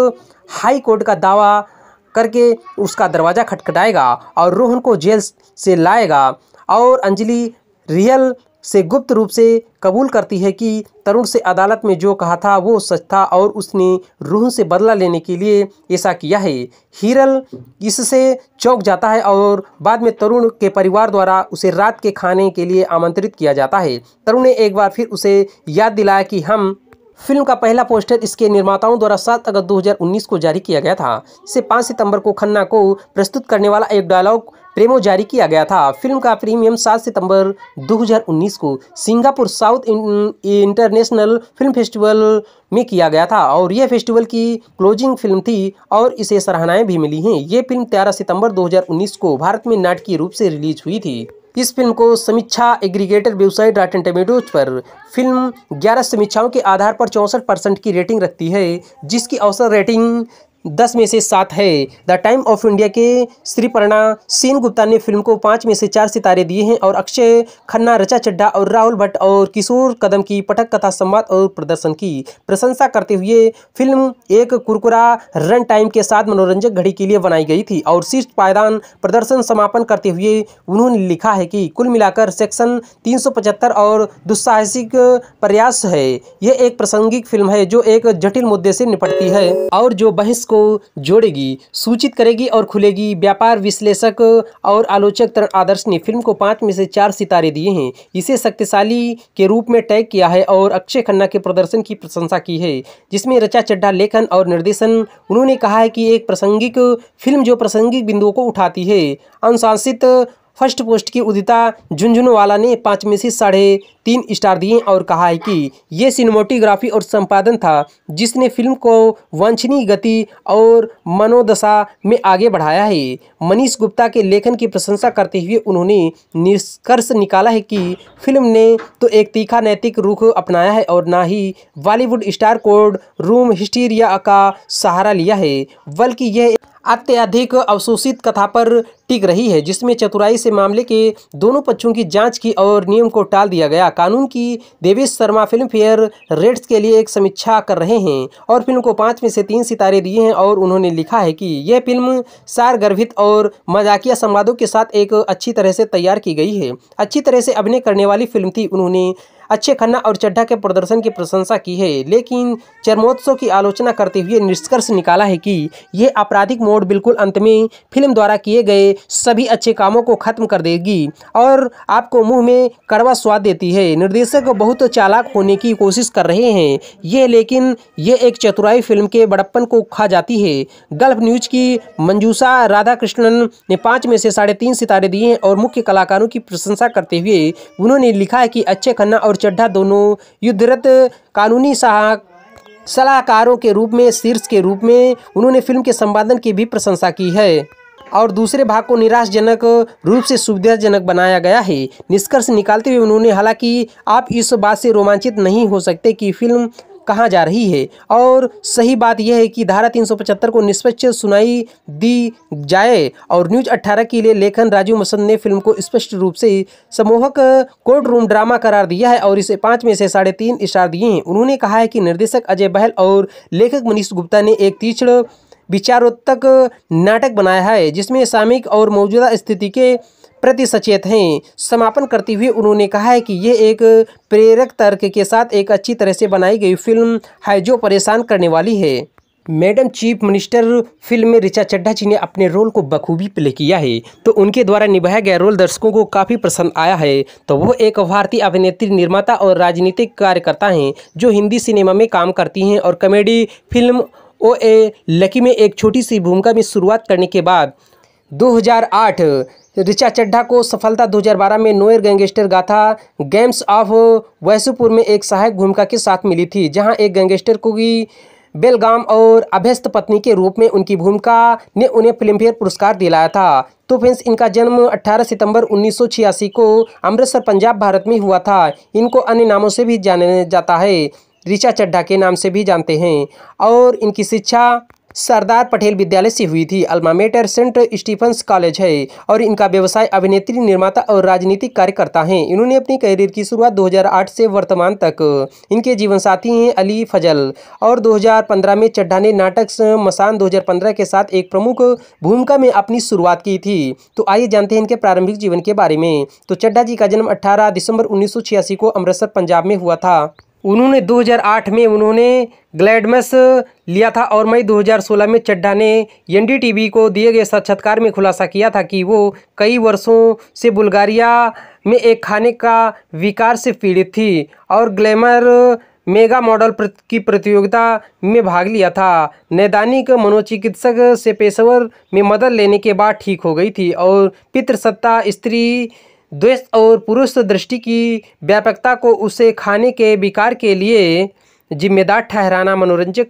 हाई कोर्ट का दावा करके उसका दरवाज़ा खटखटाएगा और रोहन को जेल से लाएगा और अंजलि रियल से गुप्त रूप से कबूल करती है कि तरुण से अदालत में जो कहा था वो सच था और उसने रूह से बदला लेने के लिए ऐसा किया है हिरल इससे चौंक जाता है और बाद में तरुण के परिवार द्वारा उसे रात के खाने के लिए आमंत्रित किया जाता है तरुण ने एक बार फिर उसे याद दिलाया कि हम फिल्म का पहला पोस्टर इसके निर्माताओं द्वारा 7 अगस्त 2019 को जारी किया गया था इसे 5 सितंबर को खन्ना को प्रस्तुत करने वाला एक डायलॉग प्रेमो जारी किया गया था फिल्म का प्रीमियम 7 सितंबर 2019 को Singapore south international film festival में किया गया था और यह फेस्टिवल की क्लोजिंग फिल्म थी और इसे सराहनाएं भी मिली हैं ये फिल्म 13 सितंबर 2019 को भारत में नाटकीय रूप से रिलीज हुई थी इस फिल्म को समीक्षा एग्रीगेटर वेबसाइट रॉटन टमेटोज पर फिल्म 11 समीक्षाओं के आधार पर चौंसठ परसेंट की रेटिंग रखती है जिसकी औसत रेटिंग दस में से सात है द टाइम ऑफ इंडिया के श्रीपर्णा सेन गुप्ता ने फिल्म को पाँच में से चार सितारे दिए हैं और अक्षय खन्ना रचा चड्डा और राहुल भट्ट और किशोर कदम की पटक कथा संवाद और प्रदर्शन की प्रशंसा करते हुए फिल्म एक कुरकुरा रन टाइम के साथ मनोरंजक घड़ी के लिए बनाई गई थी और शीर्ष पायदान प्रदर्शन समापन करते हुए उन्होंने लिखा है कि कुल मिलाकर सेक्शन तीन और दुस्साहसिक प्रयास है यह एक प्रासंगिक फिल्म है जो एक जटिल मुद्दे से निपटती है और जो बहिष्क को जोड़ेगी सूचित करेगी और खुलेगी व्यापार विश्लेषक और आलोचक तरण आदर्श ने फिल्म को पाँच में से चार सितारे दिए हैं इसे शक्तिशाली के रूप में टैग किया है और अक्षय खन्ना के प्रदर्शन की प्रशंसा की है जिसमें रचा चड्ढा लेखन और निर्देशन उन्होंने कहा है कि एक प्रासंगिक फिल्म जो प्रासंगिक बिंदुओं को उठाती है अनुशासित फर्स्ट पोस्ट की उदिता झुंझुनूवाला ने पाँच में से साढ़े तीन स्टार दिए और कहा है कि ये सिनेमोटोग्राफी और संपादन था जिसने फिल्म को वांछनीय गति और मनोदशा में आगे बढ़ाया है मनीष गुप्ता के लेखन की प्रशंसा करते हुए उन्होंने निष्कर्ष निकाला है कि फिल्म ने तो एक तीखा नैतिक रुख अपनाया है और ना ही Bollywood star code room hysteria का सहारा लिया है बल्कि यह अत्यधिक अवशोषित कथा पर टिक रही है जिसमें चतुराई से मामले के दोनों पक्षों की जांच की और नियम को टाल दिया गया कानून की देवेश शर्मा फिल्म फेयर रेट्स के लिए एक समीक्षा कर रहे हैं और फिल्म को पाँच में से तीन सितारे दिए हैं और उन्होंने लिखा है कि यह फिल्म सार गर्भित और मजाकिया संवादों के साथ एक अच्छी तरह से तैयार की गई है अच्छी तरह से अभिनय करने वाली फिल्म थी उन्होंने अच्छे खन्ना और चड्ढा के प्रदर्शन की प्रशंसा की है लेकिन चरमोत्सव की आलोचना करते हुए निष्कर्ष निकाला है कि यह आपराधिक मोड बिल्कुल अंत में फिल्म द्वारा किए गए सभी अच्छे कामों को खत्म कर देगी और आपको मुंह में कड़वा स्वाद देती है निर्देशक बहुत चालाक होने की कोशिश कर रहे हैं यह लेकिन यह एक चतुराई फिल्म के बड़प्पन को खा जाती है गल्फ न्यूज की मंजूषा राधाकृष्णन ने पाँच में से साढ़े तीन सितारे दिए हैं और मुख्य कलाकारों की प्रशंसा करते हुए उन्होंने लिखा है कि अच्छे खन्ना और और चड्ढा दोनों युद्धरत कानूनी सहा सलाहकारों के रूप में शीर्ष के रूप में उन्होंने फिल्म के संपादन की भी प्रशंसा की है और दूसरे भाग को निराशजनक रूप से सुविधाजनक बनाया गया है निष्कर्ष निकालते हुए उन्होंने हालांकि आप इस बात से रोमांचित नहीं हो सकते कि फिल्म कहाँ जा रही है और सही बात यह है कि धारा 375 को निष्पक्ष सुनाई दी जाए और न्यूज 18 के लिए लेखन राजू मसंद ने फिल्म को स्पष्ट रूप से समूहक कोर्ट रूम ड्रामा करार दिया है और इसे पाँच में से साढ़े तीन स्टार दिए हैं उन्होंने कहा है कि निर्देशक अजय बहल और लेखक मनीष गुप्ता ने एक तीक्षण विचारोत्तक नाटक बनाया है जिसमें सामयिक और मौजूदा स्थिति के प्रति सचेत हैं समापन करते हुए उन्होंने कहा है कि ये एक प्रेरक तर्क के साथ एक अच्छी तरह से बनाई गई फिल्म है जो परेशान करने वाली है मैडम चीफ मिनिस्टर फिल्म में ऋचा चड्ढा जी ने अपने रोल को बखूबी प्ले किया है तो उनके द्वारा निभाया गया रोल दर्शकों को काफ़ी पसंद आया है तो वो एक भारतीय अभिनेत्री निर्माता और राजनीतिक कार्यकर्ता हैं जो हिंदी सिनेमा में काम करती हैं और कॉमेडी फिल्म ओ ए लकी में एक छोटी सी भूमिका में शुरुआत करने के बाद 2008 ऋचा चड्ढा को सफलता 2012 में नोयर गैंगस्टर गाथा गेम्स ऑफ वैसुपुर में एक सहायक भूमिका के साथ मिली थी जहां एक गैंगस्टर को भी बेलगाम और अभ्यस्त पत्नी के रूप में उनकी भूमिका ने उन्हें फिल्मफेयर पुरस्कार दिलाया था तो फ्रेंड्स इनका जन्म 18 सितंबर 1986 को अमृतसर पंजाब भारत में हुआ था इनको अन्य नामों से भी जाना जाता है ऋचा चड्ढा के नाम से भी जानते हैं और इनकी शिक्षा सरदार पटेल विद्यालय से हुई थी अल्मामेटर सेंट स्टीफंस कॉलेज है और इनका व्यवसाय अभिनेत्री निर्माता और राजनीतिक कार्यकर्ता हैं इन्होंने अपनी करियर की शुरुआत 2008 से वर्तमान तक इनके जीवन साथी हैं अली फजल और 2015 में चड्ढा ने नाटक मसान 2015 के साथ एक प्रमुख भूमिका में अपनी शुरुआत की थी तो आइए जानते हैं इनके प्रारंभिक जीवन के बारे में तो चड्ढा जी का जन्म अट्ठारह दिसंबर उन्नीस को अमृतसर पंजाब में हुआ था उन्होंने 2008 में उन्होंने ग्लैडमस लिया था और मई 2016 में चड्डा ने एनडीटीवी को दिए गए साक्षात्कार में खुलासा किया था कि वो कई वर्षों से बुल्गारिया में एक खाने का विकार से पीड़ित थी और ग्लैमर मेगा मॉडल की प्रतियोगिता में भाग लिया था नैदानिक मनोचिकित्सक से पेशेवर में मदद लेने के बाद ठीक हो गई थी और पितृसत्ता स्त्री द्वेष और पुरुष दृष्टि की व्यापकता को उसे खाने के विकार के लिए जिम्मेदार ठहराना मनोरंजक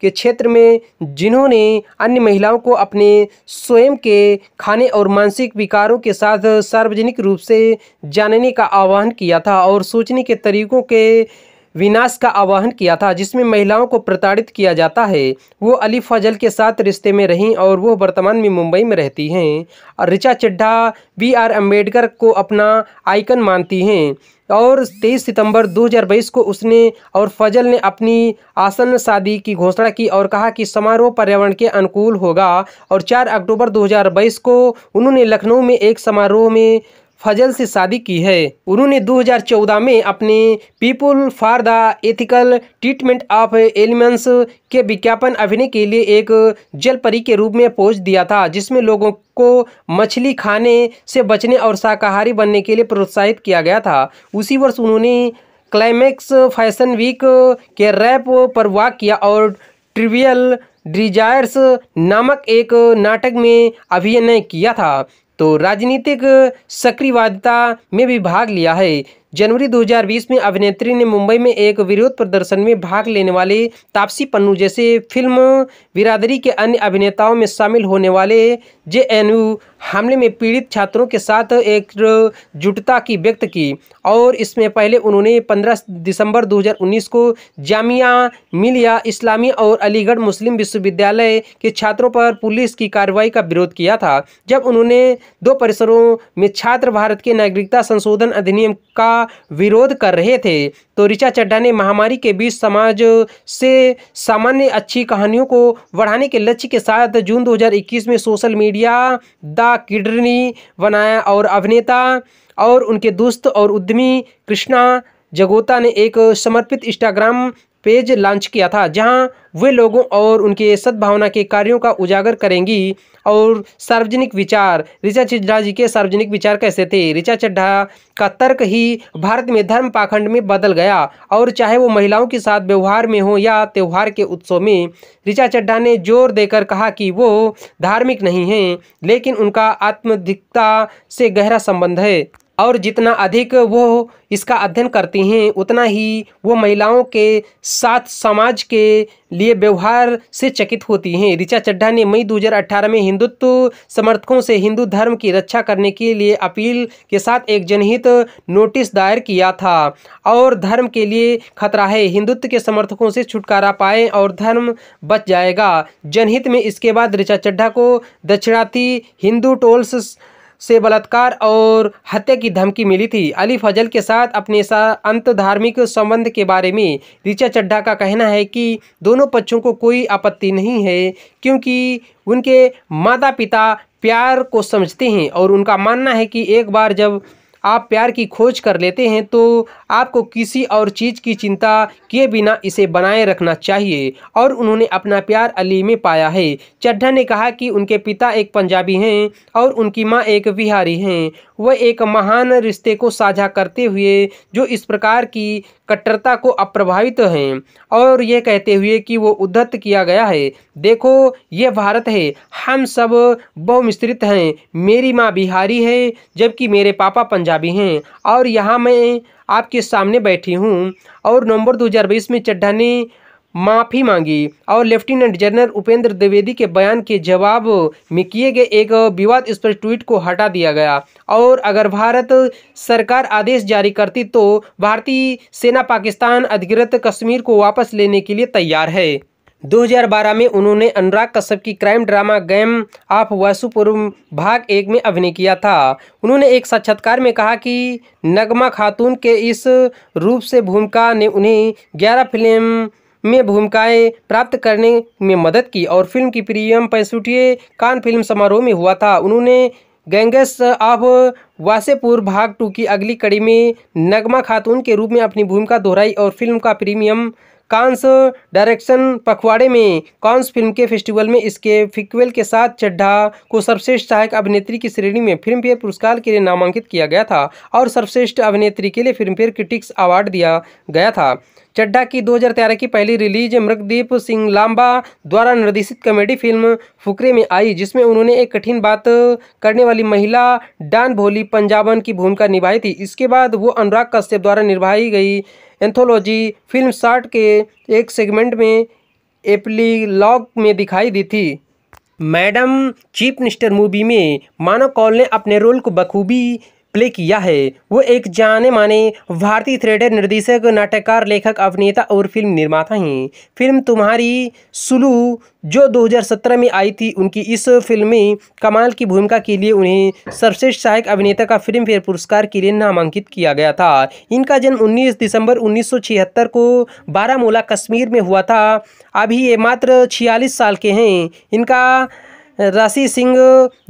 के क्षेत्र में जिन्होंने अन्य महिलाओं को अपने स्वयं के खाने और मानसिक विकारों के साथ सार्वजनिक रूप से जानने का आह्वान किया था और सोचने के तरीकों के विनाश का आह्वान किया था जिसमें महिलाओं को प्रताड़ित किया जाता है वो अली फजल के साथ रिश्ते में रहीं और वो वर्तमान में मुंबई में रहती हैं और ऋचा चड्ढा बी आर अम्बेडकर को अपना आइकन मानती हैं और 23 सितंबर 2022 को उसने और फजल ने अपनी आसन शादी की घोषणा की और कहा कि समारोह पर्यावरण के अनुकूल होगा और 4 अक्टूबर 2022 को उन्होंने लखनऊ में एक समारोह में फजल से शादी की है उन्होंने 2014 में अपने people for the ethical treatment of elements के विज्ञापन अभिनय के लिए एक जलपरी के रूप में पोज दिया था जिसमें लोगों को मछली खाने से बचने और शाकाहारी बनने के लिए प्रोत्साहित किया गया था उसी वर्ष उन्होंने क्लाइमैक्स फैशन वीक के रैप पर वाक किया और ट्रिवियल डिजायर्स नामक एक नाटक में अभिनय किया था तो राजनीतिक सक्रियवादिता में भी भाग लिया है जनवरी 2020 में अभिनेत्री ने मुंबई में एक विरोध प्रदर्शन में भाग लेने वाले तापसी पन्नू जैसे फिल्म बिरादरी के अन्य अभिनेताओं में शामिल होने वाले यू हमले में पीड़ित छात्रों के साथ एकजुटता की व्यक्त की और इसमें पहले उन्होंने 15 दिसंबर 2019 को जामिया मिलिया इस्लामी और अलीगढ़ मुस्लिम विश्वविद्यालय के छात्रों पर पुलिस की कार्रवाई का विरोध किया था जब उन्होंने दो परिसरों में छात्र भारत के नागरिकता संशोधन अधिनियम का विरोध कर रहे थे तो ऋचा चड्ढा ने महामारी के बीच समाज से सामान्य अच्छी कहानियों को बढ़ाने के लक्ष्य के साथ जून दो में social media Surya the kidney बनाया और अभिनेता और उनके दोस्त और उद्यमी कृष्णा जगोता ने एक समर्पित इंस्टाग्राम पेज लॉन्च किया था जहां वे लोगों और उनके सद्भावना के कार्यों का उजागर करेंगी और सार्वजनिक विचार ऋचा चड्ढा जी के सार्वजनिक विचार कैसे थे ऋचा चड्ढा का तर्क ही भारत में धर्म पाखंड में बदल गया और चाहे वो महिलाओं के साथ व्यवहार में हो या त्यौहार के उत्सव में ऋचा चड्ढा ने जोर देकर कहा कि वो धार्मिक नहीं हैं लेकिन उनका आत्मधिकता से गहरा संबंध है और जितना अधिक वो इसका अध्ययन करती हैं उतना ही वो महिलाओं के साथ समाज के लिए व्यवहार से चकित होती हैं ऋचा चड्ढा ने मई 2018 में हिंदुत्व समर्थकों से हिंदू धर्म की रक्षा करने के लिए अपील के साथ एक जनहित नोटिस दायर किया था और धर्म के लिए खतरा है हिंदुत्व के समर्थकों से छुटकारा पाए और धर्म बच जाएगा जनहित में इसके बाद ऋचा चड्ढा को दक्षिणार्थी हिंदू टोल्स से बलात्कार और हत्या की धमकी मिली थी अली फजल के साथ अपने अंत धार्मिक संबंध के बारे में ऋचा चड्ढा का कहना है कि दोनों पक्षों को कोई आपत्ति नहीं है क्योंकि उनके माता पिता प्यार को समझते हैं और उनका मानना है कि एक बार जब आप प्यार की खोज कर लेते हैं तो आपको किसी और चीज़ की चिंता किए बिना इसे बनाए रखना चाहिए और उन्होंने अपना प्यार अली में पाया है चड्ढा ने कहा कि उनके पिता एक पंजाबी हैं और उनकी माँ एक बिहारी हैं वह एक महान रिश्ते को साझा करते हुए जो इस प्रकार की कट्टरता को अप्रभावित हैं और यह कहते हुए कि वो उद्धत किया गया है देखो यह भारत है हम सब बहुमिश्रित हैं मेरी माँ बिहारी है जबकि मेरे पापा पंजाबी हैं और यहाँ मैं आपके सामने बैठी हूँ और नवंबर 2020 में चड्ढा ने माफ़ी मांगी और लेफ्टिनेंट जनरल उपेंद्र द्विवेदी के बयान के जवाब में किए गए एक विवाद इस पर ट्वीट को हटा दिया गया और अगर भारत सरकार आदेश जारी करती तो भारतीय सेना पाकिस्तान अधिकृत कश्मीर को वापस लेने के लिए तैयार है 2012 में उन्होंने अनुराग कश्यप की crime drama game of Wasseypur भाग एक में अभिनय किया था उन्होंने एक साक्षात्कार में कहा कि नगमा खातून के इस रूप से भूमिका ने उन्हें 11 फिल्म में भूमिकाएं प्राप्त करने में मदद की और फिल्म की प्रीमियम पैंसठवें कान फिल्म समारोह में हुआ था उन्होंने गैंगस ऑफ वासेपुर भाग टू की अगली कड़ी में नगमा खातून के रूप में अपनी भूमिका दोहराई और फिल्म का प्रीमियम कांस डायरेक्शन पखवाड़े में कांस फिल्म के फेस्टिवल में इसके फिक्वेल के साथ चड्ढा को सर्वश्रेष्ठ सहायक अभिनेत्री की श्रेणी में फिल्म फेयर पुरस्कार के लिए नामांकित किया गया था और सर्वश्रेष्ठ अभिनेत्री के लिए फिल्म फेयर क्रिटिक्स अवार्ड दिया गया था चड्ढा की 2013 की पहली रिलीज मृगदीप सिंह लांबा द्वारा निर्देशित कॉमेडी फिल्म फुकरे में आई जिसमें उन्होंने एक कठिन बात करने वाली महिला डान भोली पंजाबन की भूमिका निभाई थी इसके बाद वो अनुराग कश्यप द्वारा निभाई गई एंथोलॉजी फिल्म शार्ट के एक सेगमेंट में लॉग में दिखाई दी थी मैडम चीफ मिनिस्टर मूवी में मानव कौल ने अपने रोल को बखूबी प्ले किया है वो एक जाने माने भारतीय थिएटर निर्देशक नाटककार लेखक अभिनेता और फिल्म निर्माता हैं फिल्म तुम्हारी सुलू जो 2017 में आई थी उनकी इस फिल्म में कमाल की भूमिका के लिए उन्हें सर्वश्रेष्ठ सहायक अभिनेता का फिल्म फेयर पुरस्कार के लिए नामांकित किया गया था इनका जन्म 19 दिसंबर 1976 को बारामूला कश्मीर में हुआ था अभी ये मात्र 46 साल के हैं इनका राशि सिंह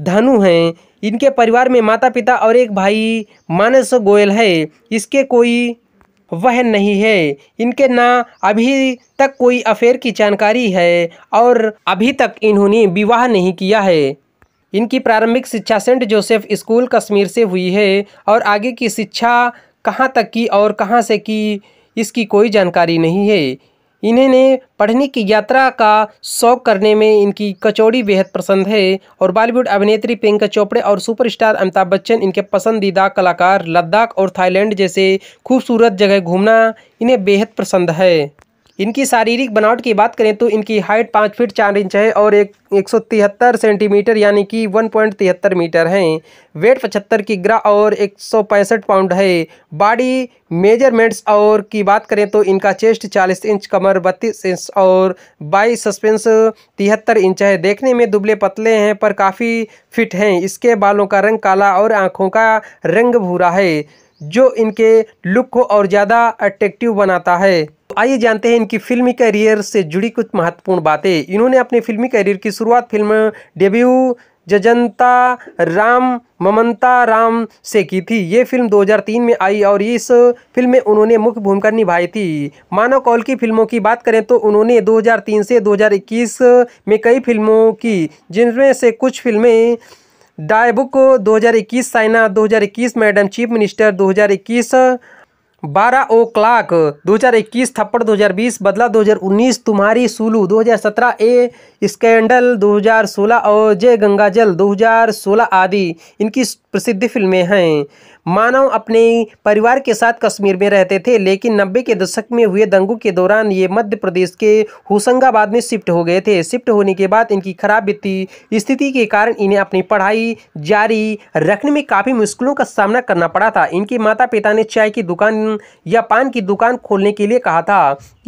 धनु हैं इनके परिवार में माता पिता और एक भाई मानस गोयल है इसके कोई वह नहीं है इनके ना अभी तक कोई अफेयर की जानकारी है और अभी तक इन्होंने विवाह नहीं किया है इनकी प्रारंभिक शिक्षा सेंट जोसेफ स्कूल कश्मीर से हुई है और आगे की शिक्षा कहाँ तक की और कहाँ से की इसकी कोई जानकारी नहीं है इन्हें पढ़ने की यात्रा का शौक करने में इनकी कचौड़ी बेहद पसंद है और बॉलीवुड अभिनेत्री प्रियंका चोपड़े और सुपरस्टार अमिताभ बच्चन इनके पसंदीदा कलाकार लद्दाख और थाईलैंड जैसे खूबसूरत जगह घूमना इन्हें बेहद पसंद है इनकी शारीरिक बनावट की बात करें तो इनकी हाइट पाँच फीट चार इंच है और एक एक सौ तिहत्तर सेंटीमीटर यानी कि वन पॉइंट तिहत्तर मीटर हैं वेट पचहत्तर की ग्रह और एक सौ पैंसठ पाउंड है बॉडी मेजरमेंट्स और की बात करें तो इनका चेस्ट चालीस इंच कमर बत्तीस इंच और बाई सस्पेंस तिहत्तर इंच है देखने में दुबले पतले हैं पर काफ़ी फिट हैं इसके बालों का रंग काला और आँखों का रंग भूरा है जो इनके लुक को और ज़्यादा अट्रेक्टिव बनाता है आइए जानते हैं इनकी फिल्मी करियर से जुड़ी कुछ महत्वपूर्ण बातें इन्होंने अपने फिल्मी करियर की शुरुआत फिल्म डेब्यू जजंता राम ममता राम से की थी ये फिल्म 2003 में आई और इस फिल्म में उन्होंने मुख्य भूमिका निभाई थी मानव कौल की फिल्मों की बात करें तो उन्होंने 2003 से 2021 में कई फिल्मों की जिनमें से कुछ फिल्में Dybbuk 2021 Saina 2021 madam chief minister 2021 बारह ओ क्लाक दो हज़ार इक्कीस थप्पड़ दो हज़ार बीस बदला दो हज़ार उन्नीस तुम्हारी सुलू दो हज़ार सत्रह ए स्कैंडल दो हज़ार सोलह और जय गंगाजल दो हज़ार सोलह आदि इनकी प्रसिद्ध फिल्में हैं मानव अपने परिवार के साथ कश्मीर में रहते थे लेकिन नब्बे के दशक में हुए दंगों के दौरान ये मध्य प्रदेश के होशंगाबाद में शिफ्ट हो गए थे शिफ्ट होने के बाद इनकी खराब वित्तीय स्थिति के कारण इन्हें अपनी पढ़ाई जारी रखने में काफ़ी मुश्किलों का सामना करना पड़ा था इनके माता पिता ने चाय की दुकान या पान की दुकान खोलने के लिए कहा था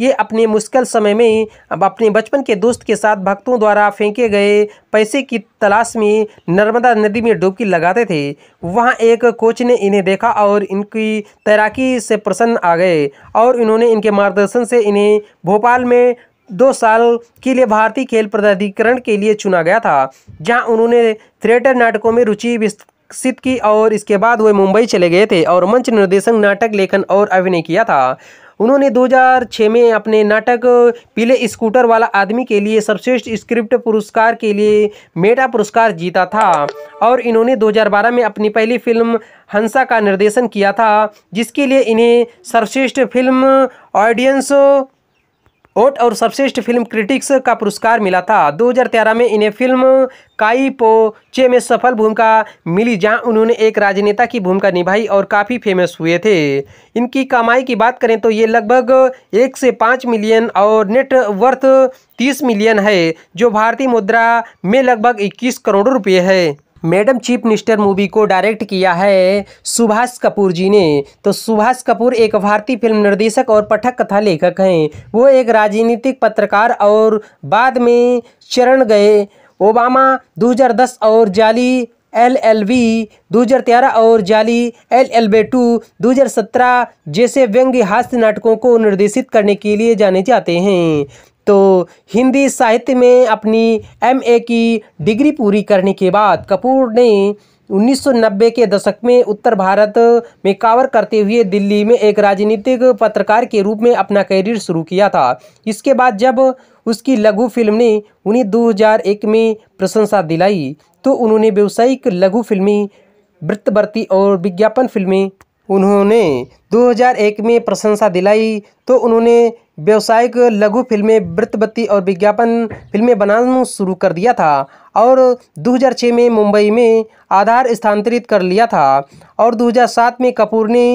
ये अपने मुश्किल समय में अब अपने बचपन के दोस्त के साथ भक्तों द्वारा फेंके गए पैसे की तलाश में नर्मदा नदी में डुबकी लगाते थे वहाँ एक कोच ने इन्हें देखा और इनकी तैराकी से प्रसन्न आ गए और इन्होंने इनके मार्गदर्शन से इन्हें भोपाल में दो साल के लिए भारतीय खेल प्राधिकरण के लिए चुना गया था जहाँ उन्होंने थिएटर नाटकों में रुचि विकसित की और इसके बाद वे मुंबई चले गए थे और मंच निर्देशन नाटक लेखन और अभिनय किया था उन्होंने 2006 में अपने नाटक पीले स्कूटर वाला आदमी के लिए सर्वश्रेष्ठ स्क्रिप्ट पुरस्कार के लिए मेटा पुरस्कार जीता था और इन्होंने 2012 में अपनी पहली फिल्म हंसा का निर्देशन किया था जिसके लिए इन्हें सर्वश्रेष्ठ फिल्म ऑडियंस ओट और सर्वश्रेष्ठ फिल्म क्रिटिक्स का पुरस्कार मिला था 2013 में इन्हें फिल्म काई पोचे में सफल भूमिका मिली जहां उन्होंने एक राजनेता की भूमिका निभाई और काफ़ी फेमस हुए थे इनकी कमाई की बात करें तो ये लगभग एक से पाँच मिलियन और नेट वर्थ तीस मिलियन है जो भारतीय मुद्रा में लगभग इक्कीस करोड़ रुपये है मैडम चीफ मिनिस्टर मूवी को डायरेक्ट किया है सुभाष कपूर जी ने तो सुभाष कपूर एक भारतीय फिल्म निर्देशक और पठक कथा लेखक हैं वो एक राजनीतिक पत्रकार और बाद में चरण गए ओबामा 2010 और जाली एल एल वी दो हज़ार तेरह और जाली एल एल बे टू दो हज़ार सत्रह जैसे व्यंग्य हास्य नाटकों को निर्देशित करने के लिए जाने जाते हैं तो हिंदी साहित्य में अपनी एमए की डिग्री पूरी करने के बाद कपूर ने 1990 के दशक में उत्तर भारत में कावर करते हुए दिल्ली में एक राजनीतिक पत्रकार के रूप में अपना करियर शुरू किया था इसके बाद जब उसकी लघु फिल्म ने उन्हें 2001 में प्रशंसा दिलाई तो उन्होंने व्यावसायिक लघु फिल्मी वृत्तवर्ती और विज्ञापन फिल्में उन्होंने 2001 में प्रशंसा दिलाई तो उन्होंने व्यावसायिक लघु फिल्में वृत्तबत्ती और विज्ञापन फिल्में बनाना शुरू कर दिया था और 2006 में मुंबई में आधार स्थानांतरित कर लिया था और 2007 में कपूर ने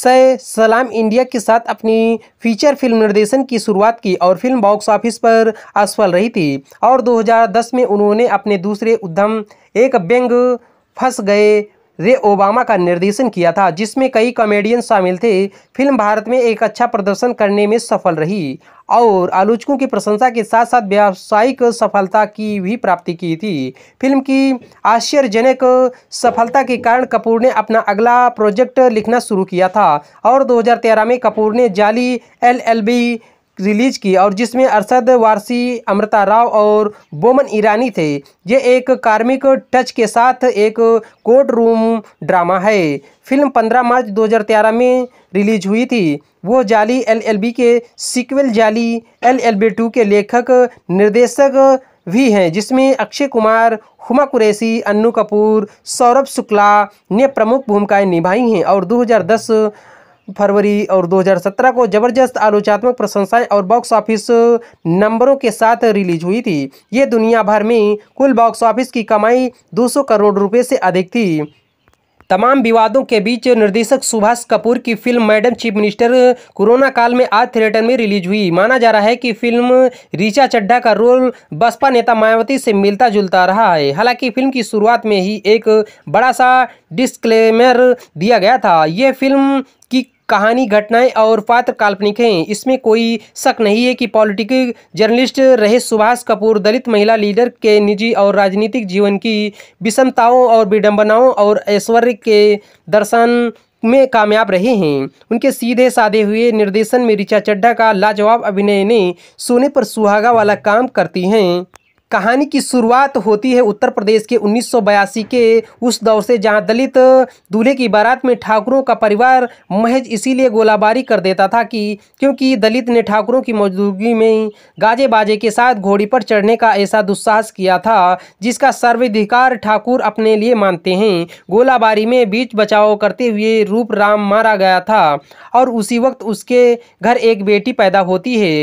सय सलाम इंडिया के साथ अपनी फीचर फिल्म निर्देशन की शुरुआत की और फिल्म बॉक्स ऑफिस पर असफल रही थी और 2010 में उन्होंने अपने दूसरे उद्यम एक व्यंग फंस गए रे ओबामा का निर्देशन किया था जिसमें कई कॉमेडियन शामिल थे फिल्म भारत में एक अच्छा प्रदर्शन करने में सफल रही और आलोचकों की प्रशंसा के साथ साथ व्यावसायिक सफलता की भी प्राप्ति की थी फिल्म की आश्चर्यजनक सफलता के कारण कपूर ने अपना अगला प्रोजेक्ट लिखना शुरू किया था और 2013 में कपूर ने जाली एलएलबी रिलीज़ की और जिसमें अरशद वारसी अमृता राव और बोमन ईरानी थे ये एक कार्मिक टच के साथ एक कोर्ट रूम ड्रामा है फिल्म 15 मार्च 2013 में रिलीज हुई थी वो जाली एलएलबी के सीक्वल जाली एलएलबी टू के लेखक निर्देशक भी हैं जिसमें अक्षय कुमार हुमा कुरैसी अन्नू कपूर सौरभ शुक्ला ने प्रमुख भूमिकाएं निभाई हैं और 2010 फरवरी और 2017 को ज़बरदस्त आलोचनात्मक प्रशंसाएं और बॉक्स ऑफिस नंबरों के साथ रिलीज हुई थी ये दुनिया भर में कुल बॉक्स ऑफिस की कमाई 200 करोड़ रुपए से अधिक थी तमाम विवादों के बीच निर्देशक सुभाष कपूर की film madam chief minister corona काल में आज थिएटर में रिलीज हुई माना जा रहा है कि फिल्म ऋचा चड्ढा का रोल बसपा नेता मायावती से मिलता जुलता रहा है हालांकि फिल्म की शुरुआत में ही एक बड़ा सा डिस्क्लेमर दिया गया था यह फिल्म की कहानी घटनाएं और पात्र काल्पनिक हैं इसमें कोई शक नहीं है कि पॉलिटिकल जर्नलिस्ट रहे सुभाष कपूर दलित महिला लीडर के निजी और राजनीतिक जीवन की विषमताओं और विडंबनाओं और ऐश्वर्य के दर्शन में कामयाब रहे हैं उनके सीधे साधे हुए निर्देशन में ऋचा चड्ढा का लाजवाब अभिनय ने सोने पर सुहागा वाला काम करती हैं कहानी की शुरुआत होती है उत्तर प्रदेश के उन्नीस के उस दौर से जहां दलित दूल्हे की बारात में ठाकुरों का परिवार महज इसीलिए गोलाबारी कर देता था कि क्योंकि दलित ने ठाकुरों की मौजूदगी में गाजे बाजे के साथ घोड़ी पर चढ़ने का ऐसा दुस्साहस किया था जिसका सर्वाधिकार ठाकुर अपने लिए मानते हैं गोलाबारी में बीच बचाव करते हुए रूप राम मारा गया था और उसी वक्त उसके घर एक बेटी पैदा होती है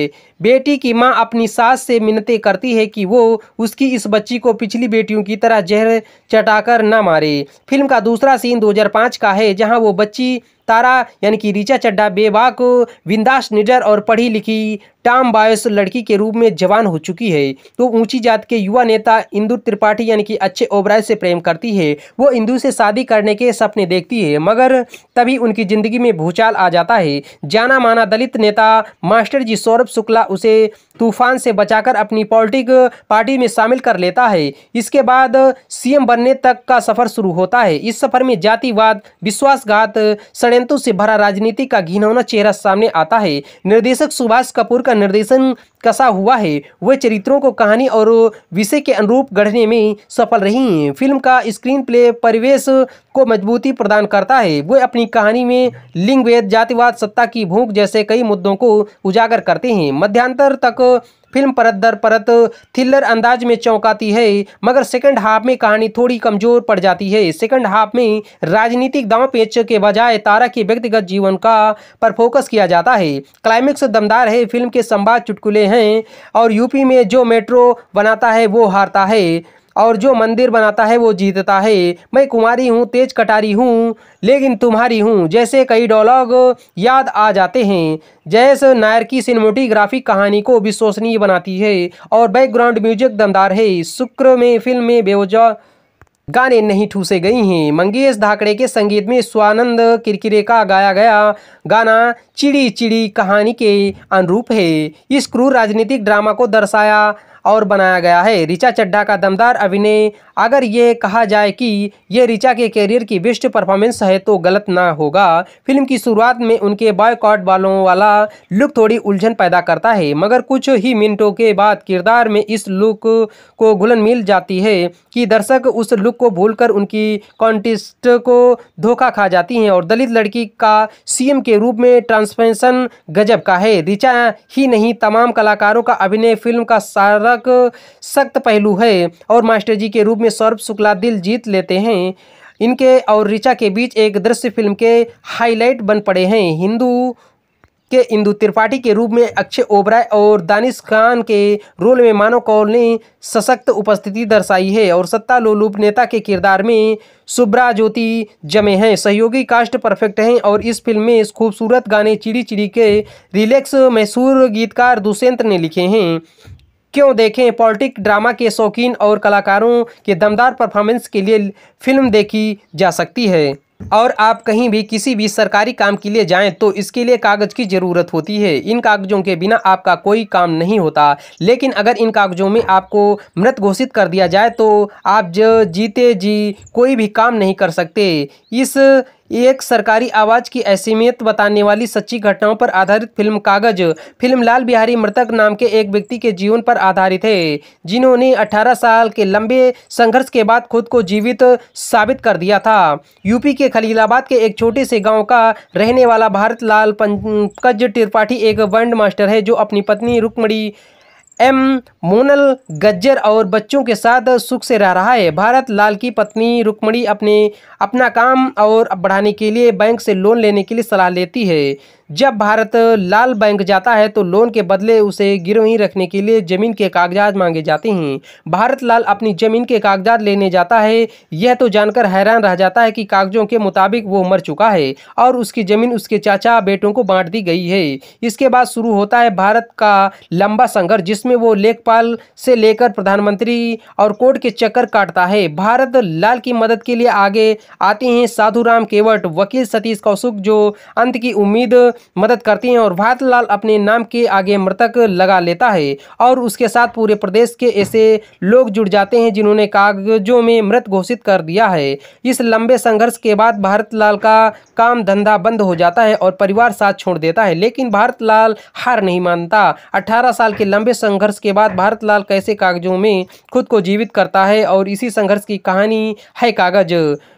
बेटी की मां अपनी सास से मिन्नतें करती है कि वो उसकी इस बच्ची को पिछली बेटियों की तरह जहर चटाकर न मारे फिल्म का दूसरा सीन 2005 का है जहां वो बच्ची तारा यानी कि रिचा चड्डा बेबाक विंदास निडर और पढ़ी लिखी टाम बायस लड़की के रूप में जवान हो चुकी है तो ऊंची जात के युवा नेता इंदू त्रिपाठी यानी कि अच्छे ओबराय से प्रेम करती है वो इंदू से शादी करने के सपने देखती है मगर तभी उनकी ज़िंदगी में भूचाल आ जाता है जाना माना दलित नेता मास्टर जी सौरभ शुक्ला उसे तूफान से बचाकर अपनी पॉलिटिक पार्टी में शामिल कर लेता है इसके बाद सीएम बनने तक का सफर शुरू होता है इस सफर में जातिवाद विश्वासघात षडयंत्रों से भरा राजनीति का घिनौना चेहरा सामने आता है निर्देशक सुभाष कपूर का निर्देशन कसा हुआ है वे चरित्रों को कहानी और विषय के अनुरूप गढ़ने में सफल रही हैं फिल्म का स्क्रीन प्ले परिवेश को मजबूती प्रदान करता है वे अपनी कहानी में लिंगवेद जातिवाद सत्ता की भूख जैसे कई मुद्दों को उजागर करते हैं मध्यांतर तक फिल्म परत दर परत थ्रिलर अंदाज में चौंकाती है मगर सेकंड हाफ में कहानी थोड़ी कमजोर पड़ जाती है सेकंड हाफ में राजनीतिक दांव पेच के बजाय तारा के व्यक्तिगत जीवन का पर फोकस किया जाता है क्लाइमेक्स दमदार है फिल्म के संवाद चुटकुले हैं और यूपी में जो मेट्रो बनाता है वो हारता है और जो मंदिर बनाता है वो जीतता है मैं कुमारी हूँ तेज कटारी हूँ लेकिन तुम्हारी हूँ जैसे कई डायलॉग याद आ जाते हैं जयस नायर की सिनेमोटोग्राफी कहानी को विश्वसनीय बनाती है और बैकग्राउंड म्यूजिक दमदार है शुक्र में फिल्म में बेवजह गाने नहीं ठूसे गई हैं मंगेश धाकड़े के संगीत में स्वानंद किरकिरे का गाया गया गाना चिड़ी चिड़ी कहानी के अनुरूप है इस क्रूर राजनीतिक ड्रामा को दर्शाया और बनाया गया है रिचा चड्ढा का दमदार अभिनय अगर ये कहा जाए कि ये रिचा के करियर की बेस्ट परफॉर्मेंस है तो गलत ना होगा फिल्म की शुरुआत में उनके बॉयकॉट बालों वाला लुक थोड़ी उलझन पैदा करता है मगर कुछ ही मिनटों के बाद किरदार में इस लुक को घुलन मिल जाती है कि दर्शक उस लुक को भूलकर उनकी कॉन्टेस्ट को धोखा खा जाती हैं और दलित लड़की का सीएम के रूप में ट्रांसफेंशन गजब का है रिचा ही नहीं तमाम कलाकारों का अभिनय फिल्म का सारा नामक सख्त पहलू है और मास्टर जी के रूप में सौरभ शुक्ला दिल जीत लेते हैं इनके और ऋचा के बीच एक दृश्य फिल्म के हाईलाइट बन पड़े हैं हिंदू के इंदु त्रिपाठी के रूप में अक्षय ओबराय और दानिश खान के रोल में मानव कौल ने सशक्त उपस्थिति दर्शाई है और सत्ता लोलूप नेता के किरदार में सुब्रा ज्योति जमे हैं सहयोगी कास्ट परफेक्ट हैं और इस फिल्म में इस खूबसूरत गाने चिड़ी चिड़ी के रिलैक्स मैसूर गीतकार दुष्यंत ने लिखे हैं क्यों देखें पॉलिटिक ड्रामा के शौकीन और कलाकारों के दमदार परफॉर्मेंस के लिए फिल्म देखी जा सकती है और आप कहीं भी किसी भी सरकारी काम के लिए जाएं तो इसके लिए कागज़ की ज़रूरत होती है इन कागज़ों के बिना आपका कोई काम नहीं होता लेकिन अगर इन कागज़ों में आपको मृत घोषित कर दिया जाए तो आप जीते जी कोई भी काम नहीं कर सकते इस एक सरकारी आवाज़ की असीमियत बताने वाली सच्ची घटनाओं पर आधारित फिल्म कागज फिल्म लाल बिहारी मृतक नाम के एक व्यक्ति के जीवन पर आधारित है जिन्होंने 18 साल के लंबे संघर्ष के बाद खुद को जीवित साबित कर दिया था यूपी के खलीलाबाद के एक छोटे से गांव का रहने वाला भारत लाल पंकज त्रिपाठी एक बैंड मास्टर है जो अपनी पत्नी रुकमणी एम मोनल गज्जर और बच्चों के साथ सुख से रह रहा है भारत लाल की पत्नी रुक्मणी अपने अपना काम और बढ़ाने के लिए बैंक से लोन लेने के लिए सलाह लेती है जब भारत लाल बैंक जाता है तो लोन के बदले उसे गिरवी रखने के लिए जमीन के कागजात मांगे जाते हैं भारत लाल अपनी जमीन के कागजात लेने जाता है यह तो जानकर हैरान रह जाता है कि कागजों के मुताबिक वो मर चुका है और उसकी जमीन उसके चाचा बेटों को बांट दी गई है इसके बाद शुरू होता है भारत का लंबा संघर्ष जिसमें वो लेखपाल से लेकर प्रधानमंत्री और कोर्ट के चक्कर काटता है भारत लाल की मदद के लिए आगे आते हैं साधु राम केवट वकील सतीश कौशुक जो अंत की उम्मीद मदद करती हैं और भारतलाल अपने नाम के आगे मृतक लगा लेता है और उसके साथ पूरे प्रदेश के ऐसे लोग जुड़ जाते हैं जिन्होंने कागजों में मृत घोषित कर दिया है इस लंबे संघर्ष के बाद भारत का काम धंधा बंद हो जाता है और परिवार साथ छोड़ देता है लेकिन भारत हार नहीं मानता अठारह साल के लंबे संघर्ष के बाद भारत कैसे कागजों में खुद को जीवित करता है और इसी संघर्ष की कहानी है कागज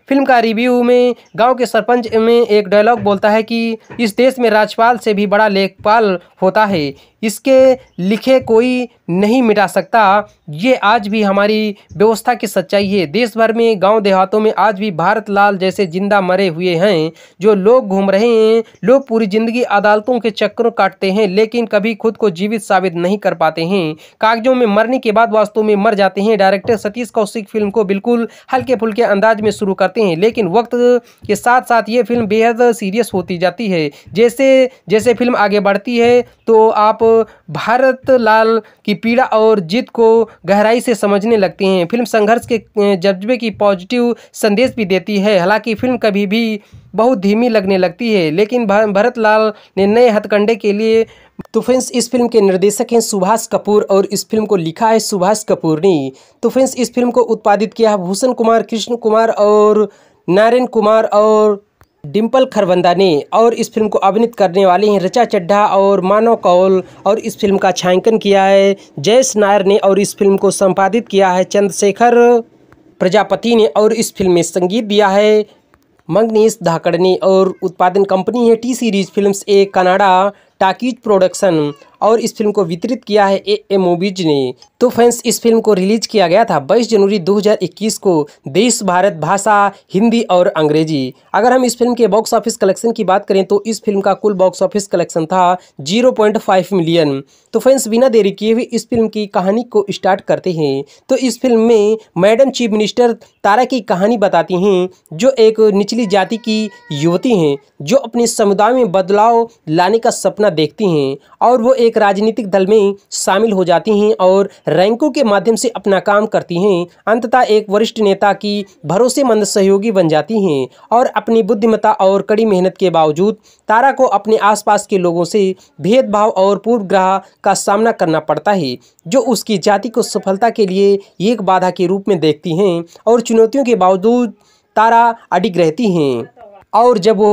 फिल्म का रिव्यू में गांव के सरपंच में एक डायलॉग बोलता है कि इस देश में राज्यपाल से भी बड़ा लेखपाल होता है इसके लिखे कोई नहीं मिटा सकता ये आज भी हमारी व्यवस्था की सच्चाई है देश भर में गांव देहातों में आज भी भारत लाल जैसे जिंदा मरे हुए हैं जो लोग घूम रहे हैं लोग पूरी ज़िंदगी अदालतों के चक्करों काटते हैं लेकिन कभी खुद को जीवित साबित नहीं कर पाते हैं कागजों में मरने के बाद वास्तव में मर जाते हैं डायरेक्टर सतीश कौशिक फिल्म को बिल्कुल हल्के फुल्के अंदाज में शुरू करते हैं लेकिन वक्त के साथ साथ ये फिल्म बेहद सीरियस होती जाती है जैसे जैसे फिल्म आगे बढ़ती है तो आप भारत लाल की पीड़ा और जीत को गहराई से समझने लगते हैं फिल्म संघर्ष के जज्बे की पॉजिटिव संदेश भी देती है हालांकि फिल्म कभी भी बहुत धीमी लगने लगती है लेकिन भरत लाल ने नए हथकंडे के लिए तो फ्रेंड्स इस फिल्म के निर्देशक हैं सुभाष कपूर और इस फिल्म को लिखा है सुभाष कपूर ने तो फ्रेंड्स इस फिल्म को उत्पादित किया है भूषण कुमार कृष्ण कुमार और नारायण कुमार और डिम्पल खरबंदानी और इस फिल्म को अभिनित करने वाली हैं रचा चड्ढा और मानव कौल और इस फिल्म का छायांकन किया है जयस नायर ने और इस फिल्म को संपादित किया है चंद्रशेखर प्रजापति ने और इस फिल्म में संगीत दिया है मंगनीश धाकड़ ने और उत्पादन कंपनी है टी सीरीज फिल्म्स ए कनाडा टाकीज प्रोडक्शन और इस फिल्म को वितरित किया है ए ए मूवीज ने तो फैंस इस फिल्म को रिलीज किया गया था 22 जनवरी 2021 को देश भारत भाषा हिंदी और अंग्रेजी अगर हम इस फिल्म के बॉक्स ऑफिस कलेक्शन की बात करें तो इस फिल्म का कुल बॉक्स ऑफिस कलेक्शन था 0.5 मिलियन तो फैंस बिना देरी किए हुए इस फिल्म की कहानी को स्टार्ट करते हैं तो इस फिल्म में मैडम चीफ मिनिस्टर तारा की कहानी बताती हैं जो एक निचली जाति की युवती हैं जो अपने समुदाय में बदलाव लाने का सपना सपना देखती हैं और वो एक राजनीतिक दल में शामिल हो जाती हैं और रैंकों के माध्यम से अपना काम करती हैं अंततः एक वरिष्ठ नेता की भरोसेमंद सहयोगी बन जाती हैं और अपनी बुद्धिमता और कड़ी मेहनत के बावजूद तारा को अपने आसपास के लोगों से भेदभाव और पूर्वग्रह का सामना करना पड़ता है जो उसकी जाति को सफलता के लिए एक बाधा के रूप में देखती हैं और चुनौतियों के बावजूद तारा अडिग रहती हैं और जब वो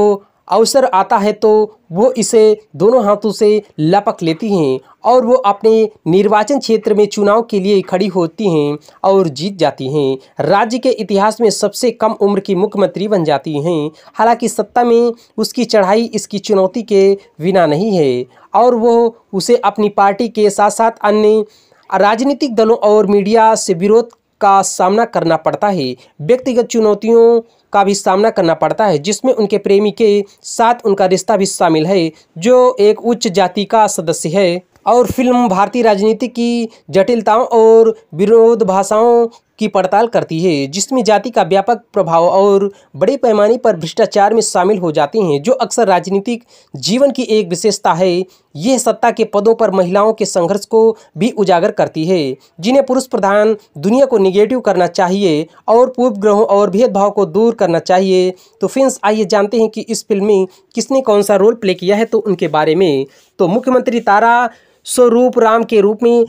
अवसर आता है तो वो इसे दोनों हाथों से लपक लेती हैं और वो अपने निर्वाचन क्षेत्र में चुनाव के लिए खड़ी होती हैं और जीत जाती हैं राज्य के इतिहास में सबसे कम उम्र की मुख्यमंत्री बन जाती हैं हालांकि सत्ता में उसकी चढ़ाई इसकी चुनौती के बिना नहीं है और वो उसे अपनी पार्टी के साथ साथ अन्य राजनीतिक दलों और मीडिया से विरोध का सामना करना पड़ता है व्यक्तिगत चुनौतियों का भी सामना करना पड़ता है जिसमें उनके प्रेमी के साथ उनका रिश्ता भी शामिल है जो एक उच्च जाति का सदस्य है और फिल्म भारतीय राजनीति की जटिलताओं और विरोध भाषाओं की पड़ताल करती है जिसमें जाति का व्यापक प्रभाव और बड़े पैमाने पर भ्रष्टाचार में शामिल हो जाते हैं जो अक्सर राजनीतिक जीवन की एक विशेषता है यह सत्ता के पदों पर महिलाओं के संघर्ष को भी उजागर करती है जिन्हें पुरुष प्रधान दुनिया को निगेटिव करना चाहिए और पूर्व ग्रहों और भेदभाव को दूर करना चाहिए तो फ्रेंड्स आइए जानते हैं कि इस फिल्म में किसने कौन सा रोल प्ले किया है तो उनके बारे में तो मुख्यमंत्री तारा स्वरूप राम के रूप में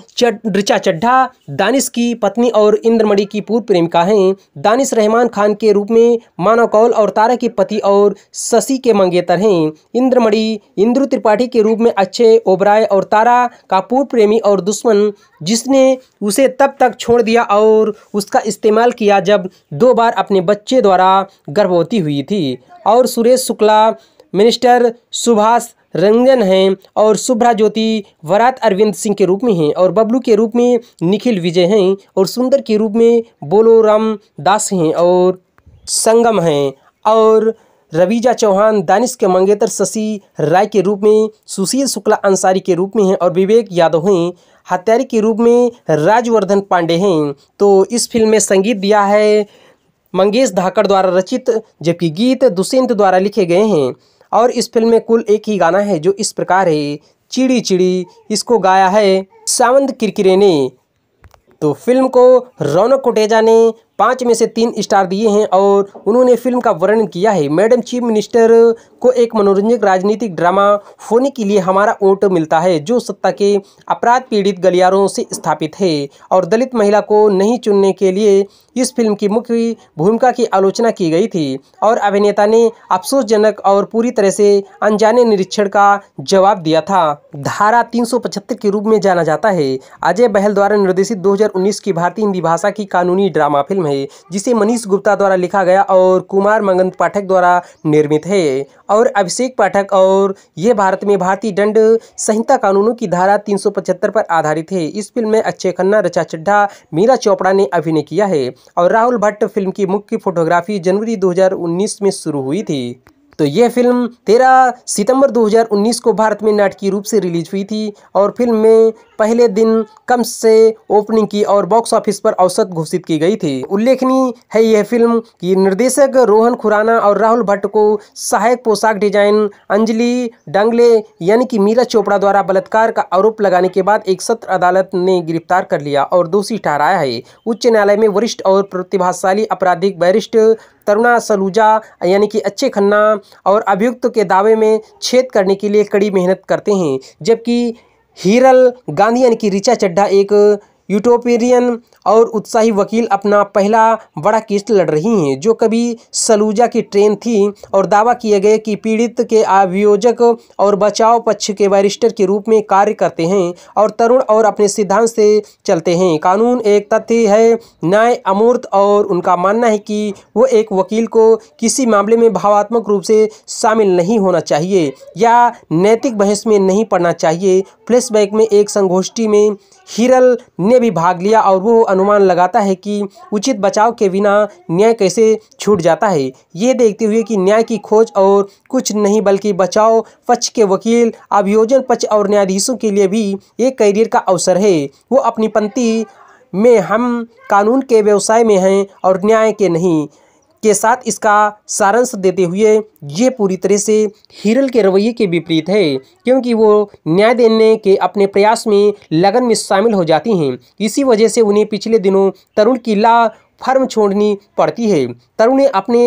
ऋचा चड्ढा दानिश की पत्नी और इंद्रमणि की पूर्व प्रेमिका हैं दानिश रहमान खान के रूप में मानव कौल और तारा के पति और शशि के मंगेतर हैं इंद्रमणि इंद्र त्रिपाठी के रूप में अच्छे ओबराय और तारा का पूर्व प्रेमी और दुश्मन जिसने उसे तब तक छोड़ दिया और उसका इस्तेमाल किया जब दो बार अपने बच्चे द्वारा गर्भवती हुई थी और सुरेश शुक्ला मिनिस्टर सुभाष रंजन हैं और शुभ्रा ज्योति वरात अरविंद सिंह के रूप में हैं और बबलू के रूप में निखिल विजय हैं और सुंदर के रूप में बोलोराम दास हैं और संगम हैं और रवीजा चौहान दानिश के मंगेतर शशि राय के रूप में सुशील शुक्ला अंसारी के रूप में हैं और विवेक यादव हैं हत्यारी के रूप में राजवर्धन पांडे हैं तो इस फिल्म में संगीत दिया है मंगेश धाकड़ द्वारा रचित जबकि गीत दुष्यंत द्वारा लिखे गए हैं और इस फिल्म में कुल एक ही गाना है जो इस प्रकार है चिड़ी चिड़ी इसको गाया है सावंत किरकिरे ने तो फिल्म को रौनक कोटेजा ने पाँच में से तीन स्टार दिए हैं और उन्होंने फिल्म का वर्णन किया है मैडम चीफ मिनिस्टर को एक मनोरंजक राजनीतिक ड्रामा होने के लिए हमारा वोट मिलता है जो सत्ता के अपराध पीड़ित गलियारों से स्थापित है और दलित महिला को नहीं चुनने के लिए इस फिल्म की मुख्य भूमिका की आलोचना की गई थी और अभिनेता ने अफसोसजनक और पूरी तरह से अनजाने निरीक्षण का जवाब दिया था धारा तीन के रूप में जाना जाता है अजय बहल द्वारा निर्देशित दो की भारतीय हिंदी भाषा की कानूनी ड्रामा फिल्म फिल्म है जिसे मनीष गुप्ता द्वारा लिखा गया और कुमार मंगंत पाठक द्वारा निर्मित है और अभिषेक पाठक और ये भारत में भारतीय दंड संहिता कानूनों की धारा 375 पर आधारित है इस फिल्म में अक्षय खन्ना रचा चड्ढा मीरा चोपड़ा ने अभिनय किया है और राहुल भट्ट फिल्म की मुख्य फोटोग्राफी जनवरी दो में शुरू हुई थी तो ये फिल्म 13 सितंबर 2019 को भारत में नाटकीय रूप से रिलीज हुई थी और फिल्म में पहले दिन कम से ओपनिंग की और बॉक्स ऑफिस पर औसत घोषित की गई थी उल्लेखनीय है यह फिल्म की निर्देशक रोहन खुराना और राहुल भट्ट को सहायक पोशाक डिजाइन अंजलि डांगले यानी कि मीरा चोपड़ा द्वारा बलात्कार का आरोप लगाने के बाद एक सत्र अदालत ने गिरफ्तार कर लिया और दोषी ठहराया है उच्च न्यायालय में वरिष्ठ और प्रतिभाशाली आपराधिक वरिष्ठ तरुणा सलूजा यानी कि अच्छे खन्ना और अभियुक्त के दावे में छेद करने के लिए कड़ी मेहनत करते हैं जबकि हीरल गांधी यानी कि रिचा चड्ढा एक यूटोपेरियन और उत्साही वकील अपना पहला बड़ा किस्त लड़ रही हैं जो कभी सलूजा की ट्रेन थी और दावा किए गए कि पीड़ित के अभियोजक और बचाव पक्ष के बैरिस्टर के रूप में कार्य करते हैं और तरुण और अपने सिद्धांत से चलते हैं कानून एक तथ्य है न्याय अमूर्त और उनका मानना है कि वो एक वकील को किसी मामले में भावात्मक रूप से शामिल नहीं होना चाहिए या नैतिक बहस में नहीं पड़ना चाहिए फ्लैश में एक संगोष्ठी में हिरल ने भी भाग लिया और वो अनुमान लगाता है कि उचित बचाव के बिना न्याय कैसे छूट जाता है ये देखते हुए कि न्याय की खोज और कुछ नहीं बल्कि बचाव पक्ष के वकील अभियोजन पक्ष और न्यायाधीशों के लिए भी एक करियर का अवसर है वो अपनी पंक्ति में हम कानून के व्यवसाय में हैं और न्याय के नहीं के साथ इसका सारांश देते हुए ये पूरी तरह से हिरल के रवैये के विपरीत है क्योंकि वो न्याय देने के अपने प्रयास में लगन में शामिल हो जाती हैं इसी वजह से उन्हें पिछले दिनों तरुण किला फर्म छोड़नी पड़ती है तरुण ने अपने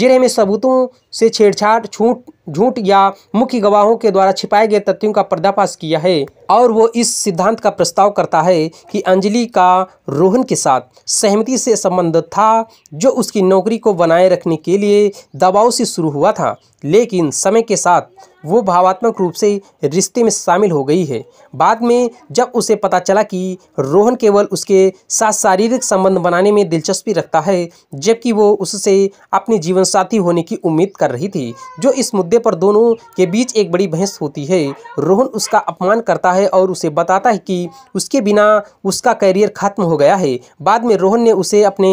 जिरे में सबूतों से छेड़छाड़ छूट झूठ या मुख्य गवाहों के द्वारा छिपाए गए तथ्यों का पर्दाफाश किया है और वो इस सिद्धांत का प्रस्ताव करता है कि अंजलि का रोहन के साथ सहमति से संबंध था जो उसकी नौकरी को बनाए रखने के लिए दबाव से शुरू हुआ था लेकिन समय के साथ वो भावात्मक रूप से रिश्ते में शामिल हो गई है बाद में जब उसे पता चला कि रोहन केवल उसके साथ शारीरिक संबंध बनाने में दिलचस्पी रखता है जबकि वो उससे अपने जीवन साथी होने की उम्मीद कर रही थी जो इस मुद्दे पर दोनों के बीच एक बड़ी बहस होती है रोहन उसका अपमान करता है और उसे बताता है कि उसके बिना उसका करियर खत्म हो गया है बाद में रोहन ने उसे अपने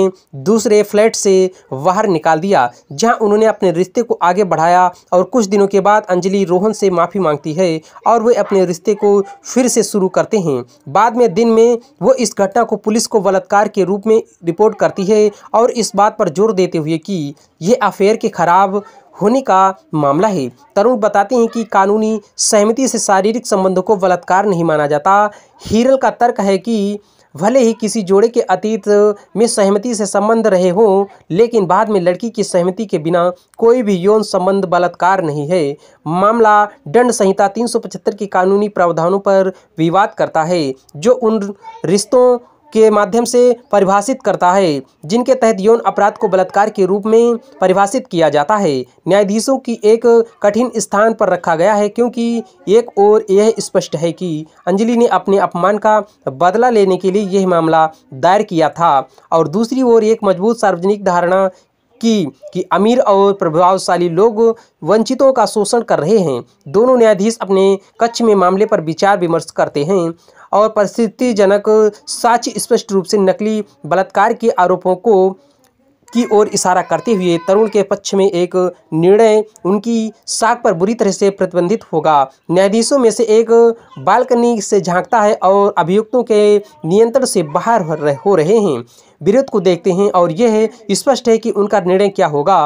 दूसरे फ्लैट से बाहर निकाल दिया जहाँ उन्होंने अपने रिश्ते को आगे बढ़ाया और कुछ दिनों के बाद अंजलि रोहन से माफ़ी मांगती है और वे अपने रिश्ते को फिर से शुरू करते हैं बाद में दिन में वो इस घटना को पुलिस को बलात्कार के रूप में रिपोर्ट करती है और इस बात पर जोर देते हुए कि ये अफेयर के खराब होने का मामला है तरुण बताते हैं कि कानूनी सहमति से शारीरिक संबंधों को बलात्कार नहीं माना जाता हीरल का तर्क है कि भले ही किसी जोड़े के अतीत में सहमति से संबंध रहे हों लेकिन बाद में लड़की की सहमति के बिना कोई भी यौन संबंध बलात्कार नहीं है मामला दंड संहिता 375 के कानूनी प्रावधानों पर विवाद करता है जो उन रिश्तों के माध्यम से परिभाषित करता है जिनके तहत यौन अपराध को बलात्कार के रूप में परिभाषित किया जाता है न्यायाधीशों की एक कठिन स्थान पर रखा गया है क्योंकि एक ओर यह स्पष्ट है कि अंजलि ने अपने अपमान का बदला लेने के लिए यह मामला दायर किया था और दूसरी ओर एक मजबूत सार्वजनिक धारणा की कि अमीर और प्रभावशाली लोग वंचितों का शोषण कर रहे हैं दोनों न्यायाधीश अपने कक्ष में मामले पर विचार विमर्श करते हैं और परिस्थितिजनक साक्ष्य स्पष्ट रूप से नकली बलात्कार के आरोपों को की ओर इशारा करते हुए तरुण के पक्ष में एक निर्णय उनकी साख पर बुरी तरह से प्रतिबंधित होगा न्यायाधीशों में से एक बालकनी से झांकता है और अभियुक्तों के नियंत्रण से बाहर हो रहे हैं विरोध को देखते हैं और यह स्पष्ट है कि उनका निर्णय क्या होगा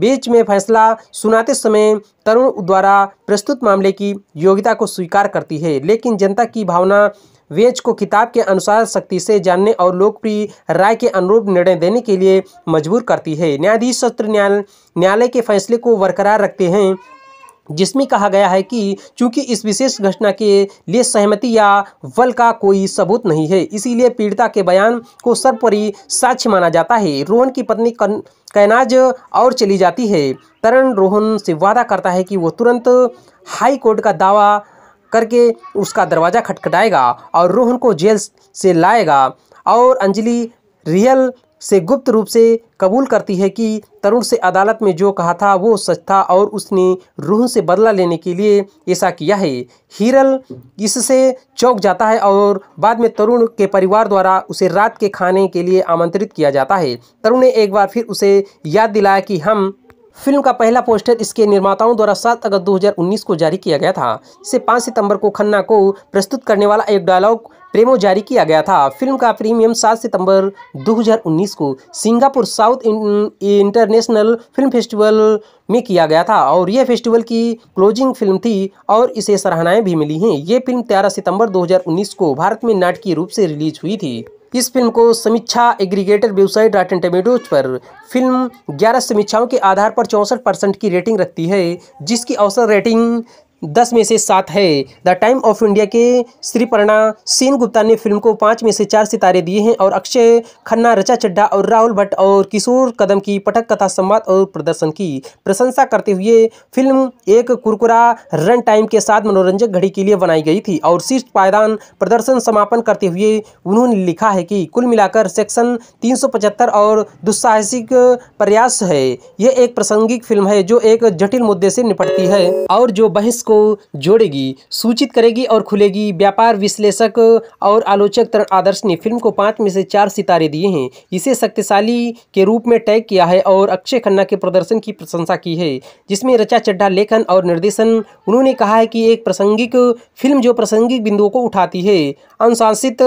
बीच में फैसला सुनाते समय तरुण द्वारा प्रस्तुत मामले की योग्यता को स्वीकार करती है लेकिन जनता की भावना वेज को किताब के अनुसार सख्ती से जानने और लोकप्रिय राय के अनुरूप निर्णय देने के लिए मजबूर करती है न्यायाधीश सत्र न्यायालय के फैसले को बरकरार रखते हैं जिसमें कहा गया है कि चूंकि इस विशेष घटना के लिए सहमति या बल का कोई सबूत नहीं है इसीलिए पीड़िता के बयान को सर्वपरि साक्ष्य माना जाता है रोहन की पत्नी कन, कैनाज और चली जाती है तरण रोहन से वादा करता है कि वो तुरंत हाई कोर्ट का दावा करके उसका दरवाज़ा खटखटाएगा और रोहन को जेल से लाएगा और अंजलि रियल से गुप्त रूप से कबूल करती है कि तरुण से अदालत में जो कहा था वो सच था और उसने रूह से बदला लेने के लिए ऐसा किया है हिरल इससे चौंक जाता है और बाद में तरुण के परिवार द्वारा उसे रात के खाने के लिए आमंत्रित किया जाता है तरुण ने एक बार फिर उसे याद दिलाया कि हम फिल्म का पहला पोस्टर इसके निर्माताओं द्वारा 7 अगस्त 2019 को जारी किया गया था इसे 5 सितंबर को खन्ना को प्रस्तुत करने वाला एक डायलॉग प्रेमो जारी किया गया था फिल्म का प्रीमियम 7 सितंबर 2019 को Singapore south international film festival में किया गया था और यह फेस्टिवल की क्लोजिंग फिल्म थी और इसे सराहनाएं भी मिली हैं ये फिल्म 13 सितंबर 2019 को भारत में नाटकीय रूप से रिलीज हुई थी इस फिल्म को समीक्षा एग्रीगेटर वेबसाइट रॉटन टमेटोज पर फिल्म 11 समीक्षाओं के आधार पर चौंसठ परसेंट की रेटिंग रखती है जिसकी औसत रेटिंग दस में से सात है द टाइम ऑफ इंडिया के श्रीपर्णा सेन गुप्ता ने फिल्म को पाँच में से चार सितारे दिए हैं और अक्षय खन्ना रचा चड्डा और राहुल भट्ट और किशोर कदम की पटक कथा संवाद और प्रदर्शन की प्रशंसा करते हुए फिल्म एक कुरकुरा रन टाइम के साथ मनोरंजक घड़ी के लिए बनाई गई थी और शीर्ष पायदान प्रदर्शन समापन करते हुए उन्होंने लिखा है कि कुल मिलाकर सेक्शन तीन और दुस्साहसिक प्रयास है यह एक प्रासंगिक फिल्म है जो एक जटिल मुद्दे से निपटती है और जो बहिष्क को जोड़ेगी सूचित करेगी और खुलेगी व्यापार विश्लेषक और आलोचक तरण आदर्श ने फिल्म को पाँच में से चार सितारे दिए हैं इसे शक्तिशाली के रूप में टैग किया है और अक्षय खन्ना के प्रदर्शन की प्रशंसा की है जिसमें रचा चड्ढा लेखन और निर्देशन उन्होंने कहा है कि एक प्रासंगिक फिल्म जो प्रासंगिक बिंदुओं को उठाती है अनुशासित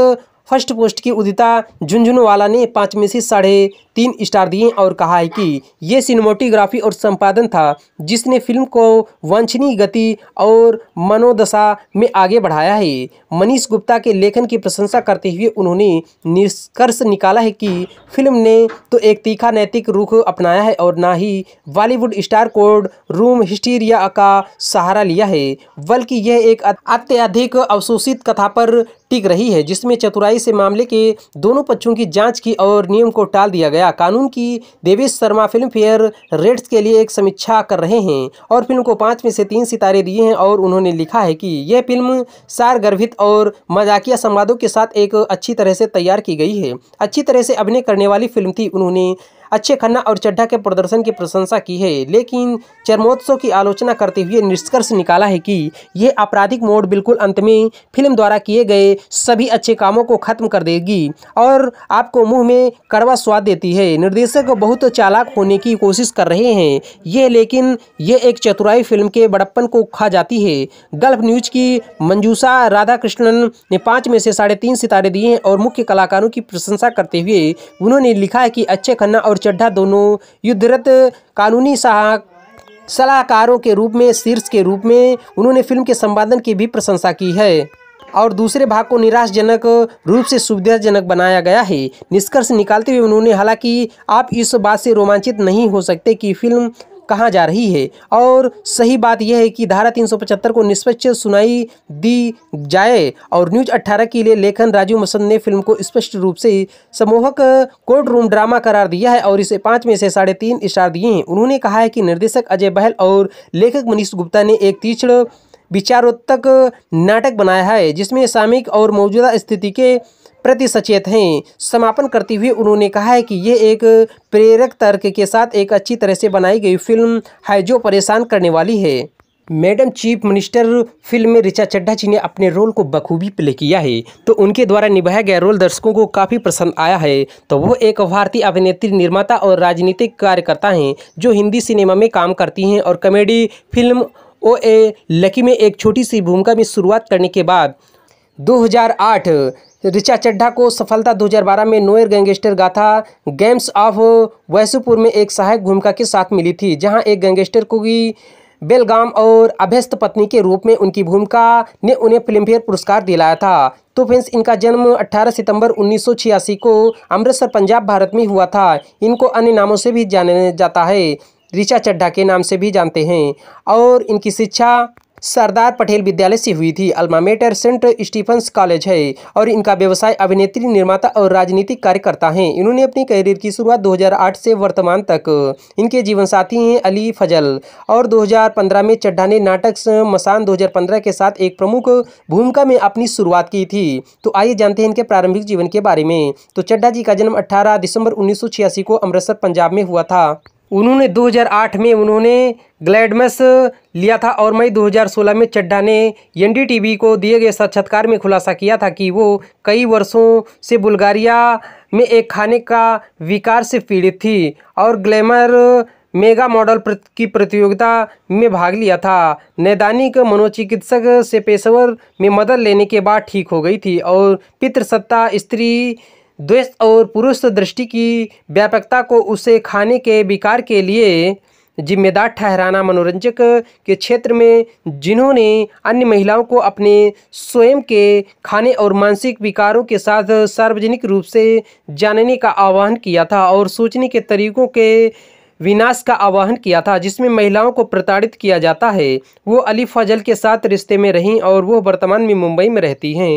फर्स्ट पोस्ट की उदिता झुंझुनवाला ने पाँच में से साढ़े तीन स्टार दिए और कहा है कि ये सिनेमोटोग्राफी और संपादन था जिसने फिल्म को वांछनीय गति और मनोदशा में आगे बढ़ाया है मनीष गुप्ता के लेखन की प्रशंसा करते हुए उन्होंने निष्कर्ष निकाला है कि फिल्म ने तो एक तीखा नैतिक रुख अपनाया है और ना ही Bollywood star code room hysteria का सहारा लिया है बल्कि यह एक अत्यधिक अवशोषित कथा पर टिक रही है जिसमें चतुराई से मामले के दोनों पक्षों की जांच की और नियम को टाल दिया गया कानून की देवेश शर्मा फिल्म फेयर रेट्स के लिए एक समीक्षा कर रहे हैं और फिल्म को पाँच में से तीन सितारे दिए हैं और उन्होंने लिखा है कि यह फिल्म सार गर्भित और मजाकिया संवादों के साथ एक अच्छी तरह से तैयार की गई है अच्छी तरह से अभिनय करने वाली फिल्म थी उन्होंने अच्छे खन्ना और चड्ढा के प्रदर्शन की प्रशंसा की है लेकिन चरमोत्सव की आलोचना करते हुए निष्कर्ष निकाला है कि यह आपराधिक मोड बिल्कुल अंत में फिल्म द्वारा किए गए सभी अच्छे कामों को खत्म कर देगी और आपको मुंह में कड़वा स्वाद देती है निर्देशक बहुत चालाक होने की कोशिश कर रहे हैं यह लेकिन यह एक चतुराई फिल्म के बड़प्पन को खा जाती है गल्फ न्यूज की मंजूषा राधाकृष्णन ने पाँच में से साढ़े तीन सितारे दिए हैं और मुख्य कलाकारों की प्रशंसा करते हुए उन्होंने लिखा है कि अच्छे खन्ना और और चड्ढा दोनों युद्धरत कानूनी सहा सलाहकारों के रूप में शीर्ष के रूप में उन्होंने फिल्म के संपादन की भी प्रशंसा की है और दूसरे भाग को निराशजनक रूप से सुविधाजनक बनाया गया है निष्कर्ष निकालते हुए उन्होंने हालांकि आप इस बात से रोमांचित नहीं हो सकते कि फिल्म कहाँ जा रही है और सही बात यह है कि धारा 375 को निष्पक्ष सुनाई दी जाए और न्यूज 18 के लिए लेखन राजीव मसंद ने फिल्म को स्पष्ट रूप से समूहक कोर्ट रूम ड्रामा करार दिया है और इसे पाँच में से साढ़े तीन स्टार दिए हैं उन्होंने कहा है कि निर्देशक अजय बहल और लेखक मनीष गुप्ता ने एक तीक्ष्ण विचारोत्तक नाटक बनाया है जिसमें सामयिक और मौजूदा स्थिति के प्रति सचेत हैं समापन करते हुए उन्होंने कहा है कि ये एक प्रेरक तर्क के साथ एक अच्छी तरह से बनाई गई फिल्म है जो परेशान करने वाली है मैडम चीफ मिनिस्टर फिल्म में ऋचा चड्ढा जी ने अपने रोल को बखूबी प्ले किया है तो उनके द्वारा निभाया गया रोल दर्शकों को काफ़ी पसंद आया है तो वो एक भारतीय अभिनेत्री निर्माता और राजनीतिक कार्यकर्ता हैं जो हिंदी सिनेमा में काम करती हैं और कॉमेडी फिल्म ओ ए लकी में एक छोटी सी भूमिका में शुरुआत करने के बाद 2008 ऋचा चड्ढा को सफलता 2012 में नोयर गैंगस्टर गाथा गेम्स ऑफ वैसुपुर में एक सहायक भूमिका के साथ मिली थी जहां एक गैंगस्टर को बेलगाम और अभ्यस्त पत्नी के रूप में उनकी भूमिका ने उन्हें फिल्मफेयर पुरस्कार दिलाया था तो फ्रेंड्स इनका जन्म 18 सितंबर 1986 को अमृतसर पंजाब भारत में हुआ था इनको अन्य नामों से भी जाना जाता है ऋचा चड्ढा के नाम से भी जानते हैं और इनकी शिक्षा सरदार पटेल विद्यालय से हुई थी अल्मामेटर सेंट स्टीफंस कॉलेज है और इनका व्यवसाय अभिनेत्री निर्माता और राजनीतिक कार्यकर्ता हैं इन्होंने अपनी करियर की शुरुआत 2008 से वर्तमान तक इनके जीवन साथी हैं अली फजल और 2015 में चड्ढा ने नाटक मसान 2015 के साथ एक प्रमुख भूमिका में अपनी शुरुआत की थी तो आइए जानते हैं इनके प्रारंभिक जीवन के बारे में तो चड्ढा जी का जन्म अट्ठारह दिसंबर उन्नीस को अमृतसर पंजाब में हुआ था उन्होंने 2008 में उन्होंने ग्लैडमस लिया था और मई 2016 में चड्डा ने एनडीटीवी को दिए गए साक्षात्कार में खुलासा किया था कि वो कई वर्षों से बुल्गारिया में एक खाने का विकार से पीड़ित थी और ग्लैमर मेगा मॉडल की प्रतियोगिता में भाग लिया था नैदानिक मनोचिकित्सक से पेशेवर में मदद लेने के बाद ठीक हो गई थी और पितृसत्ता स्त्री द्वेष और पुरुष दृष्टि की व्यापकता को उसे खाने के विकार के लिए जिम्मेदार ठहराना मनोरंजक के क्षेत्र में जिन्होंने अन्य महिलाओं को अपने स्वयं के खाने और मानसिक विकारों के साथ सार्वजनिक रूप से जानने का आह्वान किया था और सोचने के तरीकों के विनाश का आह्वान किया था जिसमें महिलाओं को प्रताड़ित किया जाता है वो अली फजल के साथ रिश्ते में रहीं और वो वर्तमान में मुंबई में रहती हैं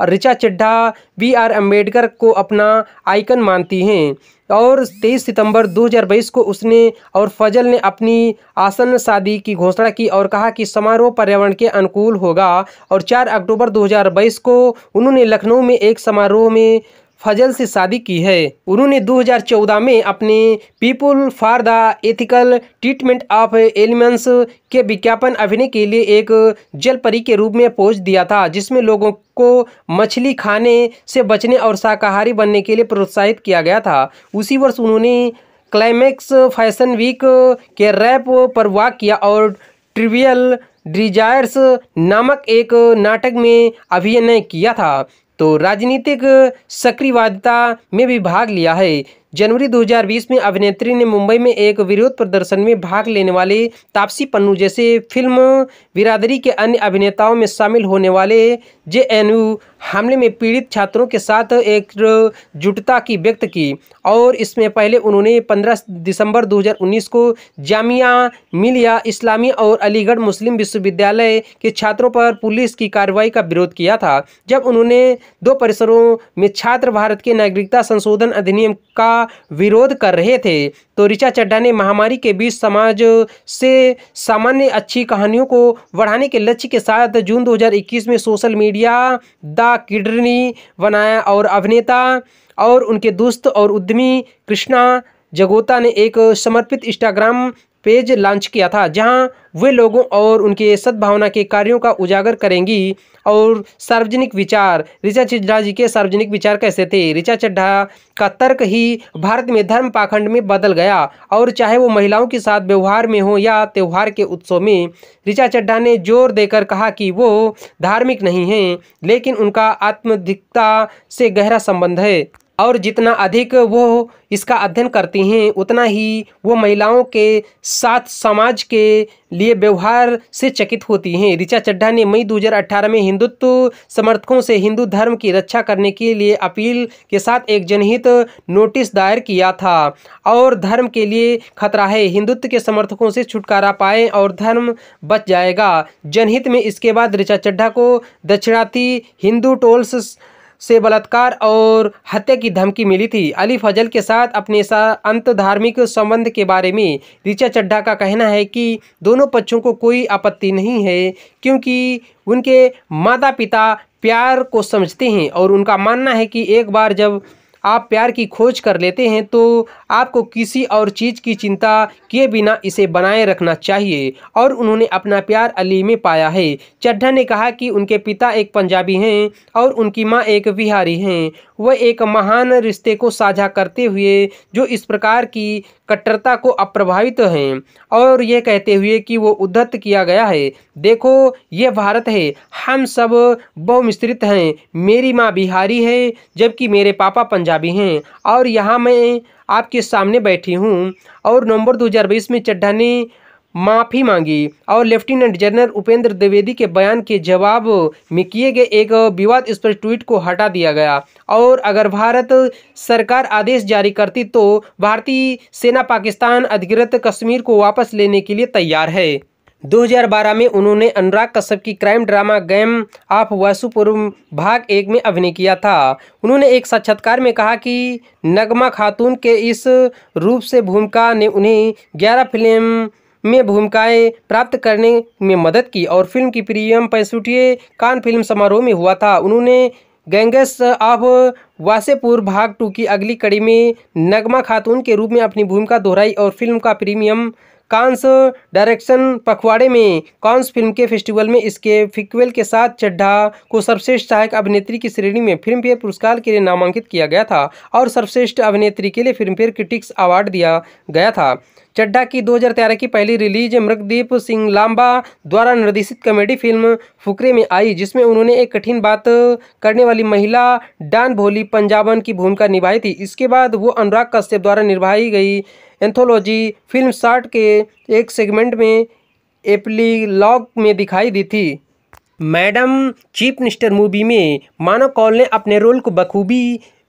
और ऋचा चड्ढा बी आर अम्बेडकर को अपना आइकन मानती हैं और 23 सितंबर 2022 को उसने और फजल ने अपनी आसन शादी की घोषणा की और कहा कि समारोह पर्यावरण के अनुकूल होगा और 4 अक्टूबर 2022 को उन्होंने लखनऊ में एक समारोह में फजल से शादी की है उन्होंने 2014 में अपने people for the ethical treatment of elements के विज्ञापन अभिनय के लिए एक जलपरी के रूप में पोज दिया था जिसमें लोगों को मछली खाने से बचने और शाकाहारी बनने के लिए प्रोत्साहित किया गया था उसी वर्ष उन्होंने क्लाइमैक्स फैशन वीक के रैप पर वाक किया और ट्रिवियल डिजायर्स नामक एक नाटक में अभिनय किया था तो राजनीतिक सक्रियवादिता में भी भाग लिया है जनवरी 2020 में अभिनेत्री ने मुंबई में एक विरोध प्रदर्शन में भाग लेने वाले तापसी पन्नू जैसे फिल्म बिरादरी के अन्य अभिनेताओं में शामिल होने वाले जे हमले में पीड़ित छात्रों के साथ एक जुटता की व्यक्त की और इसमें पहले उन्होंने 15 दिसंबर 2019 को जामिया मिलिया इस्लामी और अलीगढ़ मुस्लिम विश्वविद्यालय के छात्रों पर पुलिस की कार्रवाई का विरोध किया था जब उन्होंने दो परिसरों में छात्र भारत के नागरिकता संशोधन अधिनियम का विरोध कर रहे थे तो ऋचा चड्ढा ने महामारी के बीच समाज से सामान्य अच्छी कहानियों को बढ़ाने के लक्ष्य के साथ जून 2021 में सोशल मीडिया द किडनी बनाया और अभिनेता और उनके दोस्त और उद्यमी कृष्णा जगोता ने एक समर्पित इंस्टाग्राम पेज लॉन्च किया था जहां वे लोगों और उनके सद्भावना के कार्यों का उजागर करेंगी और सार्वजनिक विचार ऋचा चड्ढा जी के सार्वजनिक विचार कैसे थे ऋचा चड्ढा का तर्क ही भारत में धर्म पाखंड में बदल गया और चाहे वो महिलाओं के साथ व्यवहार में हो या त्यौहार के उत्सव में ऋचा चड्ढा ने जोर देकर कहा कि वो धार्मिक नहीं हैं लेकिन उनका आत्मधिकता से गहरा संबंध है और जितना अधिक वो इसका अध्ययन करती हैं उतना ही वो महिलाओं के साथ समाज के लिए व्यवहार से चकित होती हैं ऋचा चड्ढा ने मई 2018 में हिंदुत्व समर्थकों से हिंदू धर्म की रक्षा करने के लिए अपील के साथ एक जनहित नोटिस दायर किया था और धर्म के लिए खतरा है हिंदुत्व के समर्थकों से छुटकारा पाए और धर्म बच जाएगा जनहित में इसके बाद ऋचा चड्ढा को दक्षिणार्थी हिंदू टोल्स से बलात्कार और हत्या की धमकी मिली थी अली फजल के साथ अपने अंत धार्मिक संबंध के बारे में ऋचा चड्ढा का कहना है कि दोनों पक्षों को कोई आपत्ति नहीं है क्योंकि उनके माता पिता प्यार को समझते हैं और उनका मानना है कि एक बार जब आप प्यार की खोज कर लेते हैं तो आपको किसी और चीज़ की चिंता किए बिना इसे बनाए रखना चाहिए और उन्होंने अपना प्यार अली में पाया है चड्ढा ने कहा कि उनके पिता एक पंजाबी हैं और उनकी माँ एक बिहारी हैं वह एक महान रिश्ते को साझा करते हुए जो इस प्रकार की कट्टरता को अप्रभावित हैं और यह कहते हुए कि वो उद्धत किया गया है देखो यह भारत है हम सब बहुमिश्रित हैं मेरी माँ बिहारी है जबकि मेरे पापा पंजाबी हैं और यहाँ मैं आपके सामने बैठी हूँ और नवंबर 2020 में चड्ढा ने माफ़ी मांगी और लेफ्टिनेंट जनरल उपेंद्र द्विवेदी के बयान के जवाब में किए गए एक विवाद पर ट्वीट को हटा दिया गया और अगर भारत सरकार आदेश जारी करती तो भारतीय सेना पाकिस्तान अधिकृत कश्मीर को वापस लेने के लिए तैयार है 2012 में उन्होंने अनुराग कश्यप की crime drama game of Wasseypur भाग एक में अभिनय किया था उन्होंने एक साक्षात्कार में कहा कि नगमा खातून के इस रूप से भूमिका ने उन्हें 11 फिल्म में भूमिकाएं प्राप्त करने में मदद की और फिल्म की प्रीमियम पैंसठवीं कान फिल्म समारोह में हुआ था उन्होंने गैंगस ऑफ वासेपुर भाग टू की अगली कड़ी में नगमा खातून के रूप में अपनी भूमिका दोहराई और फिल्म का प्रीमियम कांस डायरेक्शन पखवाड़े में कांस फिल्म के फेस्टिवल में इसके फिक्वेल के साथ चड्ढा को सर्वश्रेष्ठ सहायक अभिनेत्री की श्रेणी में फिल्मफेयर पुरस्कार के लिए नामांकित किया गया था और सर्वश्रेष्ठ अभिनेत्री के लिए फिल्मफेयर क्रिटिक्स अवार्ड दिया गया था चड्ढा की 2013 की पहली रिलीज मृगदीप सिंह लांबा द्वारा निर्देशित कॉमेडी फिल्म फुकरे में आई जिसमें उन्होंने एक कठिन बात करने वाली महिला डान भोली पंजाबन की भूमिका निभाई थी इसके बाद वो अनुराग कश्यप द्वारा निभाई गई एंथोलॉजी फिल्म शार्ट के एक सेगमेंट में एप्लीलॉग में दिखाई दी थी मैडम चीफ मिनिस्टर मूवी में मानव कॉल ने अपने रोल को बखूबी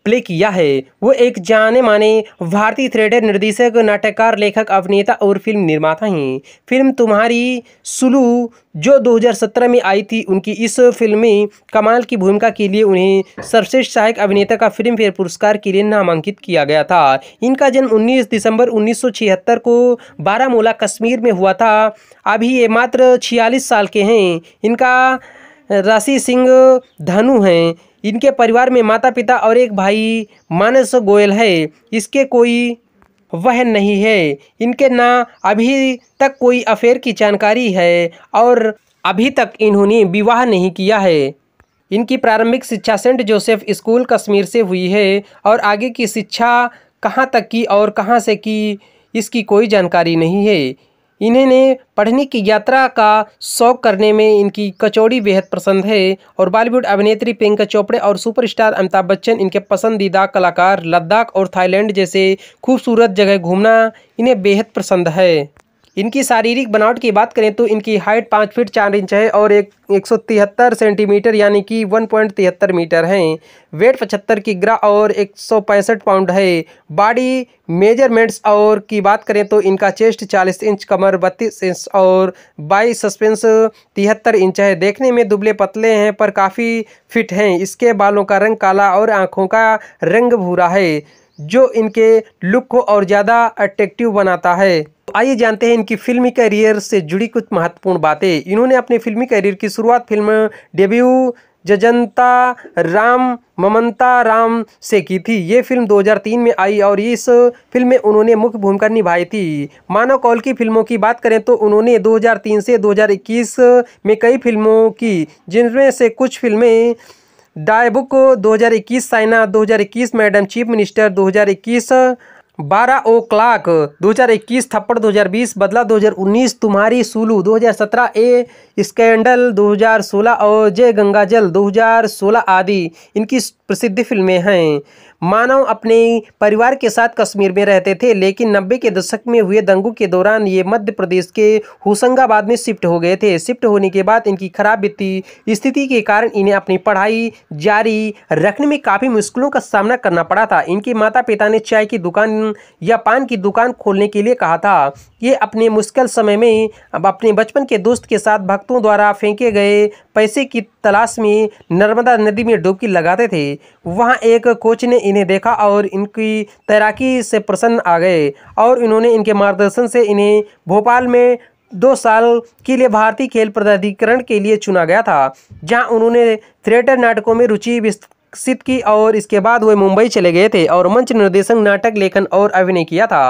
प्ले किया है वो एक जाने माने भारतीय थिएटर निर्देशक नाटककार लेखक अभिनेता और फिल्म निर्माता हैं फिल्म तुम्हारी सुलू जो 2017 में आई थी उनकी इस फिल्म में कमाल की भूमिका के लिए उन्हें सर्वश्रेष्ठ सहायक अभिनेता का फिल्म फेयर पुरस्कार के लिए नामांकित किया गया था इनका जन्म 19 दिसंबर 1976 को बारामूला कश्मीर में हुआ था अभी ये मात्र छियालीस साल के हैं इनका राशि सिंह धनु हैं इनके परिवार में माता पिता और एक भाई मानस गोयल है इसके कोई वह नहीं है इनके ना अभी तक कोई अफेयर की जानकारी है और अभी तक इन्होंने विवाह नहीं किया है इनकी प्रारंभिक शिक्षा सेंट जोसेफ स्कूल कश्मीर से हुई है और आगे की शिक्षा कहाँ तक की और कहाँ से की इसकी कोई जानकारी नहीं है इन्हें पढ़ने की यात्रा का शौक करने में इनकी कचौड़ी बेहद पसंद है और बॉलीवुड अभिनेत्री प्रियंका चोपड़े और सुपरस्टार अमिताभ बच्चन इनके पसंदीदा कलाकार लद्दाख और थाईलैंड जैसे खूबसूरत जगह घूमना इन्हें बेहद पसंद है इनकी शारीरिक बनावट की बात करें तो इनकी हाइट पाँच फीट चार इंच है और एक एक सौ तिहत्तर सेंटीमीटर यानी कि वन पॉइंट तिहत्तर मीटर हैं वेट पचहत्तर की ग्रह और एक सौ पैंसठ पाउंड है बॉडी मेजरमेंट्स और की बात करें तो इनका चेस्ट चालीस इंच कमर बत्तीस इंच और बाई सस्पेंस तिहत्तर इंच है देखने में दुबले पतले हैं पर काफ़ी फिट हैं इसके बालों का रंग काला और आँखों का रंग भूरा है जो इनके लुक को और ज़्यादा अट्रैक्टिव बनाता है तो आइए जानते हैं इनकी फिल्मी करियर से जुड़ी कुछ महत्वपूर्ण बातें इन्होंने अपने फिल्मी करियर की शुरुआत फिल्म डेब्यू जजंता राम ममता राम से की थी ये फिल्म 2003 में आई और इस फिल्म में उन्होंने मुख्य भूमिका निभाई थी मानव कौल की फिल्मों की बात करें तो उन्होंने 2003 से 2021 में कई फिल्मों की जिनमें से कुछ फिल्में डायबुक 2021 साइना इक्कीस मैडम चीफ मिनिस्टर 2021 बारह ओ क्लाक इक्कीस थप्पड़ 2020 बदला 2019 तुम्हारी सुलू 2017 ए स्कैंडल 2016 और जय गंगा जल दो आदि इनकी प्रसिद्ध फिल्में हैं मानव अपने परिवार के साथ कश्मीर में रहते थे लेकिन नब्बे के दशक में हुए दंगों के दौरान ये मध्य प्रदेश के होशंगाबाद में शिफ्ट हो गए थे शिफ्ट होने के बाद इनकी खराब वित्तीय स्थिति के कारण इन्हें अपनी पढ़ाई जारी रखने में काफ़ी मुश्किलों का सामना करना पड़ा था इनके माता पिता ने चाय की दुकान या पान की दुकान खोलने के लिए कहा था ये अपने मुश्किल समय में अपने बचपन के दोस्त के साथ भक्तों द्वारा फेंके गए पैसे की तलाश में नर्मदा नदी में डुबकी लगाते थे वहां एक कोच ने इन्हें देखा और इनकी तैराकी से प्रसन्न आ गए और इन्होंने इनके मार्गदर्शन से इन्हें भोपाल में दो साल के लिए भारतीय खेल प्राधिकरण के लिए चुना गया था जहाँ उन्होंने थिएटर नाटकों में रुचि विकसित की और इसके बाद वे मुंबई चले गए थे और मंच निर्देशन नाटक लेखन और अभिनय किया था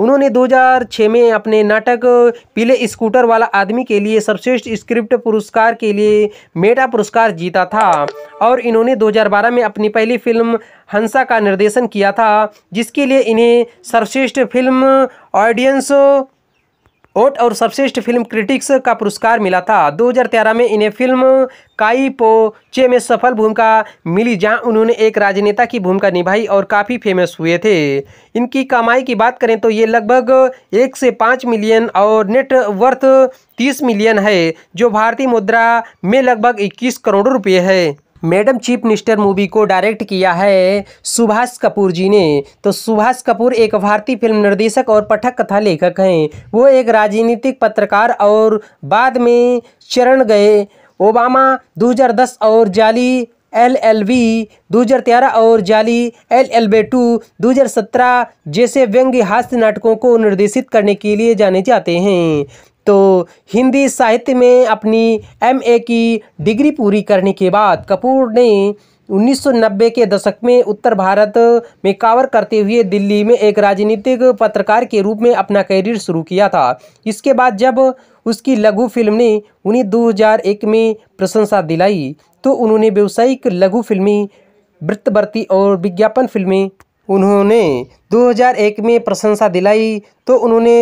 उन्होंने 2006 में अपने नाटक पीले स्कूटर वाला आदमी के लिए सर्वश्रेष्ठ स्क्रिप्ट पुरस्कार के लिए मेटा पुरस्कार जीता था और इन्होंने 2012 में अपनी पहली फिल्म हंसा का निर्देशन किया था जिसके लिए इन्हें सर्वश्रेष्ठ फिल्म ऑडियंस ओट और सर्वश्रेष्ठ फिल्म क्रिटिक्स का पुरस्कार मिला था 2013 में इन्हें फिल्म काई पोचे में सफल भूमिका मिली जहां उन्होंने एक राजनेता की भूमिका निभाई और काफ़ी फेमस हुए थे इनकी कमाई की बात करें तो ये लगभग एक से पाँच मिलियन और नेट वर्थ तीस मिलियन है जो भारतीय मुद्रा में लगभग इक्कीस करोड़ रुपये है मैडम चीफ मिनिस्टर मूवी को डायरेक्ट किया है सुभाष कपूर जी ने तो सुभाष कपूर एक भारतीय फिल्म निर्देशक और पठक कथा लेखक हैं वो एक राजनीतिक पत्रकार और बाद में चरण गए ओबामा 2010 और जाली एल एल वी दो हज़ार तेरह और जाली एल एल बे टू दो हज़ार सत्रह जैसे व्यंग्य हास्य नाटकों को निर्देशित करने के लिए जाने जाते हैं तो हिंदी साहित्य में अपनी एमए की डिग्री पूरी करने के बाद कपूर ने 1990 के दशक में उत्तर भारत में कावर करते हुए दिल्ली में एक राजनीतिक पत्रकार के रूप में अपना करियर शुरू किया था इसके बाद जब उसकी लघु फिल्म ने उन्हें 2001 में प्रशंसा दिलाई तो उन्होंने व्यावसायिक लघु फिल्मी वृत्तवर्ती और विज्ञापन फिल्में उन्होंने 2001 में प्रशंसा दिलाई तो उन्होंने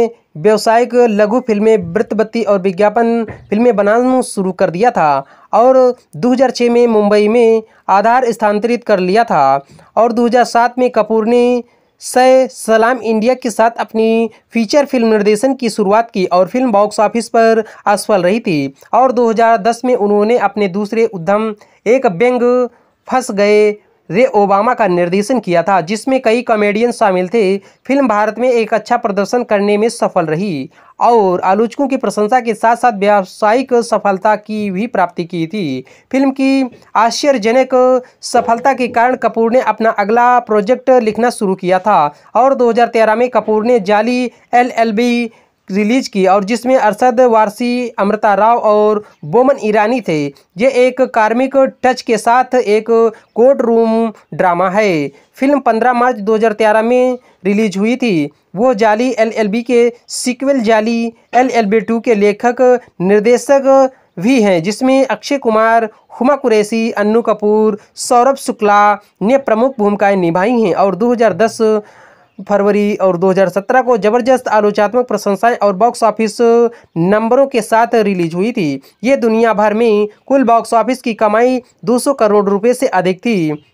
व्यावसायिक लघु फिल्में वृत्तबत्ती और विज्ञापन फिल्में बनाना शुरू कर दिया था और 2006 में मुंबई में आधार स्थानांतरित कर लिया था और 2007 में कपूर ने सय सलाम इंडिया के साथ अपनी फीचर फिल्म निर्देशन की शुरुआत की और फिल्म बॉक्स ऑफिस पर असफल रही थी और 2010 में उन्होंने अपने दूसरे उद्यम एक व्यंग फंस गए रे ओबामा का निर्देशन किया था जिसमें कई कॉमेडियन शामिल थे फिल्म भारत में एक अच्छा प्रदर्शन करने में सफल रही और आलोचकों की प्रशंसा के साथ साथ व्यावसायिक सफलता की भी प्राप्ति की थी फिल्म की आश्चर्यजनक सफलता के कारण कपूर ने अपना अगला प्रोजेक्ट लिखना शुरू किया था और 2013 में कपूर ने जाली एलएलबी रिलीज़ की और जिसमें अरशद वारसी अमृता राव और बोमन ईरानी थे ये एक कार्मिक टच के साथ एक कोर्ट रूम ड्रामा है फिल्म 15 मार्च 2013 में रिलीज हुई थी वो जाली एलएलबी के सीक्वल जाली एलएलबी टू के लेखक निर्देशक भी हैं जिसमें अक्षय कुमार हुमा कुरैसी अन्नू कपूर सौरभ शुक्ला ने प्रमुख भूमिकाएं निभाई हैं और 2010 फरवरी और 2017 को ज़बरदस्त आलोचनात्मक प्रशंसाएं और बॉक्स ऑफिस नंबरों के साथ रिलीज हुई थी ये दुनिया भर में कुल बॉक्स ऑफिस की कमाई 200 करोड़ रुपए से अधिक थी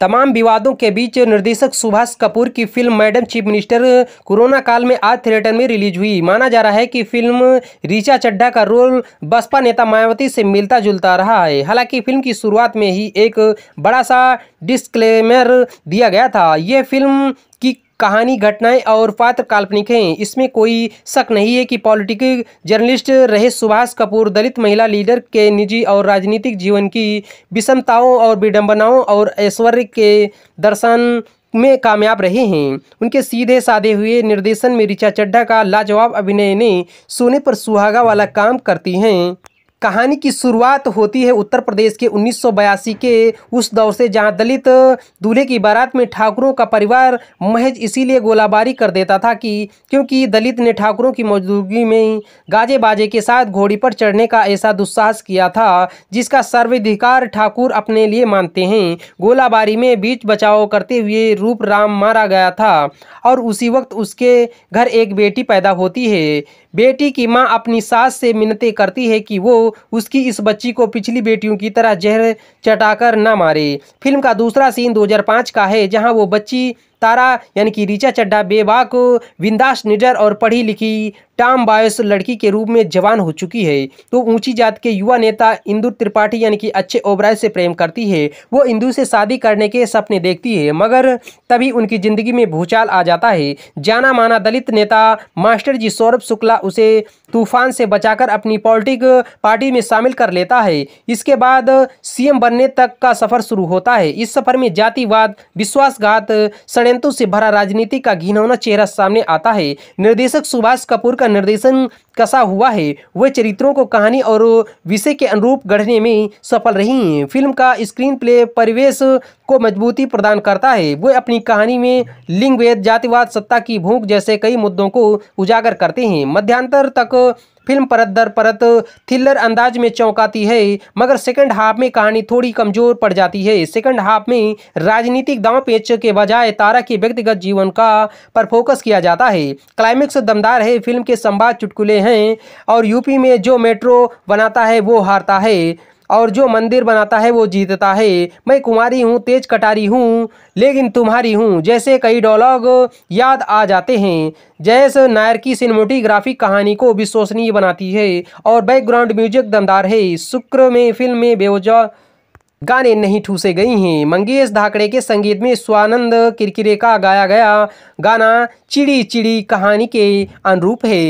तमाम विवादों के बीच निर्देशक सुभाष कपूर की film madam chief minister corona काल में आज थिएटर में रिलीज हुई माना जा रहा है कि फिल्म ऋचा चड्ढा का रोल बसपा नेता मायावती से मिलता जुलता रहा है हालांकि फिल्म की शुरुआत में ही एक बड़ा सा डिस्क्लेमर दिया गया था ये फिल्म की कहानी घटनाएं और पात्र काल्पनिक हैं इसमें कोई शक नहीं है कि पॉलिटिकल जर्नलिस्ट रहे सुभाष कपूर दलित महिला लीडर के निजी और राजनीतिक जीवन की विषमताओं और विडंबनाओं और ऐश्वर्य के दर्शन में कामयाब रहे हैं उनके सीधे साधे हुए निर्देशन में रिचा चड्ढा का लाजवाब अभिनय ने सोने पर सुहागा वाला काम करती हैं कहानी की शुरुआत होती है उत्तर प्रदेश के उन्नीस के उस दौर से जहां दलित दूल्हे की बारात में ठाकुरों का परिवार महज इसीलिए गोलाबारी कर देता था कि क्योंकि दलित ने ठाकुरों की मौजूदगी में गाजे बाजे के साथ घोड़ी पर चढ़ने का ऐसा दुस्साहस किया था जिसका सर्वाधिकार ठाकुर अपने लिए मानते हैं गोलाबारी में बीच बचाव करते हुए रूप राम मारा गया था और उसी वक्त उसके घर एक बेटी पैदा होती है बेटी की माँ अपनी सास से मिन्नतें करती है कि वो उसकी इस बच्ची को पिछली बेटियों की तरह जहर चटाकर न मारे फिल्म का दूसरा सीन 2005 का है जहां वो बच्ची तारा यानी कि रिचा चड्डा बेबाक विंदास निडर और पढ़ी लिखी टाम बायोस लड़की के रूप में जवान हो चुकी है तो ऊंची जात के युवा नेता इंदू त्रिपाठी यानी कि अच्छे ओबराय से प्रेम करती है वो इंदू से शादी करने के सपने देखती है मगर तभी उनकी ज़िंदगी में भूचाल आ जाता है जाना माना दलित नेता मास्टर जी सौरभ शुक्ला उसे तूफान से बचाकर अपनी पॉलिटिक पार्टी में शामिल कर लेता है इसके बाद सीएम बनने तक का सफ़र शुरू होता है इस सफ़र में जातिवाद विश्वासघात षडयंत्रों से भरा राजनीति का घिनौना चेहरा सामने आता है निर्देशक सुभाष कपूर का निर्देशन कसा हुआ है वे चरित्रों को कहानी और विषय के अनुरूप गढ़ने में सफल रही हैं फिल्म का स्क्रीन प्ले परिवेश को मजबूती प्रदान करता है वे अपनी कहानी में लिंगवेद जातिवाद सत्ता की भूख जैसे कई मुद्दों को उजागर करते हैं मध्यांतर तक फिल्म परत दर परत थ्रिलर अंदाज में चौंकाती है मगर सेकंड हाफ में कहानी थोड़ी कमजोर पड़ जाती है सेकंड हाफ में राजनीतिक दांव पेच के बजाय तारा के व्यक्तिगत जीवन का पर फोकस किया जाता है क्लाइमेक्स दमदार है फिल्म के संवाद चुटकुले हैं और यूपी में जो मेट्रो बनाता है वो हारता है और जो मंदिर बनाता है वो जीतता है मैं कुमारी हूँ तेज कटारी हूँ लेकिन तुम्हारी हूँ जैसे कई डॉलॉग याद आ जाते हैं जयस नायर की सिनेमोटोग्राफिक कहानी को विश्वसनीय बनाती है और बैकग्राउंड म्यूजिक दमदार है शुक्र में फिल्म में बेवजह गाने नहीं ठूसे गई हैं मंगेश धाकड़े के संगीत में स्वानंद किरकिरे का गाया गया गाना चिड़ी चिड़ी कहानी के अनुरूप है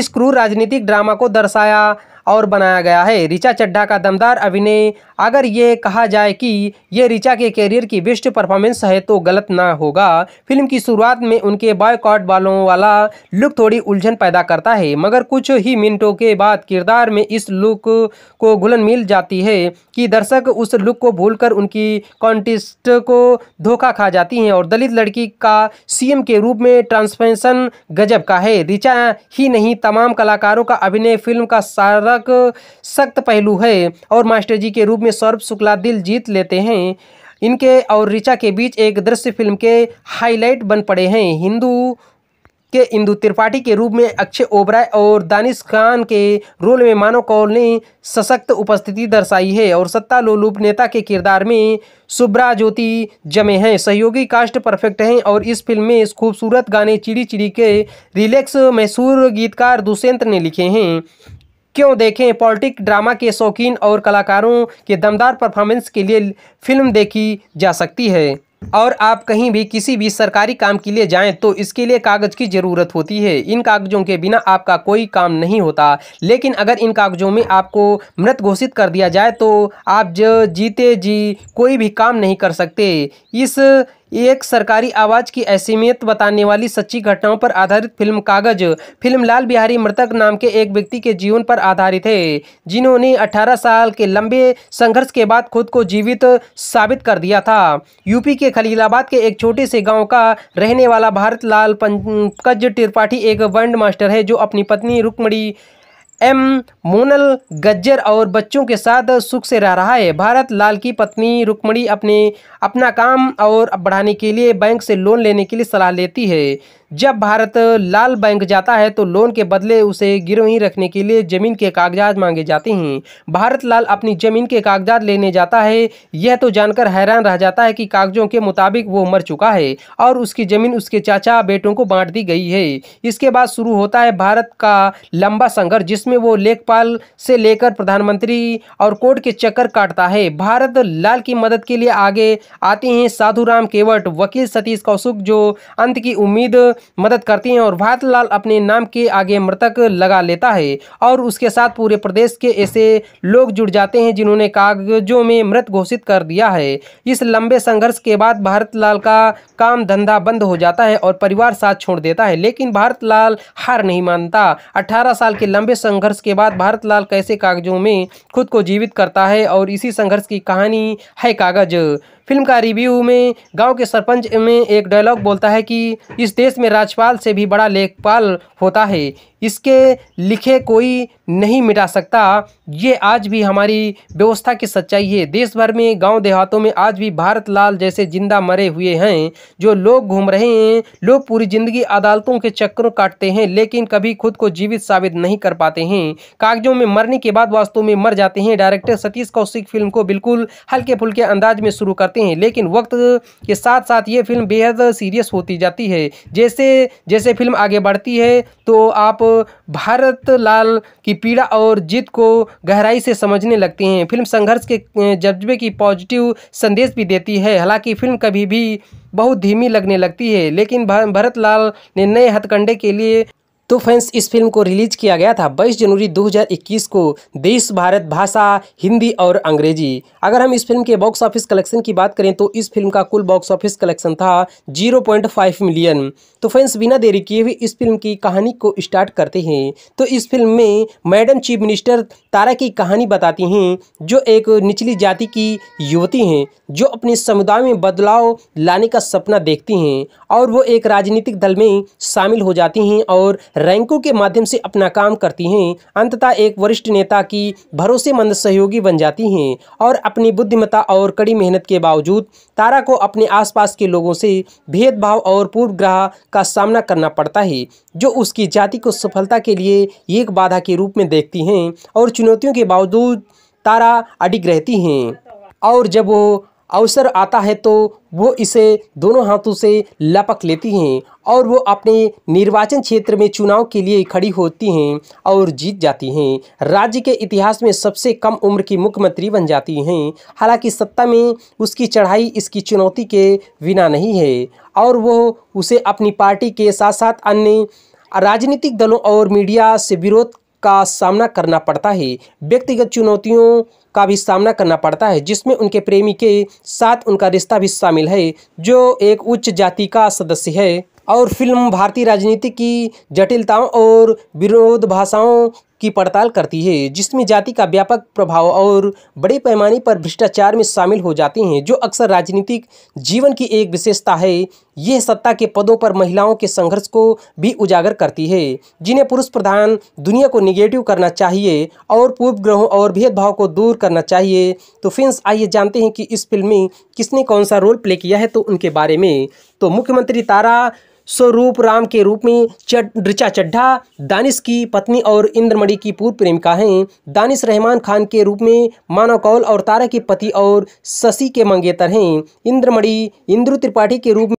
इस क्रूर राजनीतिक ड्रामा को दर्शाया और बनाया गया है ऋचा चड्ढा का दमदार अभिनय अगर ये कहा जाए कि ये ऋचा के करियर की बेस्ट परफॉर्मेंस है तो गलत ना होगा फिल्म की शुरुआत में उनके बॉयकॉट बालों वाला लुक थोड़ी उलझन पैदा करता है मगर कुछ ही मिनटों के बाद किरदार में इस लुक को घुलन मिल जाती है कि दर्शक उस लुक को भूल उनकी कॉन्टेस्ट को धोखा खा जाती हैं और दलित लड़की का सी के रूप में ट्रांसफेंशन गजब का है ऋचा ही नहीं तमाम कलाकारों का अभिनय फिल्म का सारा नामक सख्त पहलू है और मास्टर जी के रूप में सौरभ शुक्ला दिल जीत लेते हैं इनके और ऋचा के बीच एक दृश्य फिल्म के हाईलाइट बन पड़े हैं हिंदू के इंदु त्रिपाठी के रूप में अक्षय ओबराय और दानिश खान के रोल में मानव कौल ने सशक्त उपस्थिति दर्शाई है और सत्ता लोलूप नेता के किरदार में सुब्रा ज्योति जमे हैं सहयोगी कास्ट परफेक्ट हैं और इस फिल्म में इस खूबसूरत गाने चिड़ी चिड़ी के रिलैक्स मैसूर गीतकार दुष्यंत ने लिखे हैं क्यों देखें पॉलिटिक ड्रामा के शौकीन और कलाकारों के दमदार परफॉर्मेंस के लिए फिल्म देखी जा सकती है और आप कहीं भी किसी भी सरकारी काम के लिए जाएं तो इसके लिए कागज़ की ज़रूरत होती है इन कागज़ों के बिना आपका कोई काम नहीं होता लेकिन अगर इन कागज़ों में आपको मृत घोषित कर दिया जाए तो आप जीते जी कोई भी काम नहीं कर सकते इस एक सरकारी आवाज़ की असीमियत बताने वाली सच्ची घटनाओं पर आधारित फिल्म कागज फिल्म लाल बिहारी मृतक नाम के एक व्यक्ति के जीवन पर आधारित है जिन्होंने 18 साल के लंबे संघर्ष के बाद खुद को जीवित साबित कर दिया था यूपी के खलीलाबाद के एक छोटे से गाँव का रहने वाला भारत लाल पंकज त्रिपाठी एक बैंड मास्टर है जो अपनी पत्नी रुकमणी एम मोनल गज्जर और बच्चों के साथ सुख से रह रहा है भारत लाल की पत्नी रुक्मणी अपने अपना काम और बढ़ाने के लिए बैंक से लोन लेने के लिए सलाह लेती है जब भारत लाल बैंक जाता है तो लोन के बदले उसे गिरवी रखने के लिए जमीन के कागजात मांगे जाते हैं भारत लाल अपनी जमीन के कागजात लेने जाता है यह तो जानकर हैरान रह जाता है कि कागजों के मुताबिक वो मर चुका है और उसकी जमीन उसके चाचा बेटों को बांट दी गई है इसके बाद शुरू होता है भारत का लंबा संघर्ष जिसमें वो लेखपाल से लेकर प्रधानमंत्री और कोर्ट के चक्कर काटता है भारत लाल की मदद के लिए आगे आते हैं साधु राम केवट वकील सतीश कौशुक जो अंत की उम्मीद मदद करती हैं और भारतलाल अपने नाम के आगे मृतक लगा लेता है और उसके साथ पूरे प्रदेश के ऐसे लोग जुड़ जाते हैं जिन्होंने कागजों में मृत घोषित कर दिया है इस लंबे संघर्ष के बाद भारतलाल का काम धंधा बंद हो जाता है और परिवार साथ छोड़ देता है लेकिन भारतलाल हार नहीं मानता अठारह साल के लंबे संघर्ष के बाद भारतलाल कैसे कागजों में खुद को जीवित करता है और इसी संघर्ष की कहानी है कागज फिल्म का रिव्यू में गांव के सरपंच में एक डायलॉग बोलता है कि इस देश में राज्यपाल से भी बड़ा लेखपाल होता है इसके लिखे कोई नहीं मिटा सकता ये आज भी हमारी व्यवस्था की सच्चाई है देश भर में गांव देहातों में आज भी भारत लाल जैसे जिंदा मरे हुए हैं जो लोग घूम रहे हैं लोग पूरी ज़िंदगी अदालतों के चक्कर काटते हैं लेकिन कभी खुद को जीवित साबित नहीं कर पाते हैं कागजों में मरने के बाद वास्तव में मर जाते हैं डायरेक्टर सतीश कौशिक फिल्म को बिल्कुल हल्के फुल्के अंदाज में शुरू करते हैं लेकिन वक्त के साथ साथ ये फिल्म बेहद सीरियस होती जाती है जैसे जैसे फिल्म आगे बढ़ती है तो आप भारत लाल की पीड़ा और जीत को गहराई से समझने लगते हैं फिल्म संघर्ष के जज्बे की पॉजिटिव संदेश भी देती है हालांकि फिल्म कभी भी बहुत धीमी लगने लगती है लेकिन भरत लाल ने नए हथकंडे के लिए तो फैंस इस फिल्म को रिलीज किया गया था 22 जनवरी 2021 को देश भारत भाषा हिंदी और अंग्रेजी अगर हम इस फिल्म के बॉक्स ऑफिस कलेक्शन की बात करें तो इस फिल्म का कुल बॉक्स ऑफिस कलेक्शन था 0.5 मिलियन तो फैंस बिना देरी किए हुए इस फिल्म की कहानी को स्टार्ट करते हैं तो इस फिल्म में मैडम चीफ मिनिस्टर तारा की कहानी बताती हैं जो एक निचली जाति की युवती हैं जो अपने समुदाय में बदलाव लाने का सपना देखती हैं और वो एक राजनीतिक दल में शामिल हो जाती हैं और रैंकों के माध्यम से अपना काम करती हैं अंततः एक वरिष्ठ नेता की भरोसेमंद सहयोगी बन जाती हैं और अपनी बुद्धिमता और कड़ी मेहनत के बावजूद तारा को अपने आसपास के लोगों से भेदभाव और पूर्वग्रह का सामना करना पड़ता है जो उसकी जाति को सफलता के लिए एक बाधा के रूप में देखती हैं और चुनौतियों के बावजूद तारा अडिग रहती हैं और जब वो अवसर आता है तो वो इसे दोनों हाथों से लपक लेती हैं और वो अपने निर्वाचन क्षेत्र में चुनाव के लिए खड़ी होती हैं और जीत जाती हैं राज्य के इतिहास में सबसे कम उम्र की मुख्यमंत्री बन जाती हैं हालांकि सत्ता में उसकी चढ़ाई इसकी चुनौती के बिना नहीं है और वो उसे अपनी पार्टी के साथ साथ अन्य राजनीतिक दलों और मीडिया से विरोध का सामना करना पड़ता है व्यक्तिगत चुनौतियों का भी सामना करना पड़ता है जिसमें उनके प्रेमी के साथ उनका रिश्ता भी शामिल है जो एक उच्च जाति का सदस्य है और फिल्म भारतीय राजनीति की जटिलताओं और विरोध भाषाओं की पड़ताल करती है जिसमें जाति का व्यापक प्रभाव और बड़े पैमाने पर भ्रष्टाचार में शामिल हो जाते हैं जो अक्सर राजनीतिक जीवन की एक विशेषता है यह सत्ता के पदों पर महिलाओं के संघर्ष को भी उजागर करती है जिन्हें पुरुष प्रधान दुनिया को निगेटिव करना चाहिए और पूर्व ग्रहों और भेदभाव को दूर करना चाहिए तो फ्रेंड्स आइए जानते हैं कि इस फिल्म में किसने कौन सा रोल प्ले किया है तो उनके बारे में तो मुख्यमंत्री तारा स्वरूप राम के रूप में ऋचा चड्ढा दानिश की पत्नी और इंद्रमणि की पूर्व प्रेमिका हैं दानिश रहमान खान के रूप में मानव कौल और तारा के पति और शशि के मंगेतर हैं इंद्रमणि इंद्र त्रिपाठी के रूप में